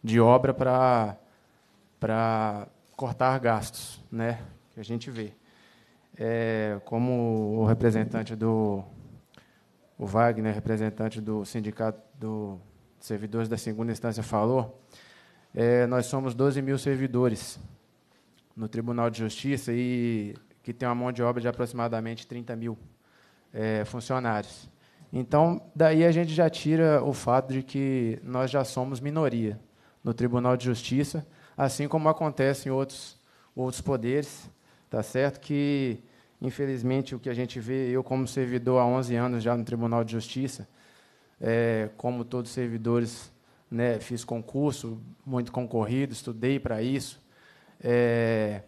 de obra para, para cortar gastos, né? que a gente vê. É, como o representante do o Wagner, representante do sindicato do servidores da segunda instância falou, é, nós somos 12 mil servidores no Tribunal de Justiça e que tem uma mão de obra de aproximadamente 30 mil é, funcionários. Então, daí a gente já tira o fato de que nós já somos minoria no Tribunal de Justiça, assim como acontece em outros, outros poderes. Tá certo que, infelizmente, o que a gente vê, eu como servidor há 11 anos já no Tribunal de Justiça, é, como todos os servidores, né, fiz concurso muito concorrido, estudei para isso, é,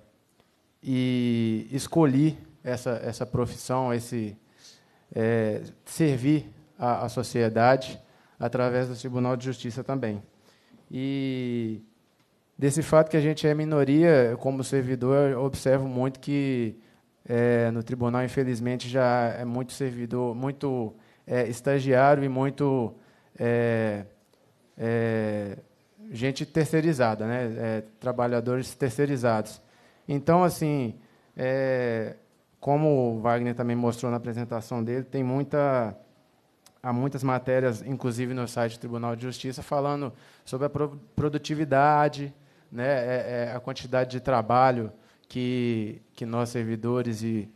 e escolhi essa, essa profissão, esse é, servir a à sociedade através do Tribunal de Justiça também. E desse fato que a gente é minoria, como servidor, eu observo muito que é, no tribunal, infelizmente, já é muito servidor, muito é, estagiário e muito é, é gente terceirizada, né? É, trabalhadores terceirizados. Então, assim, é, como o Wagner também mostrou na apresentação dele, tem muita há muitas matérias, inclusive no site do Tribunal de Justiça, falando sobre a produtividade, né, é, é a quantidade de trabalho que, que nós servidores e,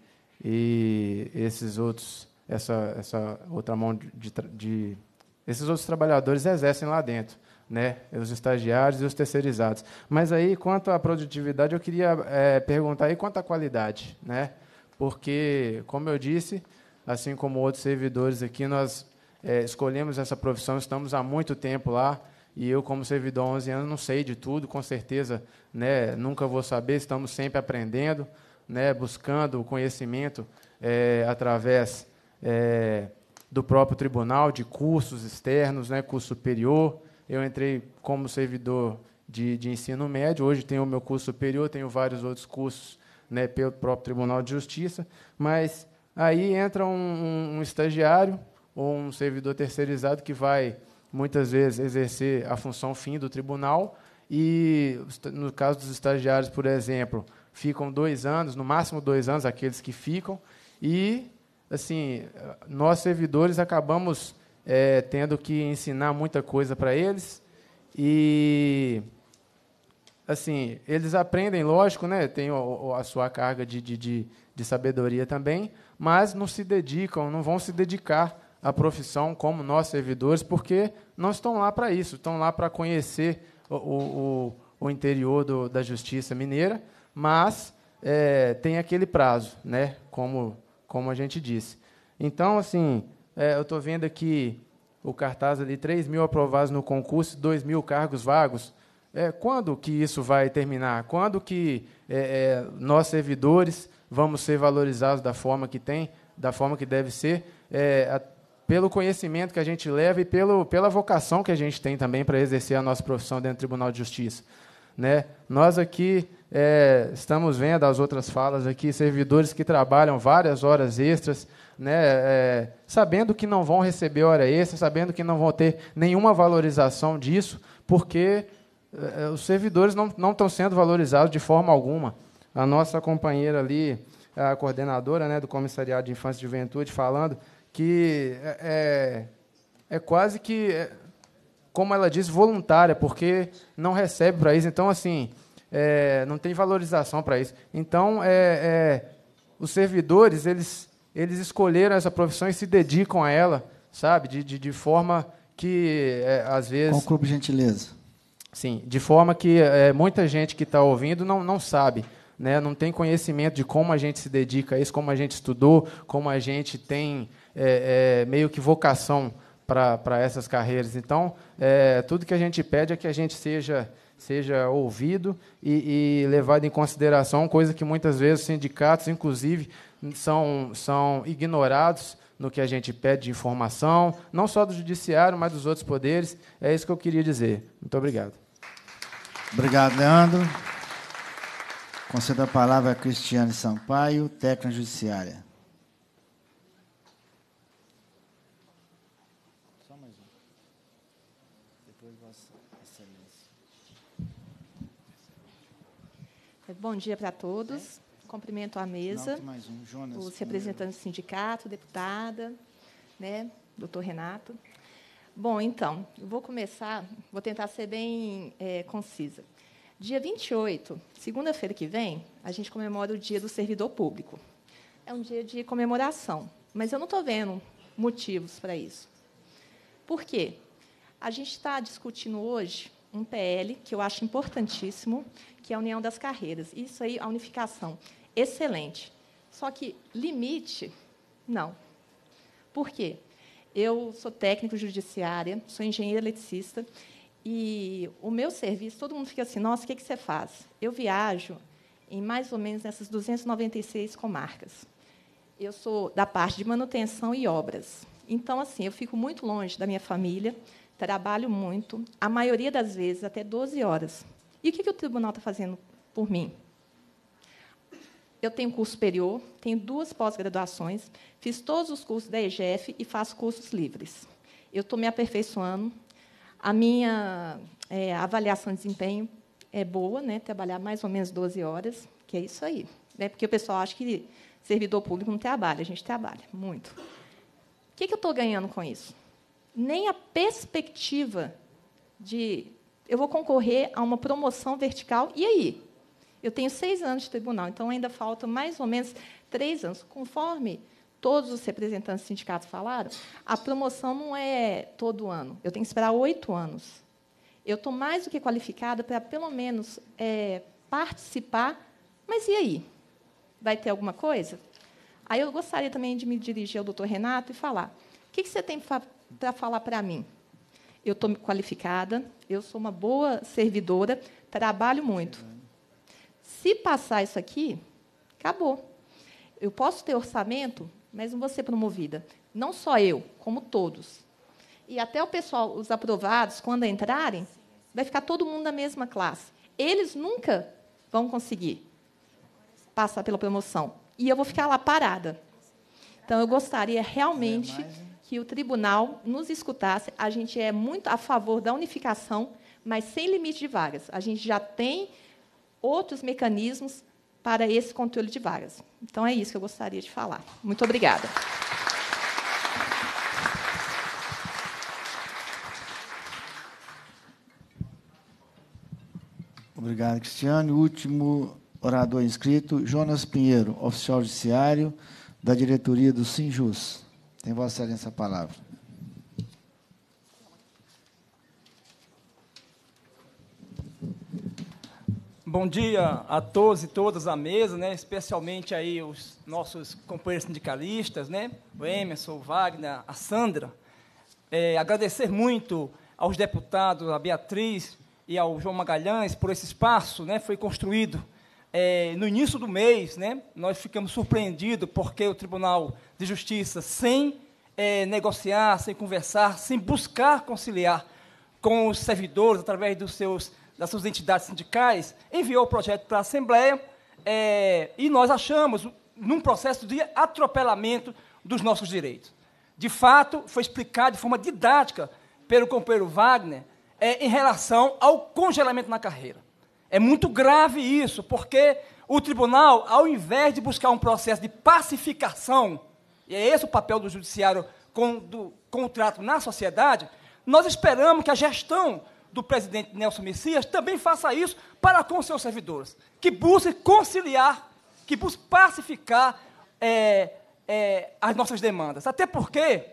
e esses outros essa, essa outra mão de, de, de esses outros trabalhadores exercem lá dentro, né? Os estagiários e os terceirizados. Mas aí, quanto à produtividade, eu queria é, perguntar aí quanto à qualidade, né? Porque, como eu disse, assim como outros servidores aqui, nós é, escolhemos essa profissão, estamos há muito tempo lá e eu, como servidor há 11 anos, não sei de tudo, com certeza né, nunca vou saber, estamos sempre aprendendo, né, buscando o conhecimento é, através é, do próprio tribunal, de cursos externos, né, curso superior. Eu entrei como servidor de, de ensino médio, hoje tenho o meu curso superior, tenho vários outros cursos né, pelo próprio Tribunal de Justiça, mas aí entra um, um, um estagiário ou um servidor terceirizado que vai muitas vezes, exercer a função fim do tribunal. E, no caso dos estagiários, por exemplo, ficam dois anos, no máximo dois anos, aqueles que ficam. E, assim, nós, servidores, acabamos é, tendo que ensinar muita coisa para eles. E assim, eles aprendem, lógico, né? Tem a sua carga de, de, de, sabedoria também, mas não se dedicam, não vão se dedicar à profissão como nós servidores, porque não estão lá para isso, estão lá para conhecer o, o, o interior do, da justiça mineira, mas é, tem aquele prazo, né? como, como a gente disse. Então, assim, é, eu estou vendo aqui o cartaz ali, 3 mil aprovados no concurso, 2 mil cargos vagos. É, quando que isso vai terminar? Quando que é, é, nós, servidores, vamos ser valorizados da forma que tem, da forma que deve ser? É, pelo conhecimento que a gente leva e pelo, pela vocação que a gente tem também para exercer a nossa profissão dentro do Tribunal de Justiça. Né? Nós aqui é, estamos vendo as outras falas aqui, servidores que trabalham várias horas extras, né, é, sabendo que não vão receber hora extra, sabendo que não vão ter nenhuma valorização disso, porque é, é os servidores não, não estão sendo valorizados de forma alguma. A nossa companheira ali, a coordenadora né, do Comissariado de Infância e Juventude, falando que é, é, é quase que, é, como ela diz, voluntária, porque não recebe para isso. Então, assim, é, não tem valorização para isso. Então, é, é, os servidores, eles, eles escolheram essa profissão e se dedicam a ela, sabe? De, de, de forma que, é, às vezes... Com o clube gentileza. Sim, de forma que muita gente que está ouvindo não, não sabe. Né, não tem conhecimento de como a gente se dedica a isso, como a gente estudou, como a gente tem é, é meio que vocação para essas carreiras. Então, é, tudo que a gente pede é que a gente seja, seja ouvido e, e levado em consideração, coisa que muitas vezes os sindicatos, inclusive, são, são ignorados no que a gente pede de informação, não só do judiciário, mas dos outros poderes. É isso que eu queria dizer. Muito obrigado. Obrigado, Leandro. Concedo a palavra a Cristiane Sampaio, técnica judiciária. Bom dia para todos. Cumprimento a mesa, um. Jonas, os representantes do sindicato, deputada, né, doutor Renato. Bom, então, eu vou começar, vou tentar ser bem é, concisa. Dia 28, segunda-feira que vem, a gente comemora o Dia do Servidor Público. É um dia de comemoração, mas eu não estou vendo motivos para isso. Por quê? A gente está discutindo hoje um PL que eu acho importantíssimo, que é a união das carreiras. Isso aí, a unificação, excelente. Só que limite, não. Por quê? Eu sou técnico judiciária, sou engenheira eletricista, e o meu serviço, todo mundo fica assim, nossa, o que, que você faz? Eu viajo em mais ou menos nessas 296 comarcas. Eu sou da parte de manutenção e obras. Então, assim, eu fico muito longe da minha família, trabalho muito, a maioria das vezes até 12 horas. E o que, que o tribunal está fazendo por mim? Eu tenho curso superior, tenho duas pós-graduações, fiz todos os cursos da EGF e faço cursos livres. Eu estou me aperfeiçoando, a minha é, avaliação de desempenho é boa, né? trabalhar mais ou menos 12 horas, que é isso aí. Né? Porque o pessoal acha que servidor público não trabalha, a gente trabalha muito. O que, que eu estou ganhando com isso? nem a perspectiva de eu vou concorrer a uma promoção vertical, e aí? Eu tenho seis anos de tribunal, então ainda faltam mais ou menos três anos. Conforme todos os representantes do sindicato falaram, a promoção não é todo ano. Eu tenho que esperar oito anos. Eu estou mais do que qualificada para, pelo menos, é, participar. Mas e aí? Vai ter alguma coisa? Aí eu gostaria também de me dirigir ao doutor Renato e falar: o que, que você tem para falar para mim. Eu estou qualificada, eu sou uma boa servidora, trabalho muito. Se passar isso aqui, acabou. Eu posso ter orçamento, mas não vou ser promovida. Não só eu, como todos. E até o pessoal, os aprovados, quando entrarem, vai ficar todo mundo na mesma classe. Eles nunca vão conseguir passar pela promoção. E eu vou ficar lá parada. Então, eu gostaria realmente é, que o tribunal nos escutasse. A gente é muito a favor da unificação, mas sem limite de vagas. A gente já tem outros mecanismos para esse controle de vagas. Então, é isso que eu gostaria de falar. Muito obrigada. Obrigado, Cristiane. Último orador inscrito, Jonas Pinheiro, oficial judiciário da diretoria do Sinjus. Tem Vossa Excelência a palavra. Bom dia a todos e todas à mesa, né? especialmente aí os nossos companheiros sindicalistas, né? o Emerson, o Wagner, a Sandra. É, agradecer muito aos deputados, a Beatriz e ao João Magalhães por esse espaço, né? foi construído é, no início do mês, né, nós ficamos surpreendidos porque o Tribunal de Justiça, sem é, negociar, sem conversar, sem buscar conciliar com os servidores através dos seus, das suas entidades sindicais, enviou o projeto para a Assembleia é, e nós achamos num processo de atropelamento dos nossos direitos. De fato, foi explicado de forma didática pelo companheiro Wagner é, em relação ao congelamento na carreira. É muito grave isso, porque o tribunal, ao invés de buscar um processo de pacificação, e é esse o papel do judiciário com, do, o trato na sociedade, nós esperamos que a gestão do presidente Nelson Messias também faça isso para com seus servidores, que busque conciliar, que busque pacificar é, é, as nossas demandas. Até porque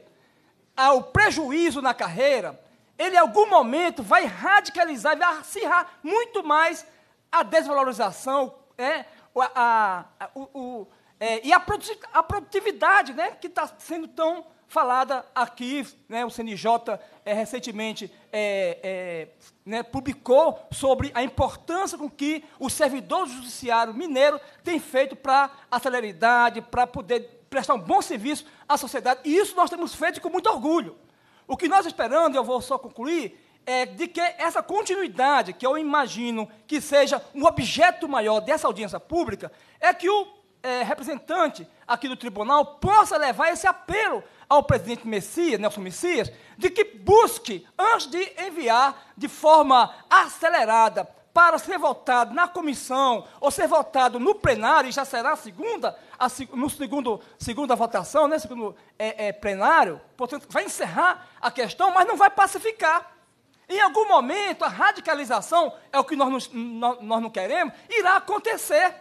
há o prejuízo na carreira ele em algum momento vai radicalizar, vai acirrar muito mais a desvalorização é, a, a, o, o, é, e a, produtividade né, que está sendo tão falada aqui. Né, o CNJ é, recentemente é, é, né, publicou sobre a importância com que o servidor judiciário mineiro tem feito para a celeridade, para poder prestar um bom serviço à sociedade. E isso nós temos feito com muito orgulho. O que nós esperamos, e eu vou só concluir, é de que essa continuidade, que eu imagino que seja um objeto maior dessa audiência pública, é que o é, representante aqui do tribunal possa levar esse apelo ao presidente Messias, Nelson Messias, de que busque, antes de enviar de forma acelerada para ser votado na comissão ou ser votado no plenário, e já será a segunda, a, no segundo, segunda votação, né, segundo é, é, plenário, portanto, vai encerrar a questão, mas não vai pacificar. Em algum momento, a radicalização, é o que nós não, nós não queremos, irá acontecer.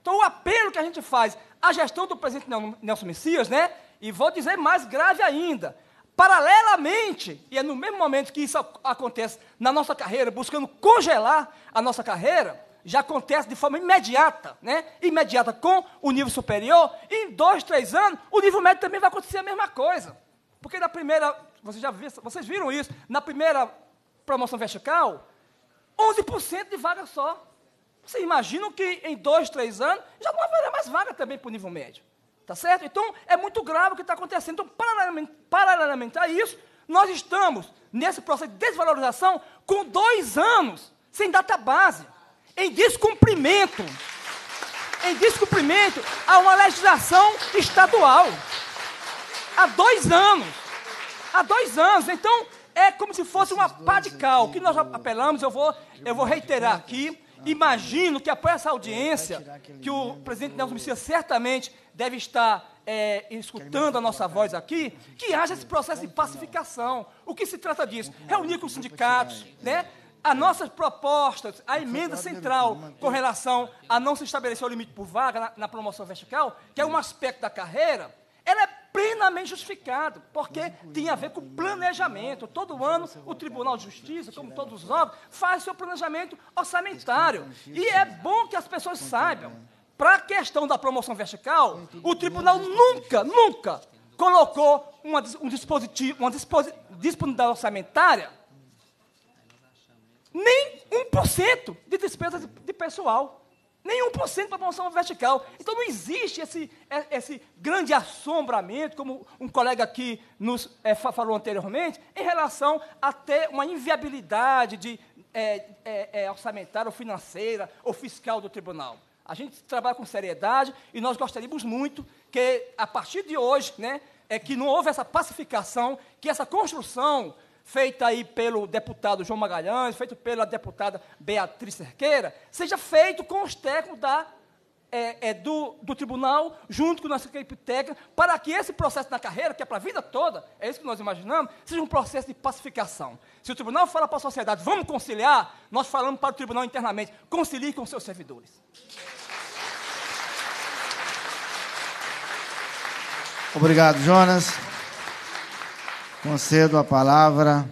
Então, o apelo que a gente faz à gestão do presidente Nelson Messias, né, e vou dizer mais grave ainda, Paralelamente, e é no mesmo momento que isso acontece na nossa carreira, buscando congelar a nossa carreira, já acontece de forma imediata, né? Imediata com o nível superior, e em dois, três anos, o nível médio também vai acontecer a mesma coisa. Porque na primeira, vocês já viram, vocês viram isso, na primeira promoção vertical, 11% de vaga só. Vocês imaginam que em dois, três anos, já não haverá mais vaga também para o nível médio. Tá certo? Então, é muito grave o que está acontecendo. Então, paralelamente, paralelamente a isso, nós estamos nesse processo de desvalorização com dois anos sem data base em descumprimento. Em descumprimento a uma legislação estadual. Há dois anos. Há dois anos. Então, é como se fosse uma pá de cal. O que nós apelamos, eu vou, eu vou reiterar aqui. Imagino que após essa audiência, que o presidente Nelson Messias certamente deve estar é, escutando a nossa voz aqui, que haja esse processo de pacificação. O que se trata disso? Uhum. Reunir com os uhum. sindicatos, uhum. né? As nossas propostas, a emenda central com relação a não se estabelecer o limite por vaga na, na promoção vertical, que é um aspecto da carreira, ela é plenamente justificado, porque tem a ver com planejamento. Todo ano, o Tribunal de Justiça, como todos os órgãos, faz seu planejamento orçamentário. E é bom que as pessoas saibam para a questão da promoção vertical, o tribunal nunca, nunca colocou uma, um dispositivo, uma disposi disponibilidade orçamentária, nem 1% de despesa de, de pessoal. Nem 1% para promoção vertical. Então não existe esse, é, esse grande assombramento, como um colega aqui nos é, falou anteriormente, em relação a ter uma inviabilidade de, é, é, é orçamentária, ou financeira, ou fiscal do tribunal. A gente trabalha com seriedade e nós gostaríamos muito que, a partir de hoje, né, é que não houve essa pacificação, que essa construção feita aí pelo deputado João Magalhães, feito pela deputada Beatriz Cerqueira, seja feito com os técnicos da é, é do, do, tribunal, junto com a nossa equipe técnica, para que esse processo na carreira, que é para a vida toda, é isso que nós imaginamos, seja um processo de pacificação. Se o tribunal fala para a sociedade, vamos conciliar, nós falamos para o tribunal internamente, concilie com seus servidores. Obrigado, Jonas. Concedo a palavra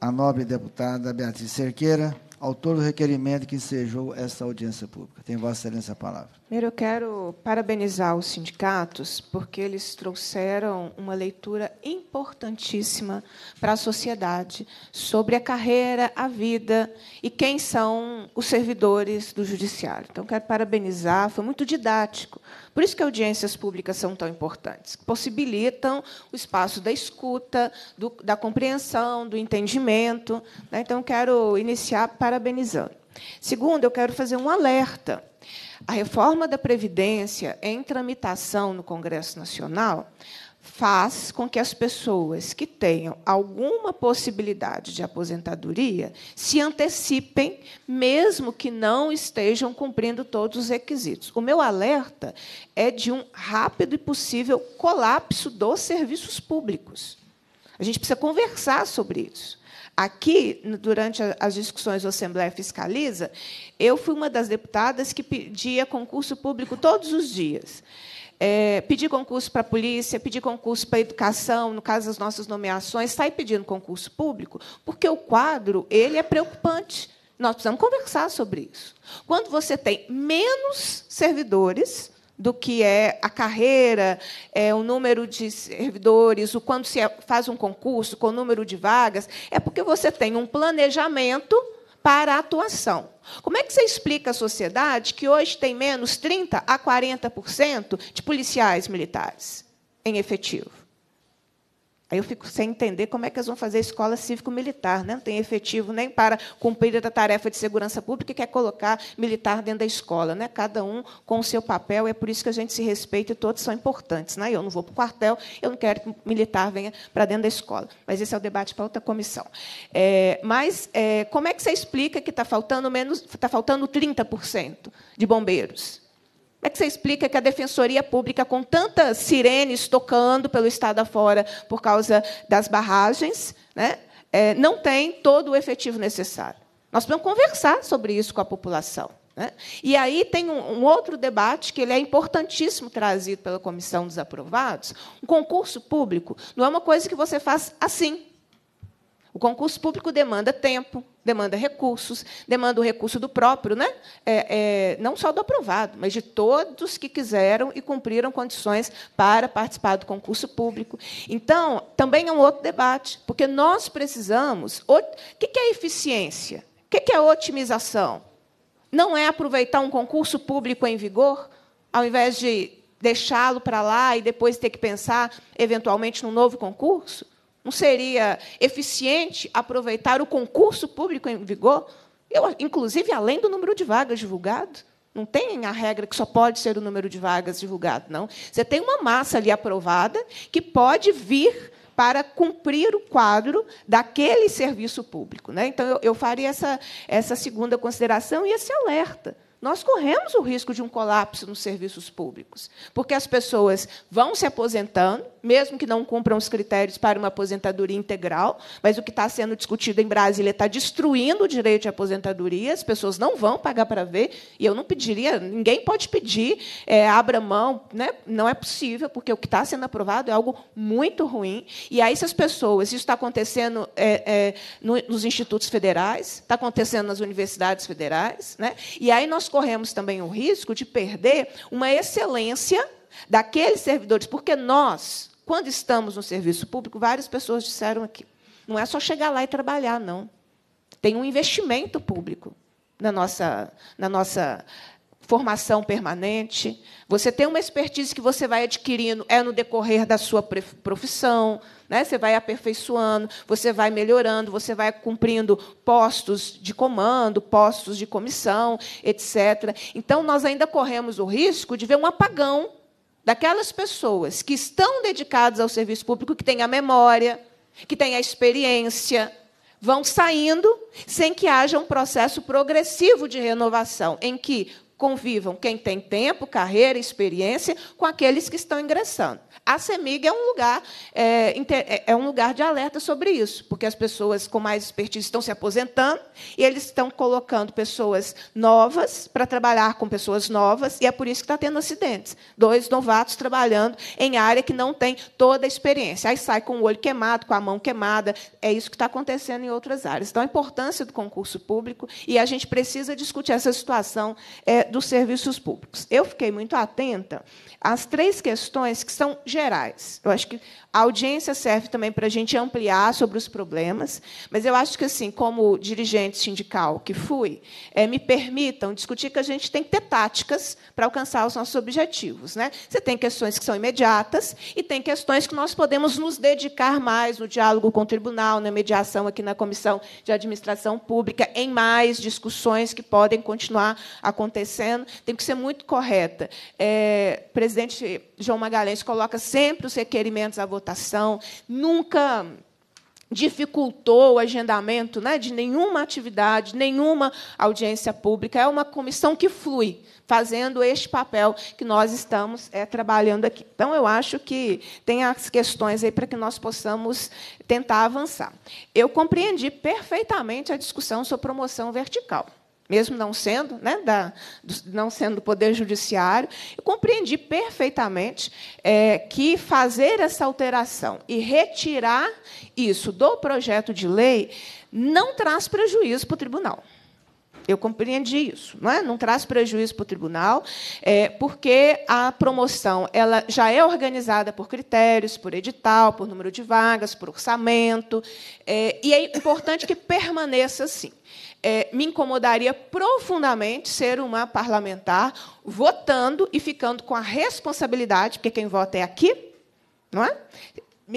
à nobre deputada Beatriz Cerqueira autor do requerimento que ensejou esta audiência pública. Tem Vossa Excelência a palavra. Primeiro, eu quero parabenizar os sindicatos, porque eles trouxeram uma leitura importantíssima para a sociedade sobre a carreira, a vida e quem são os servidores do Judiciário. Então, quero parabenizar, foi muito didático. Por isso que audiências públicas são tão importantes, que possibilitam o espaço da escuta, do, da compreensão, do entendimento. Né? Então, quero iniciar parabenizando. Segundo, eu quero fazer um alerta a reforma da Previdência em tramitação no Congresso Nacional faz com que as pessoas que tenham alguma possibilidade de aposentadoria se antecipem, mesmo que não estejam cumprindo todos os requisitos. O meu alerta é de um rápido e possível colapso dos serviços públicos. A gente precisa conversar sobre isso. Aqui, durante as discussões da Assembleia Fiscaliza, eu fui uma das deputadas que pedia concurso público todos os dias. É, pedir concurso para a polícia, pedir concurso para a educação, no caso das nossas nomeações, sair pedindo concurso público, porque o quadro ele é preocupante. Nós precisamos conversar sobre isso. Quando você tem menos servidores, do que é a carreira, é, o número de servidores, o quanto se faz um concurso, com o número de vagas, é porque você tem um planejamento para a atuação. Como é que você explica à sociedade que hoje tem menos 30% a 40% de policiais militares em efetivo? Aí eu fico sem entender como é que eles vão fazer a escola cívico-militar. Né? Não tem efetivo nem para cumprir a tarefa de segurança pública, que é colocar militar dentro da escola. Né? Cada um com o seu papel, é por isso que a gente se respeita e todos são importantes. Né? Eu não vou para o quartel, eu não quero que militar venha para dentro da escola. Mas esse é o debate para outra comissão. É, mas é, como é que você explica que está faltando, menos, está faltando 30% de bombeiros? Como é que você explica que a Defensoria Pública, com tantas sirenes tocando pelo Estado afora por causa das barragens, né, é, não tem todo o efetivo necessário? Nós podemos conversar sobre isso com a população. Né? E aí tem um, um, outro debate que ele é importantíssimo trazido pela comissão dos aprovados. Um concurso público não é uma coisa que você faz assim. O concurso público demanda tempo, demanda recursos, demanda o recurso do próprio, né? É, é, não só do aprovado, mas de todos que quiseram e cumpriram condições para participar do concurso público. Então, também é um outro debate, porque nós precisamos. O que é eficiência? O que é otimização? Não é aproveitar um concurso público em vigor, ao invés de deixá-lo para lá e depois ter que pensar, eventualmente, num novo concurso? Não seria eficiente aproveitar o concurso público em vigor? Eu, inclusive, além do número de vagas divulgado. Não tem a regra que só pode ser o número de vagas divulgado, não. Você tem uma massa ali aprovada que pode vir para cumprir o quadro daquele serviço público. Né? Então, eu, eu faria essa, essa segunda consideração e esse alerta nós corremos o risco de um colapso nos serviços públicos, porque as pessoas vão se aposentando, mesmo que não cumpram os critérios para uma aposentadoria integral, mas o que está sendo discutido em Brasília está destruindo o direito à aposentadoria, as pessoas não vão pagar para ver, e eu não pediria, ninguém pode pedir, é, abra mão, né? não é possível, porque o que está sendo aprovado é algo muito ruim, e aí se as pessoas, isso está acontecendo é, é, nos institutos federais, está acontecendo nas universidades federais, né? e aí nós corremos também o risco de perder uma excelência daqueles servidores, porque nós, quando estamos no serviço público, várias pessoas disseram aqui, não é só chegar lá e trabalhar, não. Tem um investimento público na nossa, na nossa formação permanente, você tem uma expertise que você vai adquirindo é no decorrer da sua profissão, né? Você vai aperfeiçoando, você vai melhorando, você vai cumprindo postos de comando, postos de comissão, etc. Então nós ainda corremos o risco de ver um apagão daquelas pessoas que estão dedicadas ao serviço público, que têm a memória, que têm a experiência, vão saindo sem que haja um processo progressivo de renovação, em que convivam quem tem tempo, carreira, experiência, com aqueles que estão ingressando. A CEMIG é um lugar é, é, é, um lugar de alerta sobre isso, porque as pessoas com mais expertise estão se aposentando e eles estão colocando pessoas novas para trabalhar com pessoas novas e é por isso que está tendo acidentes. Dois novatos trabalhando em área que não tem toda a experiência, aí sai com o olho queimado, com a mão queimada. É isso que está acontecendo em outras áreas. Então a importância do concurso público e a gente precisa discutir essa situação é, dos serviços públicos. Eu fiquei muito atenta às três questões que são gerais. Eu acho que a audiência serve também para a gente ampliar sobre os problemas, mas eu acho que, assim, como dirigente sindical que fui, é, me permitam discutir que a gente tem que ter táticas para alcançar os nossos objetivos. Né? Você tem questões que são imediatas e tem questões que nós podemos nos dedicar mais no diálogo com o tribunal, na mediação aqui na Comissão de Administração Pública, em mais discussões que podem continuar acontecendo acontecendo, tem que ser muito correta. É, o presidente João Magalhães coloca sempre os requerimentos à votação, nunca dificultou o agendamento né, de nenhuma atividade, nenhuma audiência pública. É uma comissão que flui, fazendo este papel que nós estamos é, trabalhando aqui. Então, eu acho que tem as questões aí para que nós possamos tentar avançar. Eu compreendi perfeitamente a discussão sobre promoção vertical mesmo não sendo, né, da, não sendo do Poder Judiciário, eu compreendi perfeitamente é, que fazer essa alteração e retirar isso do projeto de lei não traz prejuízo para o tribunal. Eu compreendi isso, não é? Não traz prejuízo para o tribunal, é, porque a promoção ela já é organizada por critérios, por edital, por número de vagas, por orçamento, é, e é importante que permaneça assim é, me incomodaria profundamente ser uma parlamentar votando e ficando com a responsabilidade, porque quem vota é aqui, não é?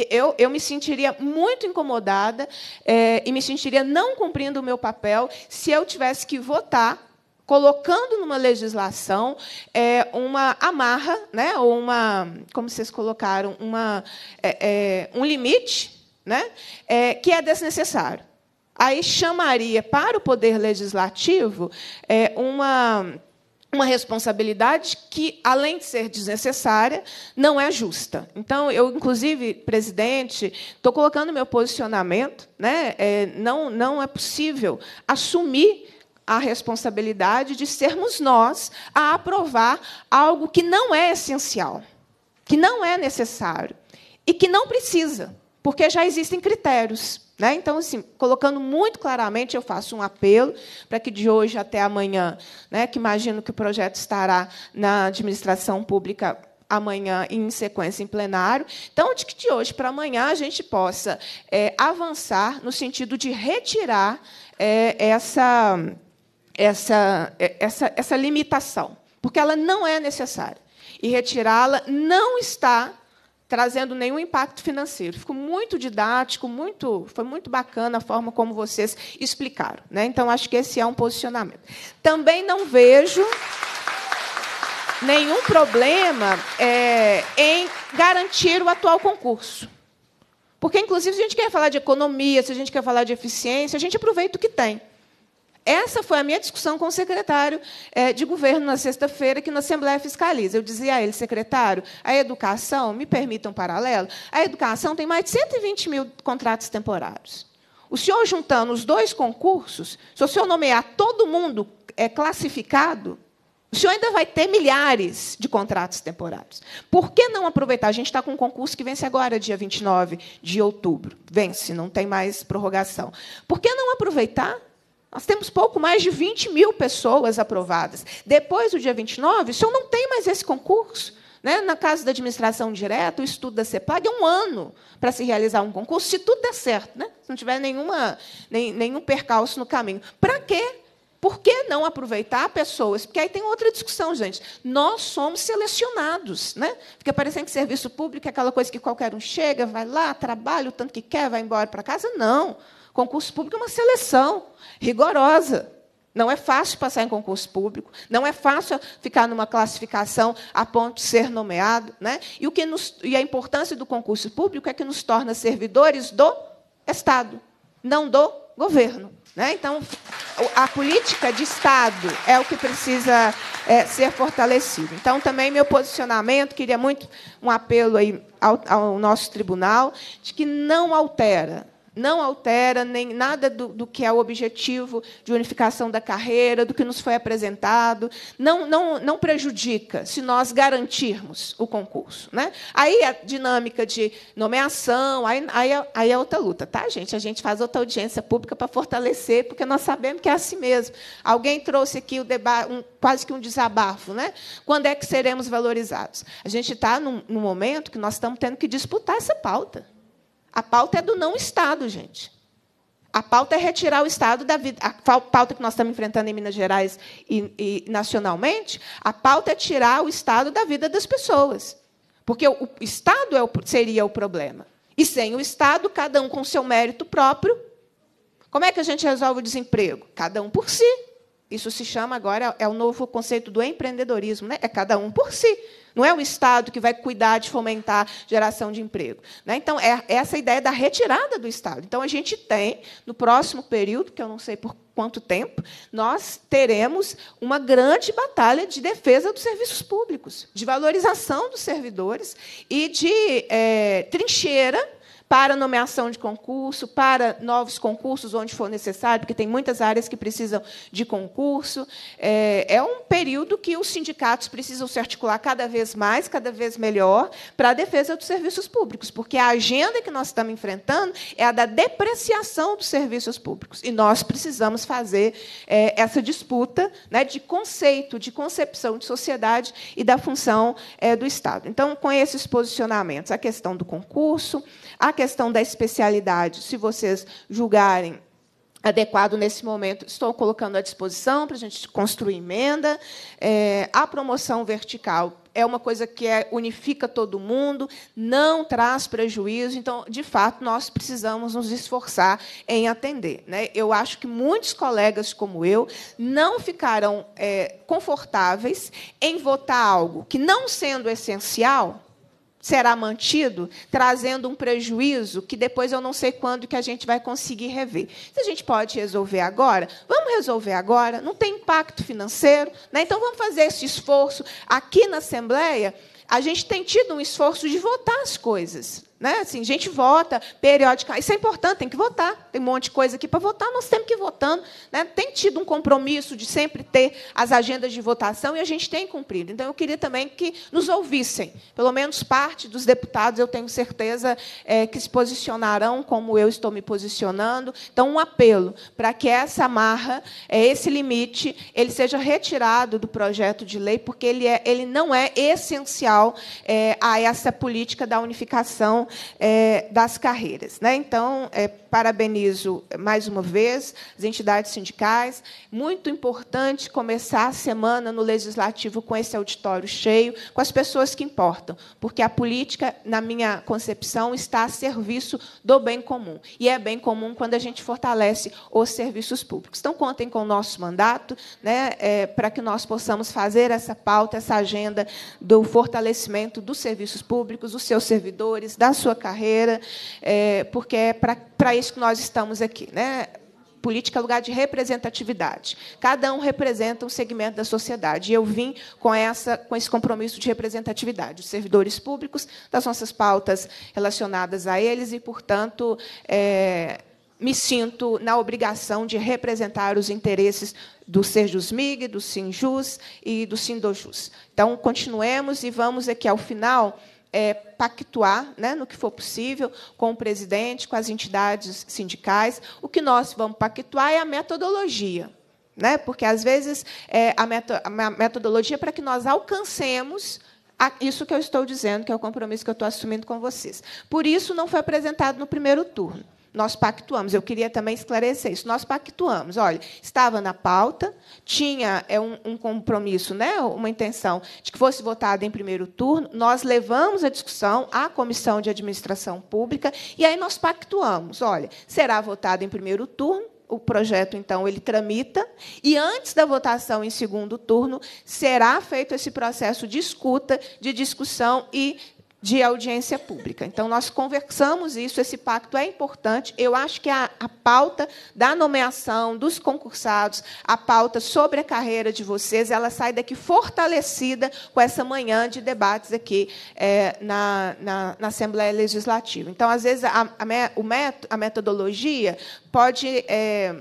Eu, eu me sentiria muito incomodada é, e me sentiria não cumprindo o meu papel se eu tivesse que votar colocando numa legislação é, uma amarra, né, ou uma, como vocês colocaram, uma, é, é, um limite, né, é, que é desnecessário aí chamaria para o Poder Legislativo é, uma, uma responsabilidade que, além de ser desnecessária, não é justa. Então, eu, inclusive, presidente, estou colocando meu posicionamento. Né? É, não, não é possível assumir a responsabilidade de sermos nós a aprovar algo que não é essencial, que não é necessário e que não precisa, porque já existem critérios. Né? Então, assim, colocando muito claramente, eu faço um apelo para que de hoje até amanhã, né, que imagino que o projeto estará na administração pública amanhã em sequência em plenário. Então, de que de hoje para amanhã a gente possa é, avançar no sentido de retirar é, essa, essa, é, essa, essa limitação, porque ela não é necessária. E retirá-la não está trazendo nenhum impacto financeiro. Ficou muito didático, muito, foi muito bacana a forma como vocês explicaram. Né? Então, acho que esse é um posicionamento. Também não vejo nenhum problema é, em garantir o atual concurso. Porque, inclusive, se a gente quer falar de economia, se a gente quer falar de eficiência, a gente aproveita o que tem. Essa foi a minha discussão com o secretário é, de governo na sexta-feira, que na Assembleia Fiscaliza. Eu dizia a ele, secretário, a educação, me permitam um paralelo, a educação tem mais de 120 mil contratos temporários. O senhor juntando os dois concursos, se o senhor nomear todo mundo é, classificado, o senhor ainda vai ter milhares de contratos temporários. Por que não aproveitar? A gente está com um concurso que vence agora, dia 29 de outubro. Vence, não tem mais prorrogação. Por que não aproveitar nós temos pouco mais de 20 mil pessoas aprovadas. Depois do dia 29, o senhor não tem mais esse concurso. Né? Na casa da administração direta, o estudo da CEPAG é um ano para se realizar um concurso, se tudo der certo, né? se não tiver nenhuma, nem, nenhum percalço no caminho. Para quê? Por que não aproveitar pessoas? Porque aí tem outra discussão, gente. Nós somos selecionados. Né? Fica parecendo que serviço público é aquela coisa que qualquer um chega, vai lá, trabalha o tanto que quer, vai embora para casa. Não. Não. Concurso público é uma seleção rigorosa. Não é fácil passar em concurso público, não é fácil ficar numa classificação a ponto de ser nomeado. Né? E, o que nos, e a importância do concurso público é que nos torna servidores do Estado, não do governo. Né? Então, a política de Estado é o que precisa é, ser fortalecido. Então, também meu posicionamento, queria muito um apelo aí ao, ao nosso tribunal, de que não altera não altera nem nada do, do, que é o objetivo de unificação da carreira, do que nos foi apresentado, não, não, não prejudica se nós garantirmos o concurso. Né? Aí a dinâmica de nomeação, aí, aí, é, aí é outra luta, tá, gente? A gente faz outra audiência pública para fortalecer, porque nós sabemos que é assim mesmo. Alguém trouxe aqui o debate, um, quase que um desabafo, né? Quando é que seremos valorizados? A gente está num, num momento que nós estamos tendo que disputar essa pauta. A pauta é do não Estado, gente. A pauta é retirar o Estado da vida. A pauta que nós estamos enfrentando em Minas Gerais e, e nacionalmente, a pauta é tirar o Estado da vida das pessoas. Porque o Estado é o, seria o problema. E sem o Estado, cada um com seu mérito próprio. Como é que a gente resolve o desemprego? Cada um por si. Isso se chama agora, é o novo conceito do empreendedorismo, né? é cada um por si. Não é o Estado que vai cuidar de fomentar geração de emprego. Né? Então, é, é essa ideia da retirada do Estado. Então, a gente tem, no próximo período, que eu não sei por quanto tempo, nós teremos uma grande batalha de defesa dos serviços públicos, de valorização dos servidores e de é, trincheira para nomeação de concurso, para novos concursos onde for necessário, porque tem muitas áreas que precisam de concurso. É, é, um período que os sindicatos precisam se articular cada vez mais, cada vez melhor, para a defesa dos serviços públicos, porque a agenda que nós estamos enfrentando é a da depreciação dos serviços públicos. E nós precisamos fazer é, essa disputa né, de conceito, de concepção de sociedade e da função é, do Estado. Então, com esses posicionamentos, a questão do concurso, a questão da especialidade, se vocês julgarem adequado nesse momento, estou colocando à disposição para a gente construir emenda. É, a promoção vertical é uma coisa que é, unifica todo mundo, não traz prejuízo, então, de fato, nós precisamos nos esforçar em atender. Né? Eu acho que muitos colegas como eu não ficarão é, confortáveis em votar algo que, não sendo essencial, será mantido, trazendo um prejuízo que depois eu não sei quando que a gente vai conseguir rever. Se a gente pode resolver agora, vamos resolver agora, não tem impacto financeiro, né? então vamos fazer esse esforço. Aqui na Assembleia, a gente tem tido um esforço de votar as coisas. Né? Assim, gente vota periodicamente. Isso é importante, tem que votar. Tem um monte de coisa aqui para votar, nós temos que ir votando. Né? Tem tido um compromisso de sempre ter as agendas de votação e a gente tem cumprido. Então, eu queria também que nos ouvissem. Pelo menos parte dos deputados, eu tenho certeza, é, que se posicionarão como eu estou me posicionando. Então, um apelo para que essa marra, é, esse limite, ele seja retirado do projeto de lei, porque ele, é, ele não é essencial é, a essa política da unificação é, das carreiras. Né? Então, é, parabenizo mais uma vez as entidades sindicais. Muito importante começar a semana no Legislativo com esse auditório cheio, com as pessoas que importam, porque a política, na minha concepção, está a serviço do bem comum. E é bem comum quando a gente fortalece os serviços públicos. Então, contem com o nosso mandato né, é, para que nós possamos fazer essa pauta, essa agenda do fortalecimento dos serviços públicos, dos seus servidores, das sua carreira, é, porque é para isso que nós estamos aqui. Né? Política é lugar de representatividade. Cada um representa um segmento da sociedade. E eu vim com, essa, com esse compromisso de representatividade, os servidores públicos, das nossas pautas relacionadas a eles, e, portanto, é, me sinto na obrigação de representar os interesses do Serjusmig, do Sinjus e do Sindojus. Então, continuemos e vamos aqui ao final é, pactuar, né, no que for possível, com o presidente, com as entidades sindicais. O que nós vamos pactuar é a metodologia. Né? Porque, às vezes, é, a, meto a metodologia é para que nós alcancemos isso que eu estou dizendo, que é o compromisso que eu estou assumindo com vocês. Por isso, não foi apresentado no primeiro turno. Nós pactuamos. Eu queria também esclarecer isso. Nós pactuamos. Olha, estava na pauta, tinha é um, um compromisso, né, uma intenção de que fosse votada em primeiro turno. Nós levamos a discussão à Comissão de Administração Pública e aí nós pactuamos. Olha, será votada em primeiro turno, o projeto, então, ele tramita, e antes da votação em segundo turno, será feito esse processo de escuta, de discussão e de audiência pública. Então, nós conversamos isso, esse pacto é importante. Eu acho que a, a, pauta da nomeação dos concursados, a pauta sobre a carreira de vocês, ela sai daqui fortalecida com essa manhã de debates aqui é, na, na, na, Assembleia Legislativa. Então, às vezes, a, a, me, o met, a metodologia pode. É,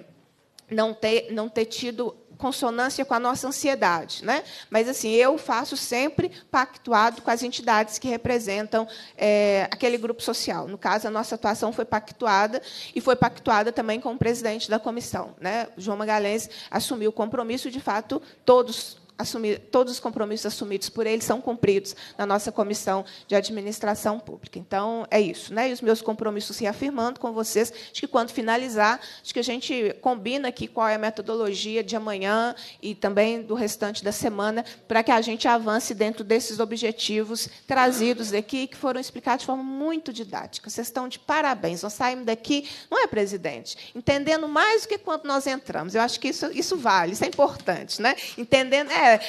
não ter, não ter tido consonância com a nossa ansiedade. Né? Mas, assim, eu faço sempre pactuado com as entidades que representam é, aquele grupo social. No caso, a nossa atuação foi pactuada e foi pactuada também com o presidente da comissão. Né? João Magalhães assumiu o compromisso, de fato, todos assumir, todos os compromissos assumidos por ele são cumpridos na nossa comissão de administração pública. Então, é isso. Né? E os meus compromissos reafirmando com vocês, de que quando finalizar, acho que a gente combina aqui qual é a metodologia de amanhã e também do restante da semana, para que a gente avance dentro desses objetivos trazidos aqui, que foram explicados de forma muito didática. Vocês estão de parabéns. Nós saímos daqui, não é, presidente? Entendendo mais do que quando nós entramos. Eu acho que isso, isso vale, isso é importante. Né? Entendendo, é, é,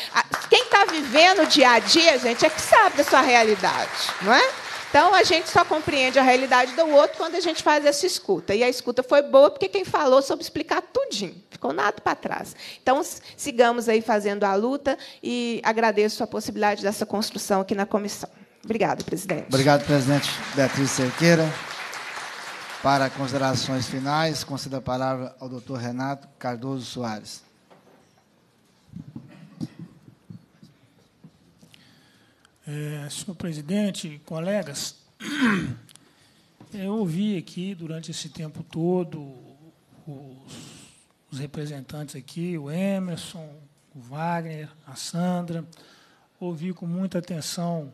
quem está vivendo o dia a dia, gente, é que sabe da sua realidade, não é? Então, a gente só compreende a realidade do outro quando a gente faz essa escuta. E a escuta foi boa porque quem falou soube explicar tudinho, ficou nada para trás. Então, sigamos aí fazendo a luta e agradeço a possibilidade dessa construção aqui na comissão. Obrigado, presidente. Obrigado, presidente Beatriz Cerqueira. Para considerações finais, concedo a palavra ao doutor Renato Cardoso Soares. É, senhor presidente, colegas, eu ouvi aqui durante esse tempo todo os, os, representantes aqui, o Emerson, o Wagner, a Sandra, ouvi com muita atenção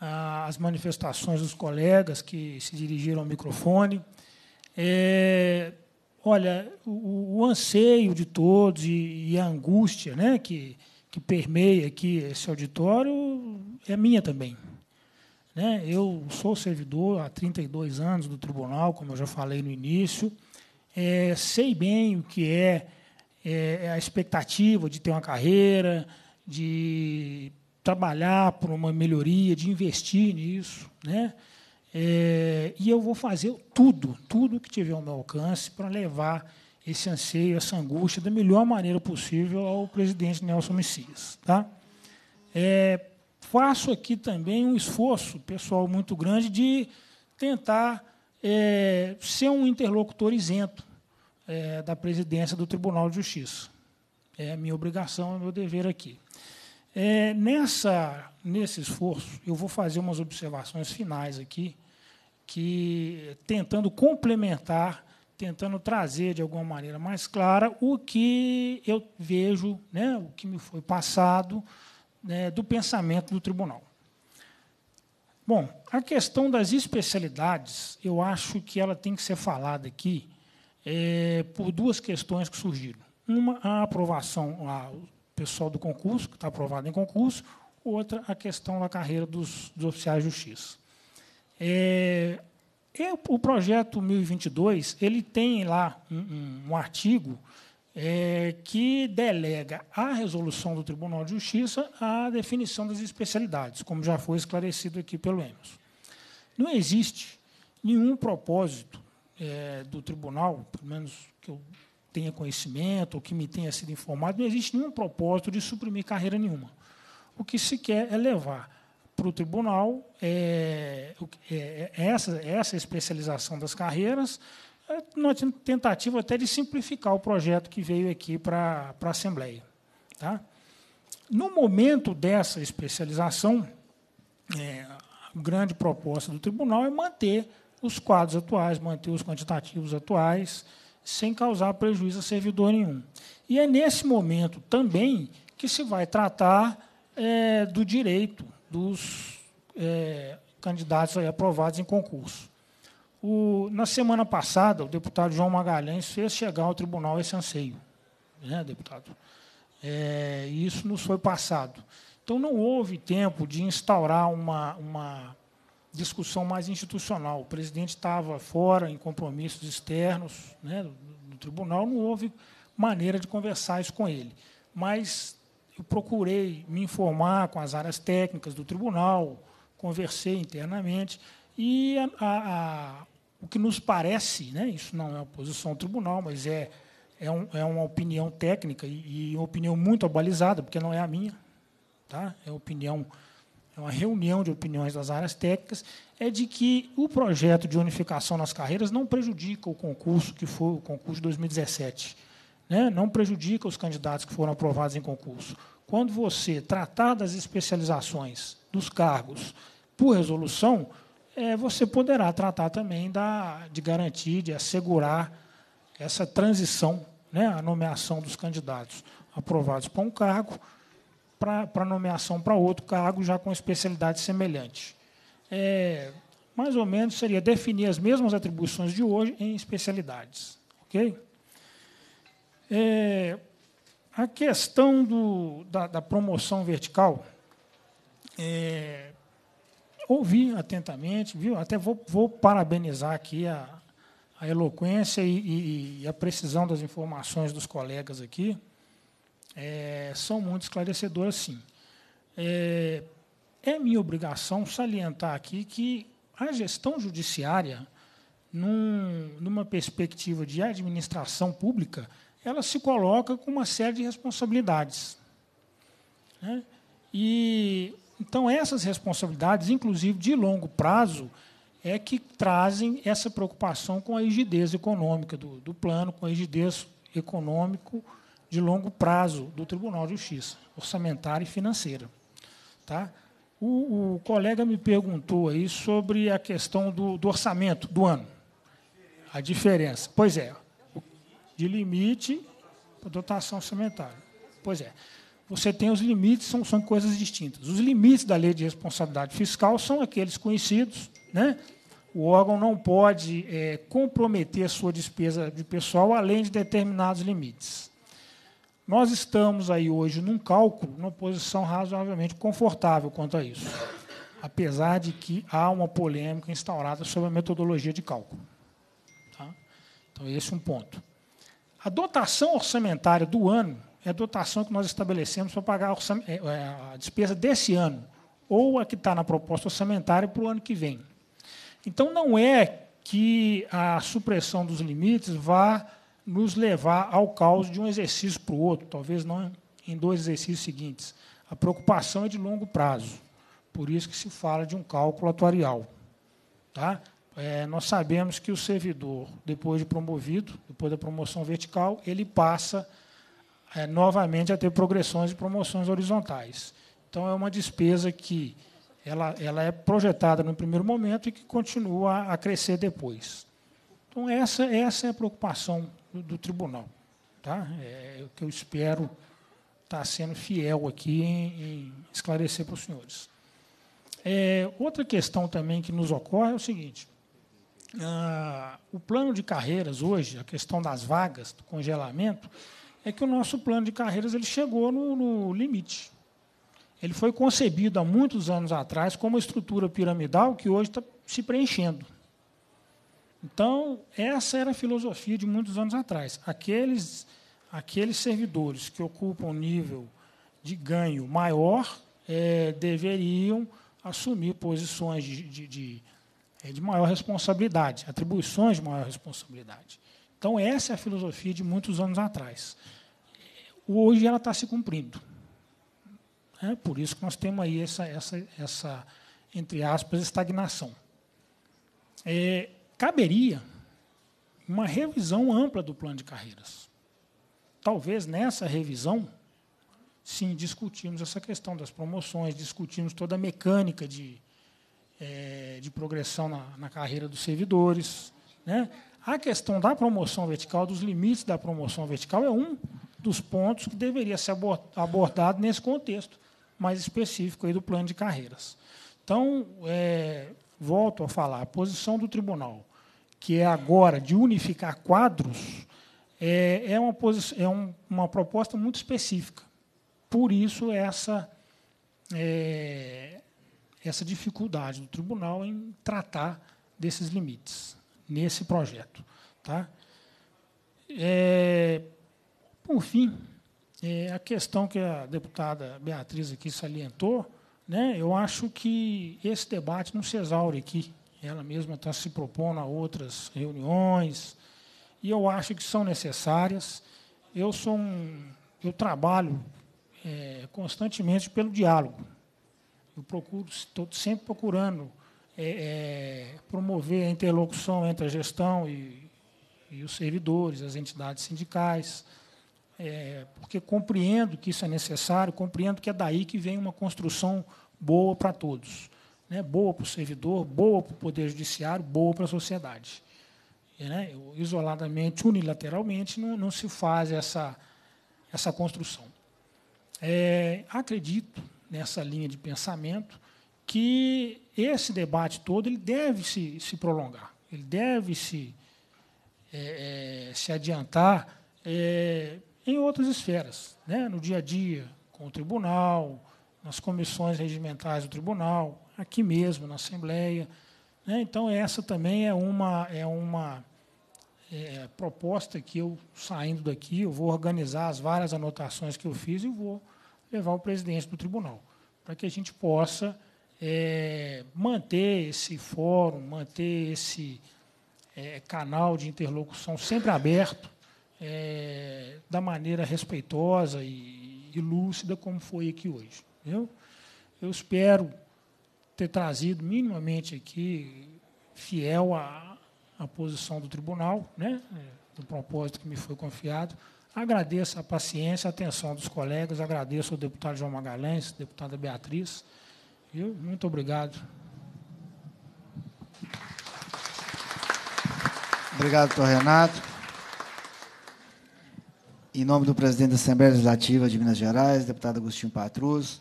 ah, as manifestações dos colegas que se dirigiram ao microfone. É, olha, o, o, anseio de todos e, e a angústia né, que que permeia aqui esse auditório é minha também. Né? Eu sou servidor há 32 anos do tribunal, como eu já falei no início, é, sei bem o que é, é a expectativa de ter uma carreira, de trabalhar por uma melhoria, de investir nisso. Né? É, e eu vou fazer tudo, tudo que tiver ao meu alcance para levar esse anseio, essa angústia da melhor maneira possível ao presidente Nelson Messias. Tá? É, faço aqui também um esforço pessoal muito grande de tentar é, ser um interlocutor isento é, da presidência do Tribunal de Justiça. É minha obrigação, é meu dever aqui. É, nessa, nesse esforço, eu vou fazer umas observações finais aqui, que tentando complementar tentando trazer de alguma maneira mais clara o que eu vejo, né, o que me foi passado né, do pensamento do tribunal. Bom, a questão das especialidades, eu acho que ela tem que ser falada aqui é, por duas questões que surgiram. Uma, a aprovação, a, o pessoal do concurso, que está aprovado em concurso, outra, a questão da carreira dos, dos oficiais de justiça. É, o projeto 1022 ele tem lá um, um artigo é, que delega à resolução do Tribunal de Justiça a definição das especialidades, como já foi esclarecido aqui pelo Emerson. Não existe nenhum propósito é, do Tribunal, pelo menos que eu tenha conhecimento ou que me tenha sido informado, não existe nenhum propósito de suprimir carreira nenhuma. O que se quer é levar para é, o tribunal é, é, é, essa, é essa especialização das carreiras, é tentativa até de simplificar o projeto que veio aqui para, para a Assembleia. Tá? No momento dessa especialização, é, a grande proposta do tribunal é manter os quadros atuais, manter os quantitativos atuais, sem causar prejuízo a servidor nenhum. E é nesse momento também que se vai tratar é, do direito dos é, candidatos aprovados em concurso. O, na semana passada, o deputado João Magalhães fez chegar ao tribunal esse anseio, né, deputado? É, isso nos foi passado. Então, não houve tempo de instaurar uma, uma discussão mais institucional. O presidente estava fora, em compromissos externos né, do, do tribunal, não houve maneira de conversar isso com ele. Mas eu procurei me informar com as áreas técnicas do tribunal, conversei internamente, e a, a, a, o que nos parece, né, isso não é uma posição do tribunal, mas é, é, um, é uma opinião técnica, e, e, uma opinião muito abalizada, porque não é a minha, tá? é opinião é uma reunião de opiniões das áreas técnicas, é de que o projeto de unificação nas carreiras não prejudica o concurso que foi o concurso de 2017 né, não prejudica os candidatos que foram aprovados em concurso. Quando você tratar das especializações dos cargos por resolução, é, você poderá tratar também da, de garantir, de assegurar essa transição, né, a nomeação dos candidatos aprovados para um cargo, para nomeação para outro cargo, já com especialidade semelhante. É, mais ou menos seria definir as mesmas atribuições de hoje em especialidades. ok? É, a questão do, da, da promoção vertical, é, ouvi atentamente, viu? Até vou, vou parabenizar aqui a, a eloquência e, e, e, a precisão das informações dos colegas aqui. É, são muito esclarecedoras, sim. É, é minha obrigação salientar aqui que a gestão judiciária, num, numa perspectiva de administração pública, ela se coloca com uma série de responsabilidades. Né? E então essas responsabilidades, inclusive de longo prazo, é que trazem essa preocupação com a rigidez econômica do, do plano, com a rigidez econômico de longo prazo do Tribunal de Justiça, orçamentária e financeira. Tá? O, o colega me perguntou aí sobre a questão do, do orçamento do ano, a diferença. Pois é, de limite para dotação orçamentária. Pois é. Você tem os limites, são, são coisas distintas. Os limites da lei de responsabilidade fiscal são aqueles conhecidos. Né? O órgão não pode é, comprometer a sua despesa de pessoal além de determinados limites. Nós estamos aí hoje num cálculo, numa posição razoavelmente confortável quanto a isso, apesar de que há uma polêmica instaurada sobre a metodologia de cálculo. Tá? Então, esse é um ponto. A dotação orçamentária do ano é a dotação que nós estabelecemos para pagar é, é, a, despesa desse ano, ou a que está na proposta orçamentária para o ano que vem. Então, não é que a supressão dos limites vá nos levar ao caos de um exercício para o outro, talvez não em dois exercícios seguintes. A preocupação é de longo prazo, por isso que se fala de um cálculo atuarial. Tá? É, nós sabemos que o servidor, depois de promovido, depois da promoção vertical, ele passa é, novamente a ter progressões e promoções horizontais. Então, é uma despesa que ela, ela é projetada no primeiro momento e que continua a crescer depois. Então, essa, essa é a preocupação do, do tribunal. Tá? É, é o que eu espero estar tá sendo fiel aqui em, em esclarecer para os senhores. É, outra questão também que nos ocorre é o seguinte: ah, o plano de carreiras hoje, a questão das vagas, do congelamento, é que o nosso plano de carreiras ele chegou no, no limite. Ele foi concebido há muitos anos atrás como uma estrutura piramidal que hoje está se preenchendo. Então, essa era a filosofia de muitos anos atrás. Aqueles, aqueles servidores que ocupam um nível de ganho maior é, deveriam assumir posições de, de, de é de maior responsabilidade, atribuições de maior responsabilidade. Então, essa é a filosofia de muitos anos atrás. Hoje ela está se cumprindo. É por isso que nós temos aí essa, essa, essa entre aspas, estagnação. É, caberia uma revisão ampla do plano de carreiras. Talvez nessa revisão, sim, discutirmos essa questão das promoções, discutirmos toda a mecânica de, é, de progressão na, na, carreira dos servidores. Né? A questão da promoção vertical, dos limites da promoção vertical, é um dos pontos que deveria ser abordado nesse contexto mais específico aí do plano de carreiras. Então, é, volto a falar, a posição do tribunal, que é agora de unificar quadros, é, é, uma, é um, uma proposta muito específica. Por isso, essa é, essa dificuldade do tribunal em tratar desses limites nesse projeto. Tá? É, por fim, é, a questão que a deputada Beatriz aqui salientou, né, eu acho que esse debate não se exaure aqui. Ela mesma está se propondo a outras reuniões, e eu acho que são necessárias. Eu sou um, eu trabalho é, constantemente pelo diálogo, eu procuro, estou sempre procurando é, é, promover a interlocução entre a gestão e, e os servidores, as entidades sindicais, é, porque compreendo que isso é necessário, compreendo que é daí que vem uma construção boa para todos. Né? Boa para o servidor, boa para o Poder Judiciário, boa para a sociedade. E, né, isoladamente, unilateralmente, não, não, se faz essa, essa construção. É, acredito nessa linha de pensamento, que esse debate todo ele deve se, se prolongar, ele deve se, é, é, se adiantar é, em outras esferas, né? no dia a dia, com o tribunal, nas comissões regimentais do tribunal, aqui mesmo, na Assembleia. Né? Então, essa também é uma, é uma é, proposta que eu, saindo daqui, eu vou organizar as várias anotações que eu fiz e vou levar o presidente do tribunal, para que a gente possa é, manter esse fórum, manter esse é, canal de interlocução sempre aberto, é, da maneira respeitosa e, e, lúcida como foi aqui hoje. Entendeu? Eu espero ter trazido minimamente aqui, fiel à, à posição do tribunal, né, é, do propósito que me foi confiado, Agradeço a paciência, a atenção dos colegas, agradeço ao deputado João Magalhães, deputada Beatriz. Viu? Muito obrigado. Obrigado, doutor Renato. Em nome do presidente da Assembleia Legislativa de Minas Gerais, deputado Agostinho Patrus,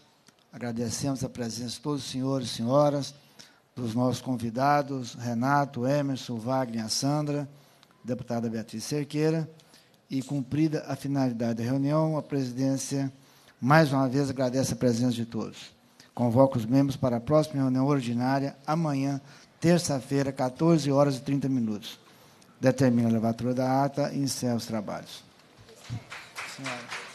agradecemos a presença de todos os senhores e senhoras, dos nossos convidados, Renato, Emerson, Wagner, a Sandra, deputada Beatriz Cerqueira e cumprida a finalidade da reunião, a presidência mais uma vez agradece a presença de todos. Convoco os membros para a próxima reunião ordinária, amanhã, terça-feira, 14 horas e 30 minutos. Determino a levatura da ata e encerro os trabalhos. Senhora.